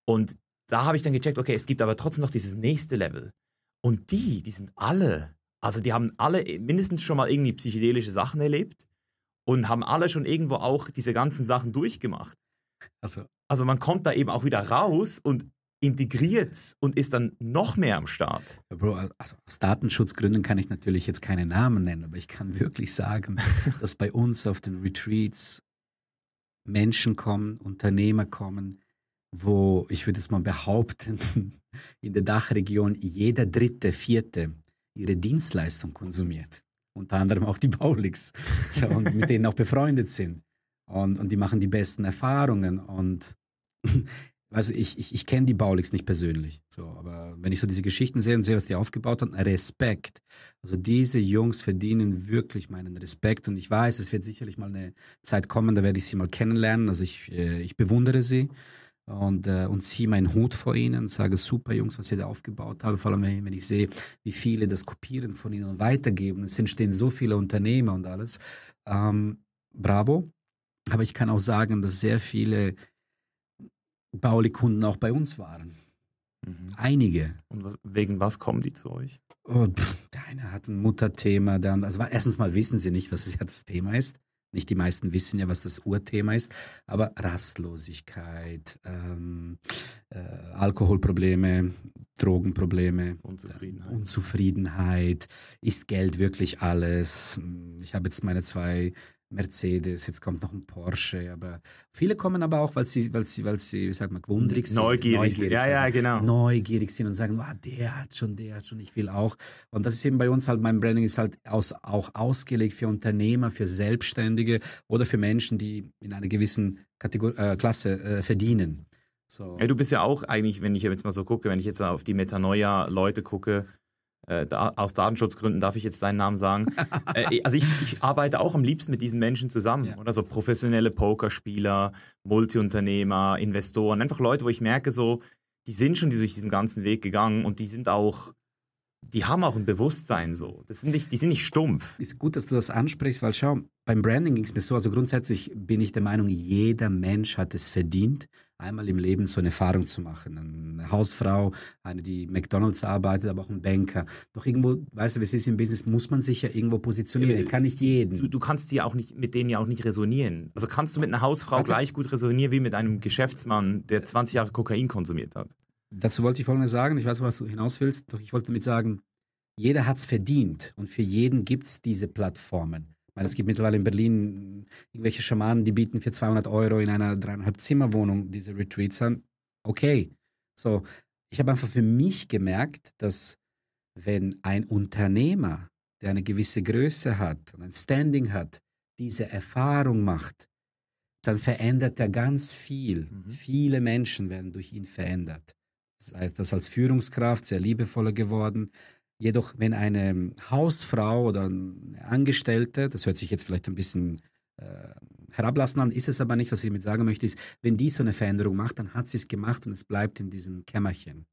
Speaker 2: Und da habe ich dann gecheckt, okay, es gibt aber trotzdem noch dieses nächste Level. Und die, die sind alle, also die haben alle mindestens schon mal irgendwie psychedelische Sachen erlebt und haben alle schon irgendwo auch diese ganzen Sachen durchgemacht. Also, also man kommt da eben auch wieder raus und integriert und ist dann noch mehr am Start.
Speaker 1: Bro, also aus Datenschutzgründen kann ich natürlich jetzt keine Namen nennen, aber ich kann wirklich sagen, dass bei uns auf den Retreats Menschen kommen, Unternehmer kommen, wo ich würde es mal behaupten, in der Dachregion jeder dritte, vierte ihre Dienstleistung konsumiert. Unter anderem auch die Baulix, so, und mit denen auch befreundet sind. Und, und die machen die besten Erfahrungen. Und also ich, ich, ich kenne die Baulix nicht persönlich, so, aber wenn ich so diese Geschichten sehe und sehe, was die aufgebaut haben, Respekt. Also diese Jungs verdienen wirklich meinen Respekt und ich weiß, es wird sicherlich mal eine Zeit kommen, da werde ich sie mal kennenlernen. Also ich, äh, ich bewundere sie und, äh, und ziehe meinen Hut vor ihnen und sage, super Jungs, was ihr da aufgebaut habt, vor allem wenn ich sehe, wie viele das kopieren von ihnen und weitergeben. Es entstehen so viele Unternehmer und alles. Ähm, bravo. Aber ich kann auch sagen, dass sehr viele Bauli-Kunden auch bei uns waren. Mhm. Einige. Und was,
Speaker 2: wegen was kommen die zu euch?
Speaker 1: Oh, der eine hat ein Mutterthema, der andere. Also erstens mal wissen sie nicht, was ja das Thema ist. Nicht die meisten wissen ja, was das Urthema ist, aber Rastlosigkeit, ähm, äh, Alkoholprobleme, Drogenprobleme, Unzufriedenheit. Äh, Unzufriedenheit. ist Geld wirklich alles? Hm, ich habe jetzt meine zwei Mercedes, jetzt kommt noch ein Porsche, aber viele kommen aber auch, weil sie, weil sie, weil sie, wie sagt man, gewundrig sind. Neugierig, neugierig ja, sind, ja, genau. Neugierig sind und sagen, ah, der hat schon, der hat schon, ich will auch. Und das ist eben bei uns halt, mein Branding ist halt aus, auch ausgelegt für Unternehmer, für Selbstständige oder für Menschen, die in einer gewissen Kategor äh, Klasse
Speaker 2: äh, verdienen. So. Ja, du bist ja auch eigentlich, wenn ich jetzt mal so gucke, wenn ich jetzt auf die Metanoia-Leute gucke, äh, da, aus Datenschutzgründen darf ich jetzt deinen Namen sagen. äh, also ich, ich, arbeite auch am liebsten mit diesen Menschen zusammen. Ja. Oder so professionelle Pokerspieler, Multiunternehmer, Investoren, einfach Leute, wo ich merke, so, die sind schon durch diesen ganzen Weg gegangen und die sind auch, die haben auch ein Bewusstsein so. Das sind nicht, die sind nicht stumpf. Ist gut, dass du das
Speaker 1: ansprichst, weil schau, beim Branding ging es mir so. Also grundsätzlich bin ich der Meinung, jeder Mensch hat es verdient, einmal im Leben so eine Erfahrung zu machen. Eine Hausfrau, eine, die McDonalds
Speaker 2: arbeitet, aber auch ein Banker. Doch irgendwo, weißt du, wie es ist im Business, muss man sich ja irgendwo positionieren. Ich kann nicht jeden. Du, du kannst die auch nicht, mit denen ja auch nicht resonieren. Also kannst du mit einer Hausfrau okay. gleich gut resonieren wie mit einem Geschäftsmann, der 20 Jahre Kokain konsumiert hat. Dazu wollte ich Folgendes sagen. Ich weiß, was du hinaus
Speaker 1: willst, doch ich wollte damit sagen, jeder hat es verdient und für jeden gibt es diese Plattformen. Weil es gibt mittlerweile in Berlin irgendwelche Schamanen, die bieten für 200 Euro in einer dreieinhalb Zimmerwohnung diese Retreats an. Okay. So, ich habe einfach für mich gemerkt, dass wenn ein Unternehmer, der eine gewisse Größe hat und ein Standing hat, diese Erfahrung macht, dann verändert er ganz viel. Mhm. Viele Menschen werden durch ihn verändert. Das das als Führungskraft sehr liebevoller geworden, Jedoch, wenn eine ähm, Hausfrau oder eine Angestellte, das hört sich jetzt vielleicht ein bisschen äh, herablassen an, ist es aber nicht, was ich damit sagen möchte, ist, wenn die so eine Veränderung macht, dann hat sie es gemacht und es bleibt in diesem Kämmerchen.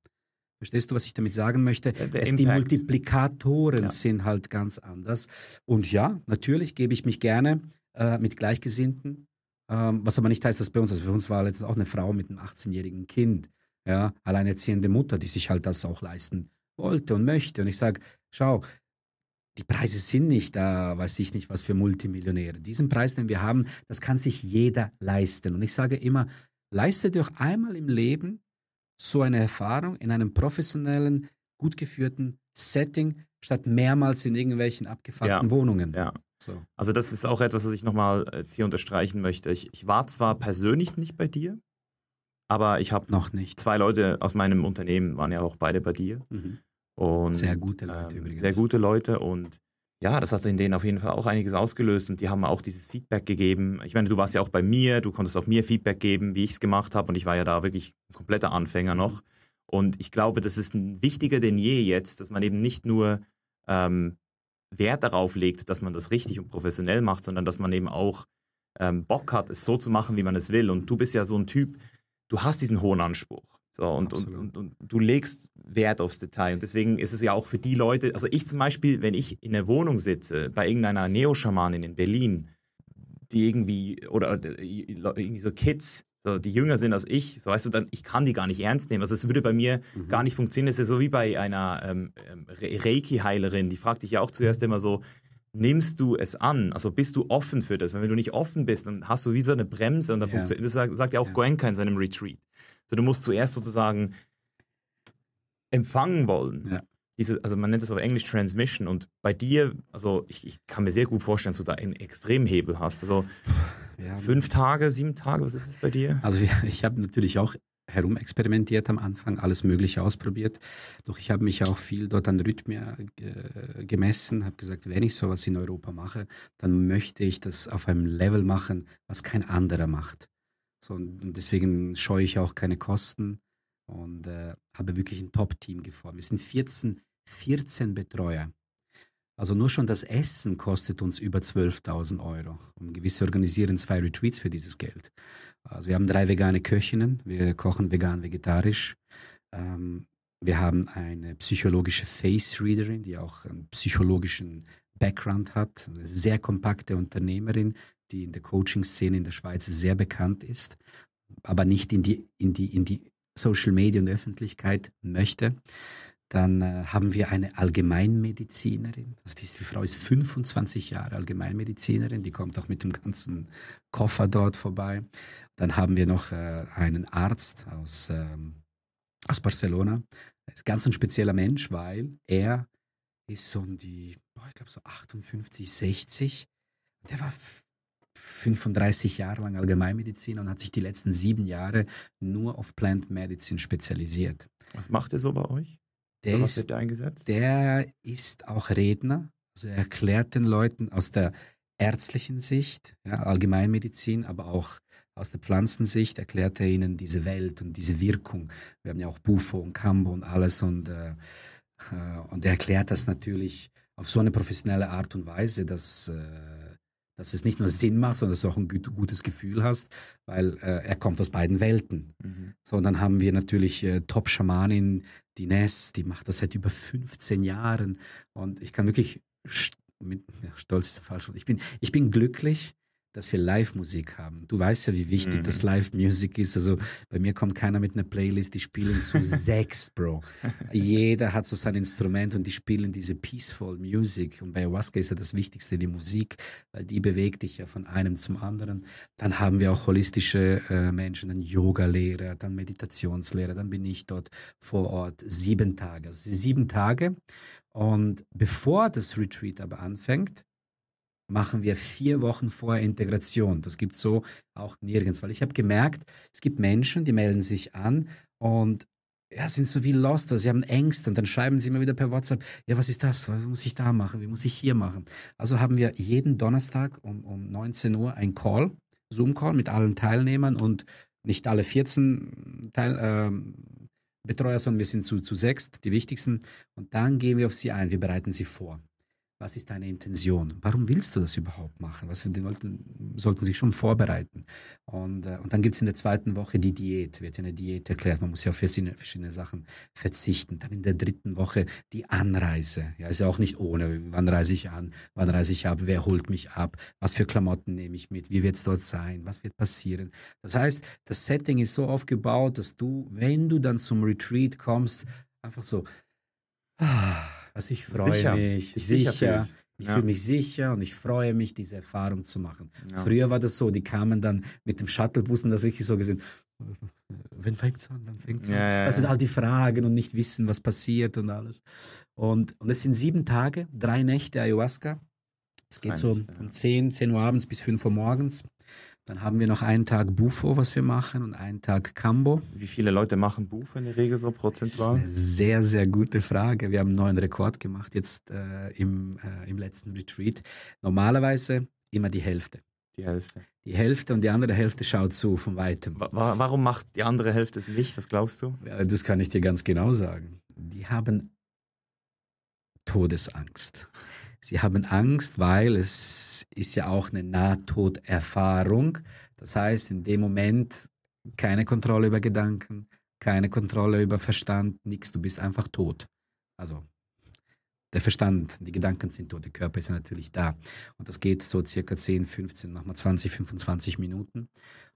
Speaker 1: Verstehst du, was ich damit sagen möchte? die Multiplikatoren ja. sind halt ganz anders. Und ja, natürlich gebe ich mich gerne äh, mit Gleichgesinnten, ähm, was aber nicht heißt, dass bei uns, also für uns war letztens auch eine Frau mit einem 18-jährigen Kind, ja, alleinerziehende Mutter, die sich halt das auch leisten wollte und möchte. Und ich sage, schau, die Preise sind nicht da, weiß ich nicht, was für Multimillionäre. Diesen Preis, den wir haben, das kann sich jeder leisten. Und ich sage immer, leistet euch einmal im Leben so eine Erfahrung in einem professionellen, gut geführten Setting, statt mehrmals in irgendwelchen abgefuckten ja, Wohnungen. Ja. So.
Speaker 2: Also das ist auch etwas, was ich nochmal jetzt hier unterstreichen möchte. Ich, ich, war zwar persönlich nicht bei dir, aber ich habe noch nicht. Zwei Leute aus meinem Unternehmen waren ja auch beide bei dir. Mhm. Und, sehr gute Leute ähm, übrigens. Sehr gute Leute und ja, das hat in denen auf jeden Fall auch einiges ausgelöst und die haben auch dieses Feedback gegeben. Ich meine, du warst ja auch bei mir, du konntest auch mir Feedback geben, wie ich es gemacht habe und ich war ja da wirklich ein kompletter Anfänger noch. Und ich glaube, das ist wichtiger denn je jetzt, dass man eben nicht nur ähm, Wert darauf legt, dass man das richtig und professionell macht, sondern dass man eben auch ähm, Bock hat, es so zu machen, wie man es will. Und du bist ja so ein Typ, du hast diesen hohen Anspruch. So, und, und, und, und, du legst Wert aufs Detail. Und deswegen ist es ja auch für die Leute, also ich zum Beispiel, wenn ich in der Wohnung sitze, bei irgendeiner Neoschamanin in Berlin, die irgendwie, oder irgendwie so Kids, so, die jünger sind als ich, so weißt du, dann, ich kann die gar nicht ernst nehmen. Also es würde bei mir mhm. gar nicht funktionieren. Das ist ja so wie bei einer ähm, ähm Reiki-Heilerin, die fragt dich ja auch zuerst mhm. immer so, nimmst du es an? Also bist du offen für das? Weil Wenn du nicht offen bist, dann hast du wie so eine Bremse und dann ja. funktioniert. Das sagt, sagt, ja auch ja. Goenka in seinem Retreat. So, du musst zuerst sozusagen empfangen wollen. Ja. Diese, also man nennt es auf Englisch Transmission und bei dir, also ich, ich, kann mir sehr gut vorstellen, dass du da einen Extremhebel hast. Also fünf Tage, sieben Tage, was ist es bei dir? Also
Speaker 1: ich habe natürlich auch herumexperimentiert am Anfang, alles Mögliche ausprobiert. Doch ich habe mich auch viel dort an Rhythmia äh, gemessen, habe gesagt, wenn ich sowas in Europa mache, dann möchte ich das auf einem Level machen, was kein anderer macht. So, und deswegen scheue ich auch keine Kosten und äh, habe wirklich ein Top-Team geformt. Wir sind 14, 14 Betreuer. Also nur schon das Essen kostet uns über 12.000 Euro. Und gewisse organisieren zwei Retreats für dieses Geld. Also wir haben drei vegane Köchinnen, wir kochen vegan, vegetarisch. Ähm, wir haben eine psychologische Face-Readerin, die auch einen psychologischen Background hat, eine sehr kompakte Unternehmerin, die in der Coaching-Szene in der Schweiz sehr bekannt ist, aber nicht in die, in die, in die Social Media und Öffentlichkeit möchte, dann äh, haben wir eine Allgemeinmedizinerin. Das heißt, die Frau ist 25 Jahre Allgemeinmedizinerin, die kommt auch mit dem ganzen Koffer dort vorbei. Dann haben wir noch äh, einen Arzt aus, ähm, aus Barcelona. Er ist ganz ein spezieller Mensch, weil er ist um die, boah, ich glaube so 58, 60. Der war 35 Jahre lang Allgemeinmediziner und hat sich die letzten sieben Jahre nur auf Plant Medicine spezialisiert.
Speaker 2: Was macht er so bei euch?
Speaker 1: Der was ist, wird er eingesetzt? Der ist auch Redner. Also er erklärt den Leuten aus der ärztlichen Sicht, ja, Allgemeinmedizin, aber auch aus der Pflanzensicht erklärt er ihnen diese Welt und diese Wirkung. Wir haben ja auch Bufo und Cambo und alles und, äh, äh, und er erklärt das natürlich auf so eine professionelle Art und Weise, dass äh, dass es nicht nur Sinn macht, sondern dass du auch ein gutes Gefühl hast, weil äh, er kommt aus beiden Welten. Mhm. So, und dann haben wir natürlich äh, Top-Schamanin Dines, die macht das seit über 15 Jahren. Und ich kann wirklich, st mit, ja, stolz ist falsch, ich bin, ich bin glücklich, dass wir Live-Musik haben. Du weißt ja, wie wichtig mhm. das live musik ist. Also bei mir kommt keiner mit einer Playlist, die spielen zu sechs, Bro. Jeder hat so sein Instrument und die spielen diese peaceful Music. Und bei Ayahuasca ist ja das Wichtigste die Musik, weil die bewegt dich ja von einem zum anderen. Dann haben wir auch holistische äh, Menschen, dann Yoga-Lehrer, dann Meditationslehrer, dann bin ich dort vor Ort sieben Tage. Also sieben Tage. Und bevor das Retreat aber anfängt, machen wir vier Wochen vor Integration. Das gibt so auch nirgends, weil ich habe gemerkt, es gibt Menschen, die melden sich an und ja, sind so wie lost, oder sie haben Ängste und dann schreiben sie immer wieder per WhatsApp, ja, was ist das, was muss ich da machen, wie muss ich hier machen. Also haben wir jeden Donnerstag um, um 19 Uhr ein Call, Zoom-Call mit allen Teilnehmern und nicht alle 14 Teil, äh, Betreuer, sondern wir sind zu, zu sechs, die wichtigsten. Und dann gehen wir auf sie ein, wir bereiten sie vor was ist deine Intention? Warum willst du das überhaupt machen? Was die Leute sollten sich schon vorbereiten. Und, äh, und dann gibt es in der zweiten Woche die Diät, wird ja eine Diät erklärt. Man muss ja auf verschiedene, verschiedene Sachen verzichten. Dann in der dritten Woche die Anreise. Ja, ist ja auch nicht ohne. Wann reise ich an? Wann reise ich ab? Wer holt mich ab? Was für Klamotten nehme ich mit? Wie wird es dort sein? Was wird passieren? Das heißt, das Setting ist so aufgebaut, dass du, wenn du dann zum Retreat kommst, einfach so, ah, also ich freue sicher. mich, sicher. sicher ich ja. fühle mich sicher und ich freue mich, diese Erfahrung zu machen. Ja. Früher war das so, die kamen dann mit dem Shuttlebus und das richtig so gesehen. Wenn fängt es an? dann fängt es an? Ja, also all die Fragen und nicht wissen, was passiert und alles. Und, und es sind sieben Tage, drei Nächte Ayahuasca. Es geht Eigentlich, so um 10, 10 Uhr abends bis 5 Uhr morgens. Dann haben wir noch einen Tag Bufo, was wir machen, und einen Tag Cambo. Wie viele Leute machen
Speaker 2: Bufo in der Regel so prozentual? Das ist eine
Speaker 1: sehr, sehr gute Frage. Wir haben einen neuen Rekord gemacht jetzt äh, im, äh, im letzten Retreat. Normalerweise immer die Hälfte. Die Hälfte. Die Hälfte und die andere Hälfte schaut zu von weitem. Wa
Speaker 2: warum macht die andere Hälfte es nicht? Was glaubst du? Ja,
Speaker 1: das kann ich dir ganz genau sagen. Die haben Todesangst. Sie haben Angst, weil es ist ja auch eine Nahtoderfahrung. Das heißt, in dem Moment keine Kontrolle über Gedanken, keine Kontrolle über Verstand, nichts. Du bist einfach tot. Also der Verstand, die Gedanken sind tot, der Körper ist ja natürlich da. Und das geht so circa 10, 15, nochmal 20, 25 Minuten.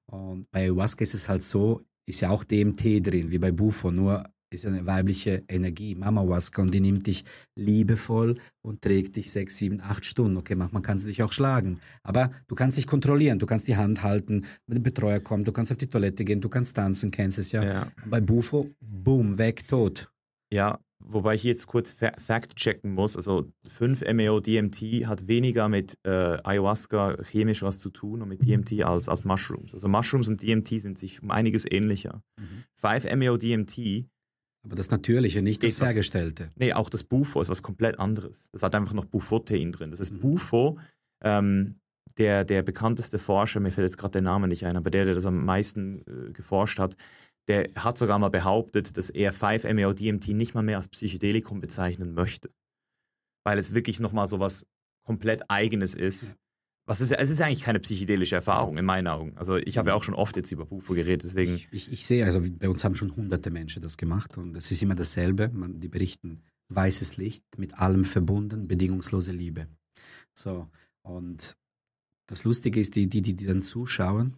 Speaker 1: Und bei Ayahuasca ist es halt so, ist ja auch DMT drin, wie bei Bufo, nur ist eine weibliche Energie, Mama Waska, und die nimmt dich liebevoll und trägt dich sechs, sieben, acht Stunden. Okay, manchmal kannst du dich auch schlagen, aber du kannst dich kontrollieren, du kannst die Hand halten, wenn der Betreuer kommt, du kannst auf die Toilette gehen, du kannst tanzen, kennst es ja. ja. Bei Bufo, boom,
Speaker 2: weg, tot. Ja, wobei ich jetzt kurz Fact checken muss. Also 5-MeO-DMT hat weniger mit äh, Ayahuasca chemisch was zu tun und mit mhm. DMT als, als Mushrooms. Also Mushrooms und DMT sind sich um einiges ähnlicher. Mhm. 5-MeO-DMT aber das Natürliche, nicht das, das Hergestellte. Nee, auch das Bufo ist was komplett anderes. Das hat einfach noch Bufotein drin. Das ist mhm. Bufo, ähm, der, der bekannteste Forscher, mir fällt jetzt gerade der Name nicht ein, aber der, der das am meisten äh, geforscht hat, der hat sogar mal behauptet, dass er 5-MeO-DMT nicht mal mehr als Psychedelikum bezeichnen möchte. Weil es wirklich nochmal so was komplett Eigenes ist was ist, es ist eigentlich keine psychedelische Erfahrung in meinen Augen. Also ich habe ja mhm. auch schon oft jetzt über Bufo geredet, deswegen. Ich,
Speaker 1: ich, ich, sehe, also bei uns haben schon hunderte Menschen das gemacht und es ist immer dasselbe. Man, die berichten weißes Licht, mit allem verbunden, bedingungslose Liebe. So, und das Lustige ist, die, die, die, die dann zuschauen,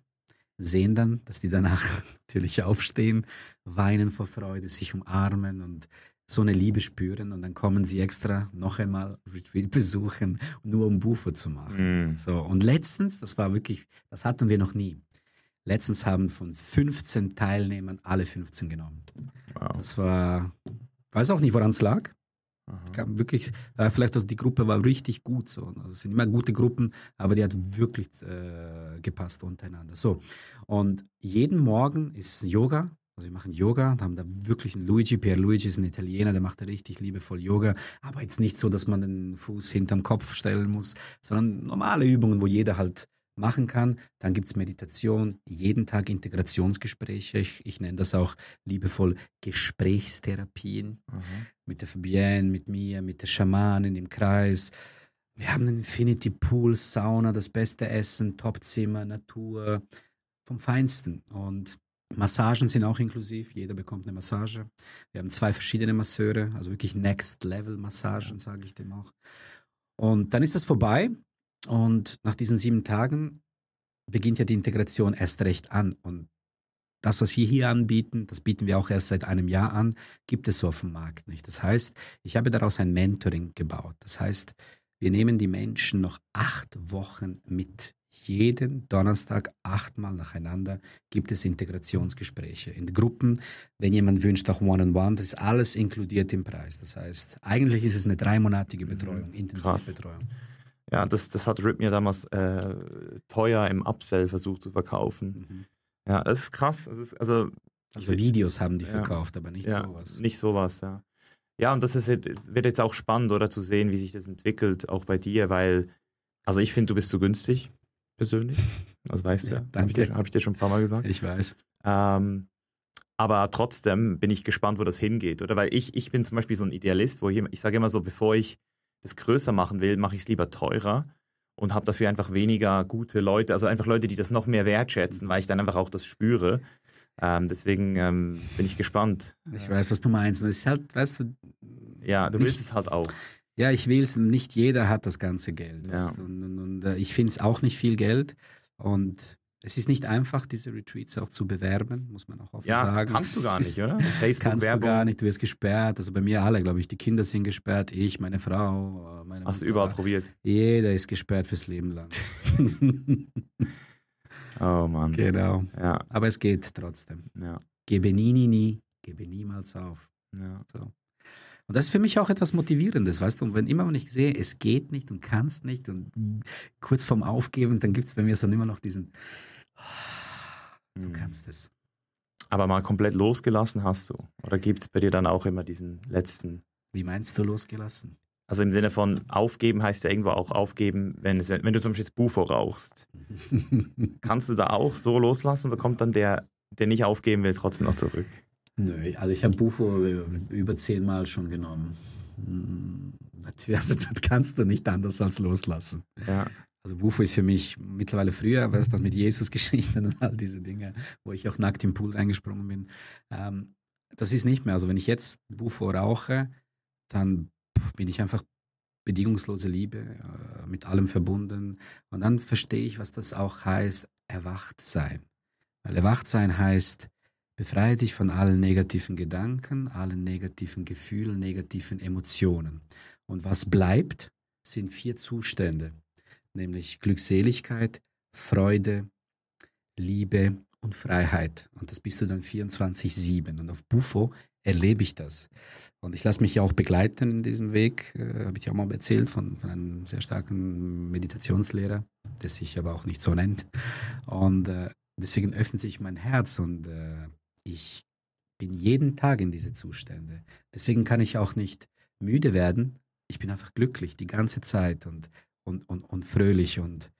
Speaker 1: sehen dann, dass die danach natürlich aufstehen, weinen vor Freude, sich umarmen und so eine Liebe spüren und dann kommen sie extra noch einmal Retreat besuchen, nur um Bufo zu
Speaker 2: machen.
Speaker 1: Mm. So, und letztens, das war wirklich, das hatten wir noch nie. Letztens haben von 15 Teilnehmern alle 15 genommen. Wow. Das war, weiß auch nicht, woran es lag. Kam wirklich, äh, vielleicht also die Gruppe war richtig gut. So. Also es sind immer gute Gruppen, aber die hat wirklich äh, gepasst untereinander. So. Und jeden Morgen ist Yoga also wir machen Yoga, haben da wirklich einen Luigi. Pierluigi ist ein Italiener, der macht richtig liebevoll Yoga. Aber jetzt nicht so, dass man den Fuß hinterm Kopf stellen muss, sondern normale Übungen, wo jeder halt machen kann. Dann gibt es Meditation, jeden Tag Integrationsgespräche. Ich, ich, nenne das auch liebevoll Gesprächstherapien. Mhm. Mit der Fabienne, mit mir, mit der Schamanin im Kreis. Wir haben einen Infinity Pool, Sauna, das beste Essen, Topzimmer, Natur vom Feinsten. Und Massagen sind auch inklusiv, jeder bekommt eine Massage. Wir haben zwei verschiedene Masseure, also wirklich Next-Level-Massagen, sage ich dem auch. Und dann ist das vorbei und nach diesen sieben Tagen beginnt ja die Integration erst recht an. Und das, was wir hier anbieten, das bieten wir auch erst seit einem Jahr an, gibt es so auf dem Markt nicht. Das heißt, ich habe daraus ein Mentoring gebaut. Das heißt, wir nehmen die Menschen noch acht Wochen mit jeden Donnerstag achtmal nacheinander gibt es Integrationsgespräche in Gruppen. Wenn jemand wünscht, auch One-on-One, -on -one, das ist alles inkludiert im Preis. Das heißt, eigentlich ist es eine dreimonatige mhm. Betreuung, mhm. Intensivbetreuung.
Speaker 2: Ja, das, das hat Rip mir damals äh, teuer im Upsell versucht zu verkaufen. Mhm. Ja, das ist krass. Das ist, also, also Videos haben die ja. verkauft, aber nicht ja, sowas. Nicht sowas, ja. Ja, und das ist, jetzt, wird jetzt auch spannend, oder zu sehen, wie sich das entwickelt, auch bei dir, weil, also ich finde, du bist zu günstig persönlich. Das weißt du ja. Habe ich, hab ich, dir schon ein paar Mal gesagt. Ich weiß. Ähm, aber trotzdem bin ich gespannt, wo das hingeht, oder? Weil ich, ich bin zum Beispiel so ein Idealist, wo ich, ich sage immer so, bevor ich das größer machen will, mache ich es lieber teurer und habe dafür einfach weniger gute Leute, also einfach Leute, die das noch mehr wertschätzen, weil ich dann einfach auch das spüre. Ähm, deswegen ähm, bin ich gespannt.
Speaker 1: Ich weiß, was du meinst. Es ist halt, weißt du. Ja, du nicht, willst es halt auch ja, ich will es, nicht jeder hat das ganze Geld. Ja. Und, und, und äh, ich finde es auch nicht viel Geld. Und es ist nicht einfach, diese Retreats auch zu bewerben, muss
Speaker 2: man auch offen ja, sagen. Kannst du gar nicht, oder? Facebook kannst Werbung. du gar
Speaker 1: nicht, du wirst gesperrt. Also bei mir alle, glaube ich, die Kinder sind gesperrt, ich, meine Frau, äh, meine Hast Mutter, du überall probiert? Jeder ist gesperrt fürs Leben lang.
Speaker 2: oh Mann. Genau. Ja. Aber es geht trotzdem.
Speaker 1: Ja. Gebe nie, nie, nie, gebe niemals auf. Ja. So. Und das ist für mich auch etwas Motivierendes, weißt du? Und wenn immer wenn ich sehe, es geht nicht und kannst nicht und kurz vorm
Speaker 2: Aufgeben, dann gibt es bei mir so immer noch diesen, du hm. kannst es. Aber mal komplett losgelassen hast du? Oder gibt es bei dir dann auch immer diesen letzten? Wie meinst du losgelassen? Also im Sinne von aufgeben heißt ja irgendwo auch aufgeben, wenn, es, wenn du zum Beispiel das Bufo rauchst. kannst du da auch so loslassen, so kommt dann der, der nicht aufgeben will, trotzdem noch zurück?
Speaker 1: Nö, also ich habe Bufo über zehnmal schon genommen. Hm, natürlich, Also das kannst du nicht anders als loslassen. Ja. Also Bufo ist für mich mittlerweile früher, was dann mit Jesus-Geschichten und all diese Dinge, wo ich auch nackt im Pool reingesprungen bin. Ähm, das ist nicht mehr. Also wenn ich jetzt Bufo rauche, dann bin ich einfach bedingungslose Liebe, äh, mit allem verbunden. Und dann verstehe ich, was das auch heißt, erwacht sein. Weil erwacht sein heißt, Befreie dich von allen negativen Gedanken, allen negativen Gefühlen, negativen Emotionen. Und was bleibt, sind vier Zustände, nämlich Glückseligkeit, Freude, Liebe und Freiheit. Und das bist du dann 24-7. Und auf Buffo erlebe ich das. Und ich lasse mich ja auch begleiten in diesem Weg, äh, habe ich ja auch mal erzählt, von, von, einem sehr starken Meditationslehrer, der sich aber auch nicht so nennt. Und äh, deswegen öffnet sich mein Herz und äh, ich bin jeden Tag in diese Zustände. Deswegen kann ich auch nicht müde werden. Ich bin einfach glücklich die ganze Zeit und, und, und, und fröhlich und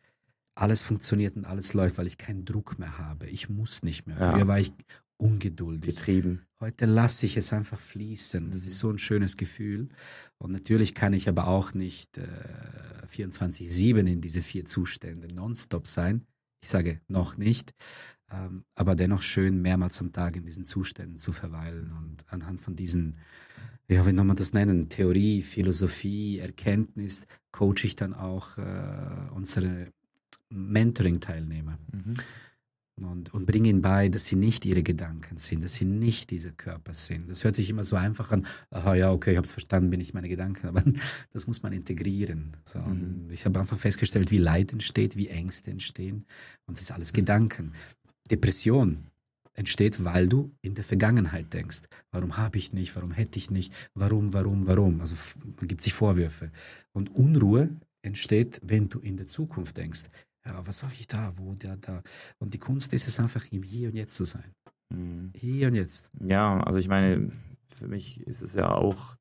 Speaker 1: alles funktioniert und alles läuft, weil ich keinen Druck mehr habe. Ich muss nicht mehr. Ja. Früher war ich ungeduldig. Getrieben. Heute lasse ich es einfach fließen. Das ist mhm. so ein schönes Gefühl. Und natürlich kann ich aber auch nicht äh, 24-7 in diese vier Zustände nonstop sein. Ich sage noch nicht ähm, aber dennoch schön, mehrmals am Tag in diesen Zuständen zu verweilen und anhand von diesen, ja, wie kann man das nennen, Theorie, Philosophie, Erkenntnis, coache ich dann auch äh, unsere Mentoring-Teilnehmer. Mhm und, und bring ihnen bei, dass sie nicht ihre Gedanken sind, dass sie nicht dieser Körper sind. Das hört sich immer so einfach an, aha, ja, okay, ich habe es verstanden, bin ich meine Gedanken, aber das muss man integrieren. So, mhm. ich habe einfach festgestellt, wie Leid entsteht, wie Ängste entstehen und das ist alles mhm. Gedanken. Depression entsteht, weil du in der Vergangenheit denkst. Warum habe ich nicht? Warum hätte ich nicht? Warum, warum, warum? Also man gibt sich Vorwürfe. Und Unruhe entsteht, wenn du in der Zukunft denkst. Ja, was soll ich da? Wo, da, da? Und die Kunst ist es einfach, im Hier und Jetzt zu sein.
Speaker 2: Mhm. Hier und Jetzt. Ja, also ich meine, für mich ist es ja auch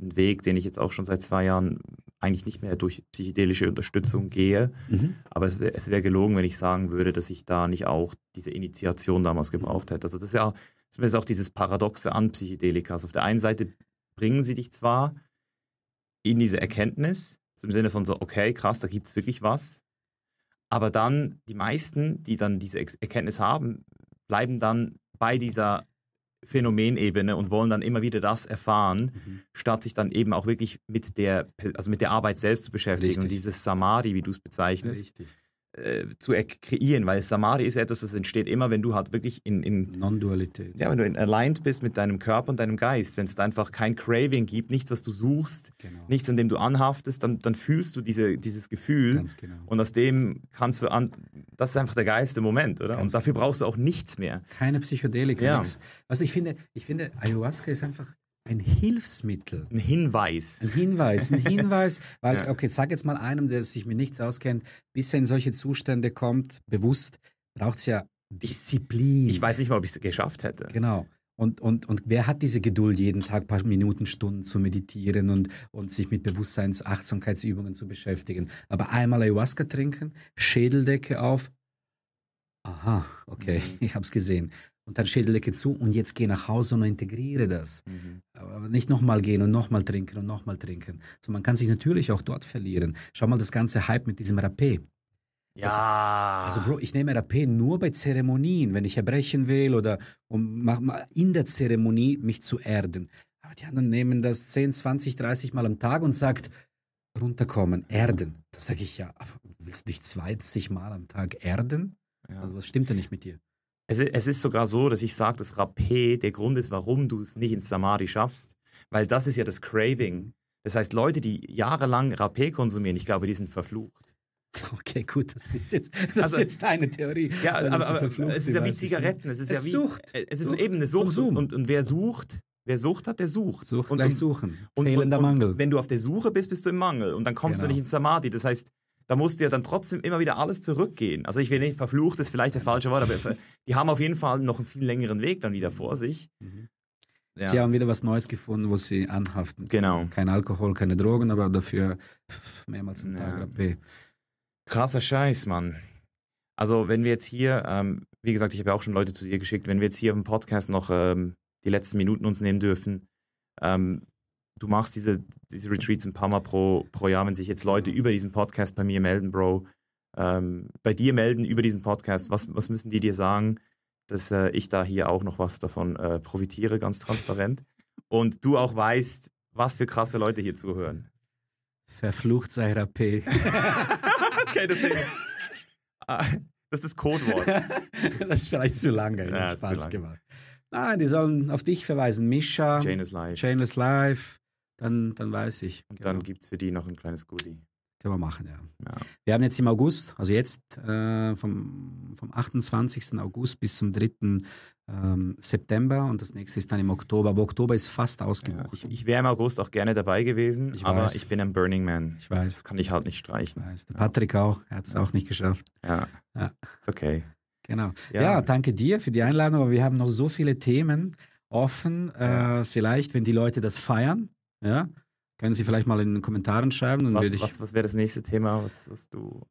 Speaker 2: ein Weg, den ich jetzt auch schon seit zwei Jahren eigentlich nicht mehr durch psychedelische Unterstützung gehe. Mhm. Aber es wäre gelogen, wenn ich sagen würde, dass ich da nicht auch diese Initiation damals mhm. gebraucht hätte. Also das ist ja zumindest auch dieses Paradoxe an Psychedelikas. Also auf der einen Seite bringen sie dich zwar in diese Erkenntnis, im Sinne von so, okay, krass, da gibt es wirklich was. Aber dann die meisten, die dann diese Erkenntnis haben, bleiben dann bei dieser Phänomenebene und wollen dann immer wieder das erfahren, mhm. statt sich dann eben auch wirklich mit der, also mit der Arbeit selbst zu beschäftigen Richtig. und dieses Samadhi, wie du es bezeichnest. Richtig äh, zu kreieren, weil Samadhi ist etwas, das entsteht immer, wenn du halt wirklich in, in Non-Dualität. Ja, wenn du in aligned bist mit deinem Körper und deinem Geist, wenn es da einfach kein Craving gibt, nichts, was du suchst, genau. nichts, an dem du anhaftest, dann, dann fühlst du diese, dieses Gefühl Ganz genau. und aus dem kannst du an, das ist einfach der geilste Moment, oder? Ganz und dafür brauchst du auch nichts mehr. Keine Psychedelik. ja. nichts. Also ich finde, ich finde, Ayahuasca ist einfach ein Hilfsmittel. Ein Hinweis.
Speaker 1: Ein Hinweis, ein Hinweis, weil, ja. okay, sag jetzt mal einem, der sich mit nichts auskennt, bis er in solche Zustände kommt, bewusst, braucht es ja Disziplin. Ich weiß
Speaker 2: nicht mal, ob ich es geschafft
Speaker 1: hätte. Genau. Und, und, und wer hat diese Geduld, jeden Tag ein paar Minuten, Stunden zu meditieren und, und sich mit Bewusstseins-, Achtsamkeitsübungen zu beschäftigen? Aber einmal Ayahuasca trinken, Schädeldecke auf. Aha, okay, mhm. ich habe es gesehen und dann schädelecke zu und jetzt geh nach Hause und integriere das. Mhm. Aber nicht nochmal gehen und nochmal trinken und nochmal trinken. So, man kann sich natürlich auch dort verlieren. Schau mal das ganze Hype mit diesem Rapé. Ja. Also, also, Bro, ich nehme Rapé nur bei Zeremonien, wenn ich erbrechen will oder um mach mal in der Zeremonie mich zu erden. Aber die anderen nehmen das 10, 20, 30 Mal am Tag und sagt, runterkommen, erden. Das sage ich ja, aber willst du dich 20 Mal am Tag erden? Ja. Also was stimmt denn nicht mit dir?
Speaker 2: Es, es ist sogar so, dass ich sage, dass Rapé der Grund ist, warum du es nicht ins Samadhi schaffst, weil das ist ja das Craving. Das heißt, Leute, die jahrelang Rapé konsumieren, ich glaube, die sind verflucht. Okay, gut, das ist jetzt, das also, ist jetzt deine Theorie. Ja, aber, aber es ist ja wie ne? Zigaretten. Es ist es ja wie, Sucht. Äh, es ist Sucht. eben eine Sucht. Konsum. Und, und wer sucht, Wer sucht hat, der sucht. Sucht und, gleich suchen. Und, Fehlender und, und, Mangel. Wenn du auf der Suche bist, bist du im Mangel. Und dann kommst genau. du nicht ins Samadhi. Das heißt, da musste ja dann trotzdem immer wieder alles zurückgehen. Also ich will nicht, verflucht ist vielleicht der falsche Wort, aber die haben auf jeden Fall noch einen viel längeren Weg dann wieder vor sich. Mhm. Ja. Sie haben
Speaker 1: wieder was Neues gefunden, wo sie anhaften. Genau. Kein
Speaker 2: Alkohol, keine Drogen, aber dafür mehrmals am Tag AP. Krasser Scheiß, Mann. Also wenn wir jetzt hier, ähm, wie gesagt, ich habe ja auch schon Leute zu dir geschickt, wenn wir jetzt hier auf dem Podcast noch ähm, die letzten Minuten uns nehmen dürfen, ähm, du machst diese, diese Retreats ein paar Mal pro, pro Jahr, wenn sich jetzt Leute über diesen Podcast bei mir melden, Bro, ähm, bei dir melden über diesen Podcast, was, was müssen die dir sagen, dass äh, ich da hier auch noch was davon äh, profitiere, ganz transparent. Und du auch weißt, was für krasse Leute hier zuhören.
Speaker 1: Verflucht sei Rapé.
Speaker 2: okay, deswegen. Ah, das ist das Codewort. das ist vielleicht zu lange. Ja, Spaß zu lang. gemacht.
Speaker 1: Nein, die sollen auf dich verweisen. Misha. Jane is Live. Jane is Live dann, dann
Speaker 2: weiß ich. Und genau. dann gibt es für die noch ein kleines Goodie.
Speaker 1: Können wir machen, ja. ja. Wir haben jetzt im August, also jetzt äh, vom, vom 28. August bis zum 3. Ähm, September und das nächste ist dann im Oktober. Aber Oktober ist fast ausgebucht. Ja, ich, ich
Speaker 2: wäre im August auch gerne dabei gewesen, ich aber weiß. ich bin ein Burning Man. Ich weiß. Das kann ich halt nicht streichen. Ich Der Patrick
Speaker 1: auch, er hat es auch nicht geschafft.
Speaker 2: Ja. ja. Ist okay.
Speaker 1: Genau. Ja. danke dir für die Einladung, aber wir haben noch so viele Themen offen. Äh, vielleicht, wenn die Leute das feiern, ja?
Speaker 2: Können Sie vielleicht mal in den Kommentaren schreiben. was, was, was wäre das nächste Thema, was, was du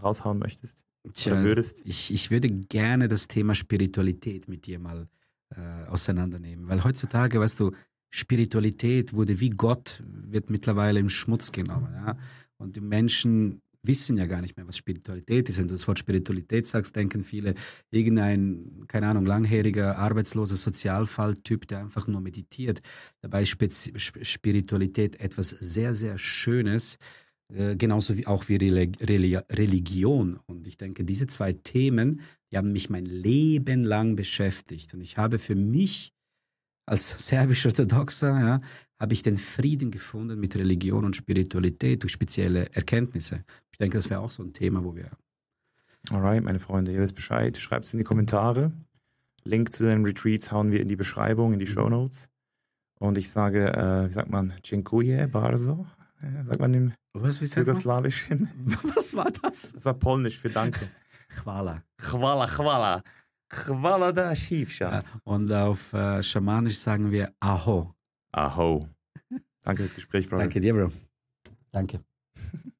Speaker 2: raushauen möchtest? Tja, würdest?
Speaker 1: Ich, ich würde gerne das Thema Spiritualität mit dir mal äh, auseinandernehmen. Weil heutzutage, weißt du, Spiritualität wurde wie Gott, wird mittlerweile im Schmutz genommen. Ja? Und die Menschen wissen ja gar nicht mehr, was Spiritualität ist. Wenn du das Wort Spiritualität sagst, denken viele, irgendein, keine Ahnung, langjähriger, arbeitsloser Sozialfalltyp, der einfach nur meditiert. Dabei ist Spiritualität etwas sehr, sehr Schönes, äh, genauso wie auch wie Religion. Und ich denke, diese zwei Themen, die haben mich mein Leben lang beschäftigt. Und ich habe für mich als serbisch-orthodoxer, ja, habe ich den Frieden gefunden mit Religion und Spiritualität durch spezielle Erkenntnisse denke, das wäre auch so ein Thema, wo wir.
Speaker 2: Alright, meine Freunde, ihr wisst Bescheid. Schreibt es in die Kommentare. Link zu den Retreats hauen wir in die Beschreibung, in die Show Notes. Und ich sage, äh, wie sagt man, Dziękuję Barzo? sagt man im Was, Jugoslawischen. Was war das? Das war Polnisch für Danke. Chwala. Chwala, chwala. Chwala da Schiefscha.
Speaker 1: Und auf äh, Schamanisch sagen wir Aho. Aho. Danke fürs Gespräch, Bro. Danke dir, Bro. Danke.